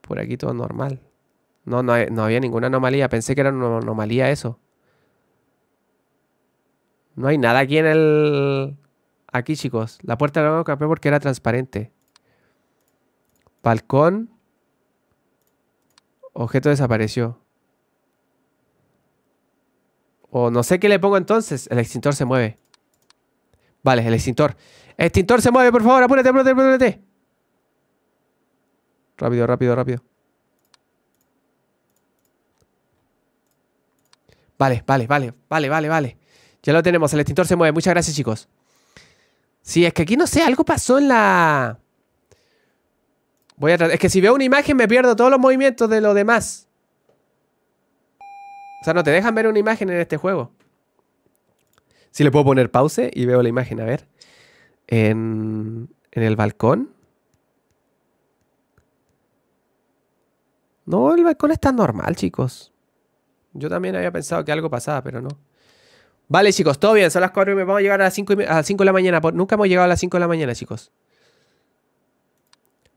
Por aquí todo normal. No, no, había ninguna anomalía. Pensé que era una anomalía eso. No hay nada aquí en el... Aquí, chicos. La puerta la cambié porque era transparente. Balcón. Objeto desapareció. O no sé qué le pongo entonces. El extintor se mueve. Vale, el extintor. Extintor se mueve, por favor, apúrate, apúrate, apúrate. Rápido, rápido, rápido. Vale, vale, vale, vale, vale, vale. Ya lo tenemos, el extintor se mueve. Muchas gracias, chicos. Sí, es que aquí no sé, algo pasó en la... Voy a Es que si veo una imagen me pierdo todos los movimientos de lo demás. O sea, no te dejan ver una imagen en este juego. Si le puedo poner pause y veo la imagen, a ver. En, el balcón. No, el balcón está normal, chicos. Yo también había pensado que algo pasaba, pero no. Vale, chicos, todo bien. Son las 4 y me vamos a llegar a las 5, a 5 de la mañana. Nunca hemos llegado a las 5 de la mañana, chicos.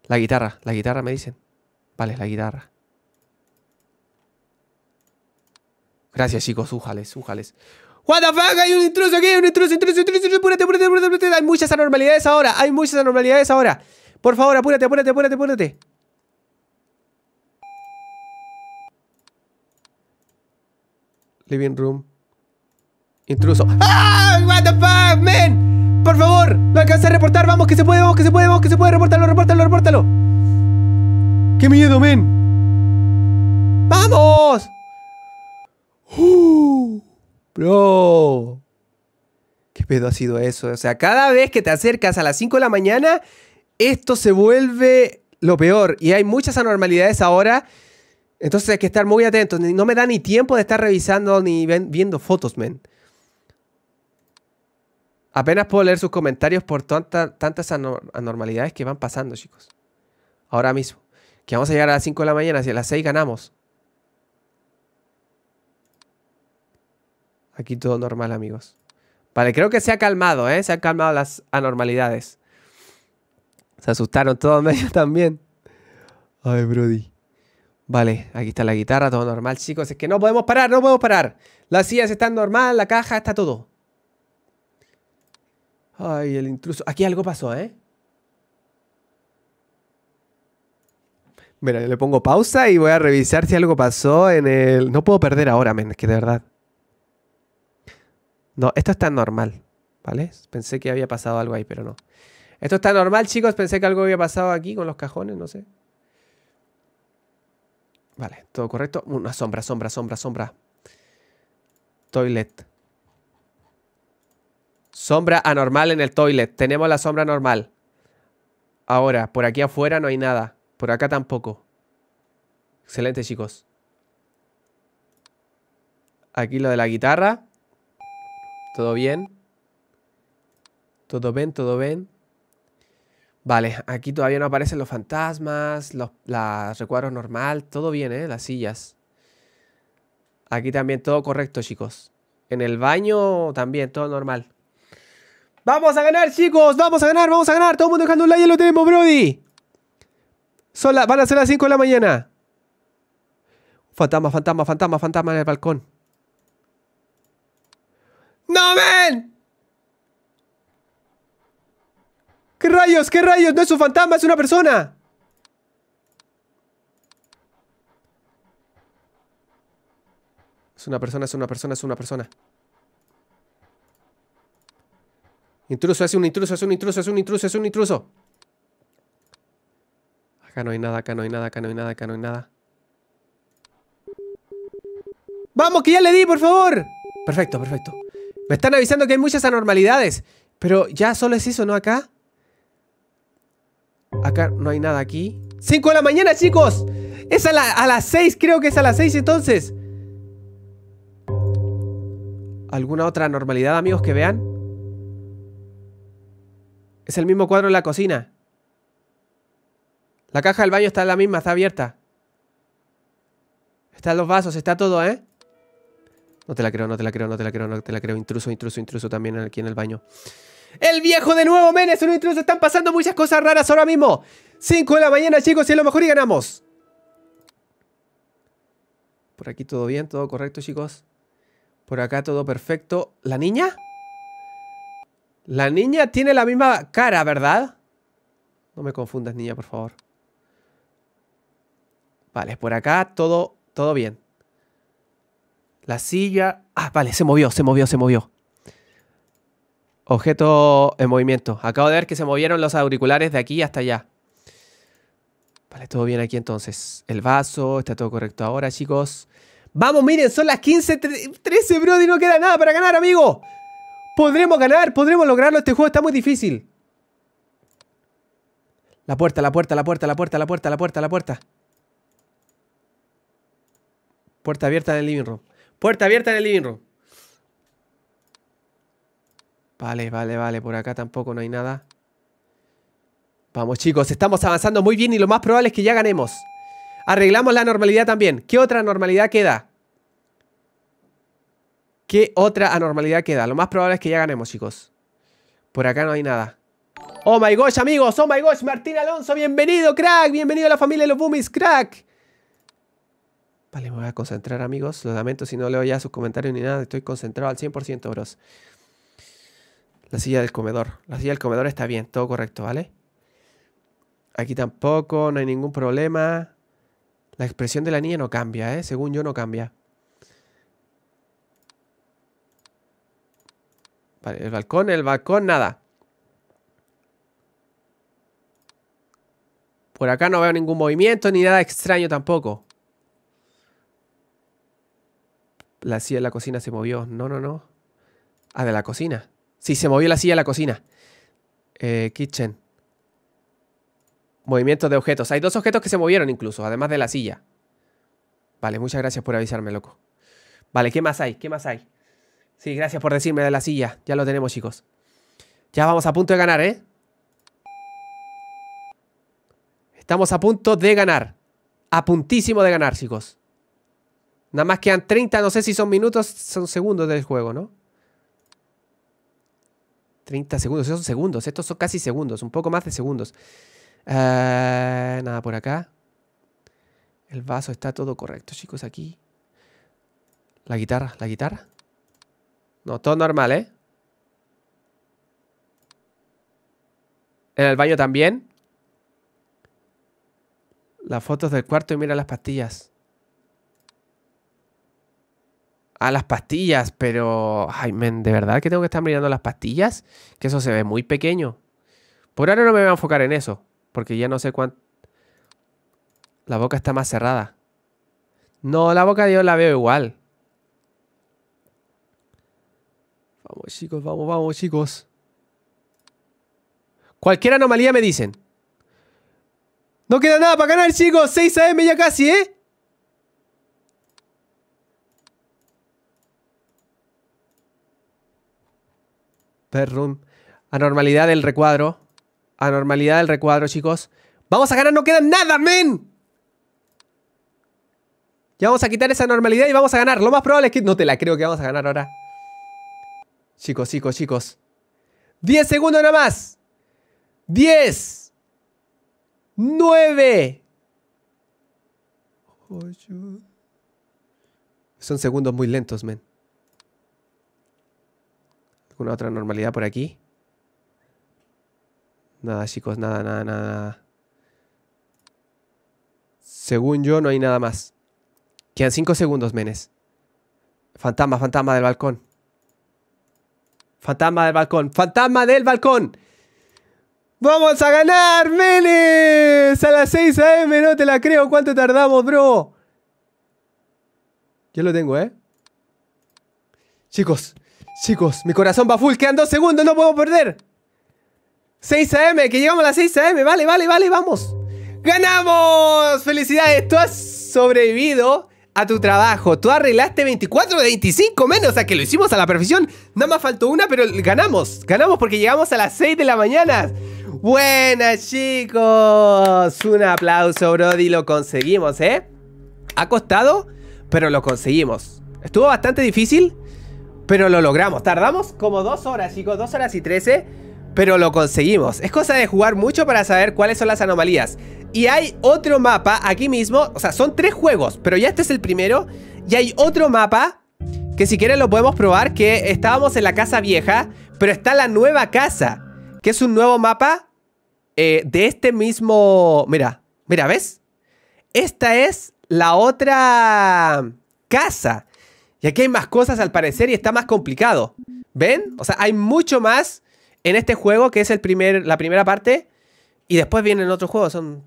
La guitarra, la guitarra me dicen. Vale, la guitarra. Gracias, chicos, újales, újales. What the fuck, hay un intruso aquí, un intruso, intruso, intruso, intruso, apúrate, apúrate, apúrate, Hay muchas anormalidades ahora, hay muchas anormalidades ahora. Por favor, apúrate, apúrate, apúrate, apúrate. Living room. Intruso. ¡Ah! What the fuck, man. Por favor, lo alcancé a reportar. Vamos, que se puede, vamos, que se puede, vamos, que se puede. Reportalo, reportalo, repórtalo. ¡Qué miedo, men! ¡Vamos! Uh. No, ¿Qué pedo ha sido eso? O sea, cada vez que te acercas a las 5 de la mañana, esto se vuelve lo peor. Y hay muchas anormalidades ahora. Entonces hay que estar muy atentos. No me da ni tiempo de estar revisando ni viendo fotos, men. Apenas puedo leer sus comentarios por tantas anormalidades que van pasando, chicos. Ahora mismo. Que vamos a llegar a las 5 de la mañana. Si a las 6 ganamos. Aquí todo normal, amigos. Vale, creo que se ha calmado, ¿eh? Se han calmado las anormalidades. Se asustaron todos medio también. Ay, Brody. Vale, aquí está la guitarra, todo normal, chicos. Es que no podemos parar, no podemos parar. Las sillas están normal, la caja, está todo. Ay, el intruso. Aquí algo pasó, ¿eh? Mira, le pongo pausa y voy a revisar si algo pasó en el... No puedo perder ahora, men, que de verdad. No, esto está normal, ¿vale? Pensé que había pasado algo ahí, pero no. Esto está normal, chicos. Pensé que algo había pasado aquí con los cajones, no sé. Vale, todo correcto. Una sombra, sombra, sombra, sombra. Toilet. Sombra anormal en el toilet. Tenemos la sombra normal. Ahora, por aquí afuera no hay nada. Por acá tampoco. Excelente, chicos. Aquí lo de la guitarra. ¿Todo bien? ¿Todo bien? ¿Todo bien? Vale, aquí todavía no aparecen los fantasmas, los la recuadros normal, todo bien, ¿eh? Las sillas. Aquí también todo correcto, chicos. En el baño también, todo normal. ¡Vamos a ganar, chicos! ¡Vamos a ganar! ¡Vamos a ganar! ¡Todo el mundo dejando un like! y lo tenemos, Brody! van a ser las 5 de la mañana. Fantasma, fantasma, fantasma, fantasma en el balcón. ¡No ven! ¿Qué rayos? ¿Qué rayos? No es un fantasma, es una persona. Es una persona, es una persona, es una persona. Intruso, es un intruso, es un intruso, es un intruso, es un intruso. Acá no hay nada, acá no hay nada, acá no hay nada, acá no hay nada. ¡Vamos, que ya le di, por favor! Perfecto, perfecto. Me están avisando que hay muchas anormalidades. Pero ya solo es eso, ¿no? Acá. Acá no hay nada aquí. ¡Cinco de la mañana, chicos! Es a, las 6, creo que es a las 6 entonces. ¿Alguna otra anormalidad, amigos, que vean? Es el mismo cuadro en la cocina. La caja del baño está la misma, está abierta. Están los vasos, está todo, ¿eh? No te la creo, no te la creo, no te la creo, no te la creo. Intruso, intruso, intruso también aquí en el baño. El viejo de nuevo, men, un intruso. Están pasando muchas cosas raras ahora mismo. Cinco de la mañana, chicos, y a lo mejor y ganamos. Por aquí todo bien, todo correcto, chicos. Por acá todo perfecto. ¿La niña? La niña tiene la misma cara, ¿verdad? No me confundas, niña, por favor. Vale, por acá todo, todo bien. La silla... Ah, vale, se movió, se movió, se movió. Objeto en movimiento. Acabo de ver que se movieron los auriculares de aquí hasta allá. Vale, todo bien aquí entonces. El vaso, está todo correcto ahora, chicos. Vamos, miren, son las 15.13, Y no queda nada para ganar, amigo. Podremos ganar, podremos lograrlo, este juego está muy difícil. La puerta, la puerta, la puerta, la puerta, la puerta, la puerta, la puerta. Puerta abierta del living room. Puerta abierta en el living Vale, vale, vale. Por acá tampoco no hay nada. Vamos, chicos. Estamos avanzando muy bien y lo más probable es que ya ganemos. Arreglamos la normalidad también. ¿Qué otra normalidad queda? ¿Qué otra anormalidad queda? Lo más probable es que ya ganemos, chicos. Por acá no hay nada. ¡Oh, my gosh, amigos! ¡Oh, my gosh! Martín Alonso, bienvenido, crack. Bienvenido a la familia de los Boomies, crack. Vale, me voy a concentrar, amigos. Lo lamento si no leo ya sus comentarios ni nada. Estoy concentrado al 100%, bros. La silla del comedor. La silla del comedor está bien, todo correcto, ¿vale? Aquí tampoco, no hay ningún problema. La expresión de la niña no cambia, ¿eh? Según yo, no cambia. Vale, el balcón, el balcón, nada. Por acá no veo ningún movimiento ni nada extraño tampoco. La silla de la cocina se movió. No, no, no. Ah, de la cocina. Sí, se movió la silla de la cocina. Eh, kitchen. Movimiento de objetos. Hay dos objetos que se movieron incluso, además de la silla. Vale, muchas gracias por avisarme, loco. Vale, ¿qué más hay? ¿Qué más hay? Sí, gracias por decirme de la silla. Ya lo tenemos, chicos. Ya vamos a punto de ganar, ¿eh? Estamos a punto de ganar. A puntísimo de ganar, chicos. Nada más quedan 30, no sé si son minutos, son segundos del juego, ¿no? 30 segundos, esos son segundos, estos son casi segundos, un poco más de segundos. Ah, nada por acá. El vaso está todo correcto, chicos, aquí. La guitarra, la guitarra. No, todo normal, ¿eh? En el baño también. Las fotos del cuarto y mira las pastillas a las pastillas, pero, ay, men, de verdad que tengo que estar mirando las pastillas, que eso se ve muy pequeño. Por ahora no me voy a enfocar en eso, porque ya no sé cuánto... La boca está más cerrada. No, la boca de Dios la veo igual. Vamos, chicos, vamos, vamos, chicos. Cualquier anomalía me dicen. No queda nada para ganar, chicos. 6 AM ya casi, ¿eh? Anormalidad del recuadro. Anormalidad del recuadro, chicos. ¡Vamos a ganar! ¡No queda nada, men! Ya vamos a quitar esa anormalidad y vamos a ganar. Lo más probable es que... No te la creo que vamos a ganar ahora. Chicos, chicos, chicos. 10 segundos nada más. 10. 9. Son segundos muy lentos, men. Una otra normalidad por aquí? Nada, chicos, nada, nada, nada. Según yo, no hay nada más. Quedan 5 segundos, menes. Fantasma, fantasma del balcón. Fantasma del balcón. Fantasma del balcón. ¡Vamos a ganar, menes! A las 6 a.m. No te la creo. ¿Cuánto tardamos, bro? Yo lo tengo, ¿eh? Chicos, Chicos, mi corazón va full, quedan dos segundos, no puedo perder. 6 AM, que llegamos a las 6 AM, vale, vale, vale, vamos. ¡Ganamos! ¡Felicidades! Tú has sobrevivido a tu trabajo. Tú arreglaste 24 de 25 menos, o sea que lo hicimos a la perfección. Nada más faltó una, pero ganamos. Ganamos porque llegamos a las 6 de la mañana. Buenas chicos. Un aplauso, Brody. Lo conseguimos, ¿eh? Ha costado, pero lo conseguimos. Estuvo bastante difícil. Pero lo logramos. Tardamos como dos horas, chicos. Dos horas y trece. Pero lo conseguimos. Es cosa de jugar mucho para saber cuáles son las anomalías. Y hay otro mapa aquí mismo. O sea, son tres juegos. Pero ya este es el primero. Y hay otro mapa que si quieren lo podemos probar. Que estábamos en la casa vieja. Pero está la nueva casa. Que es un nuevo mapa eh, de este mismo... Mira, mira, ¿ves? Esta es la otra casa. Y aquí hay más cosas al parecer y está más complicado. ¿Ven? O sea, hay mucho más en este juego que es el primer, la primera parte. Y después viene otros juegos, son,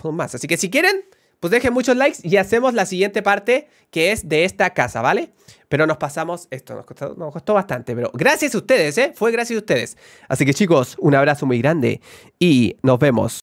son más. Así que si quieren, pues dejen muchos likes y hacemos la siguiente parte que es de esta casa, ¿vale? Pero nos pasamos esto, nos costó, nos costó bastante, pero gracias a ustedes, ¿eh? Fue gracias a ustedes. Así que chicos, un abrazo muy grande y nos vemos.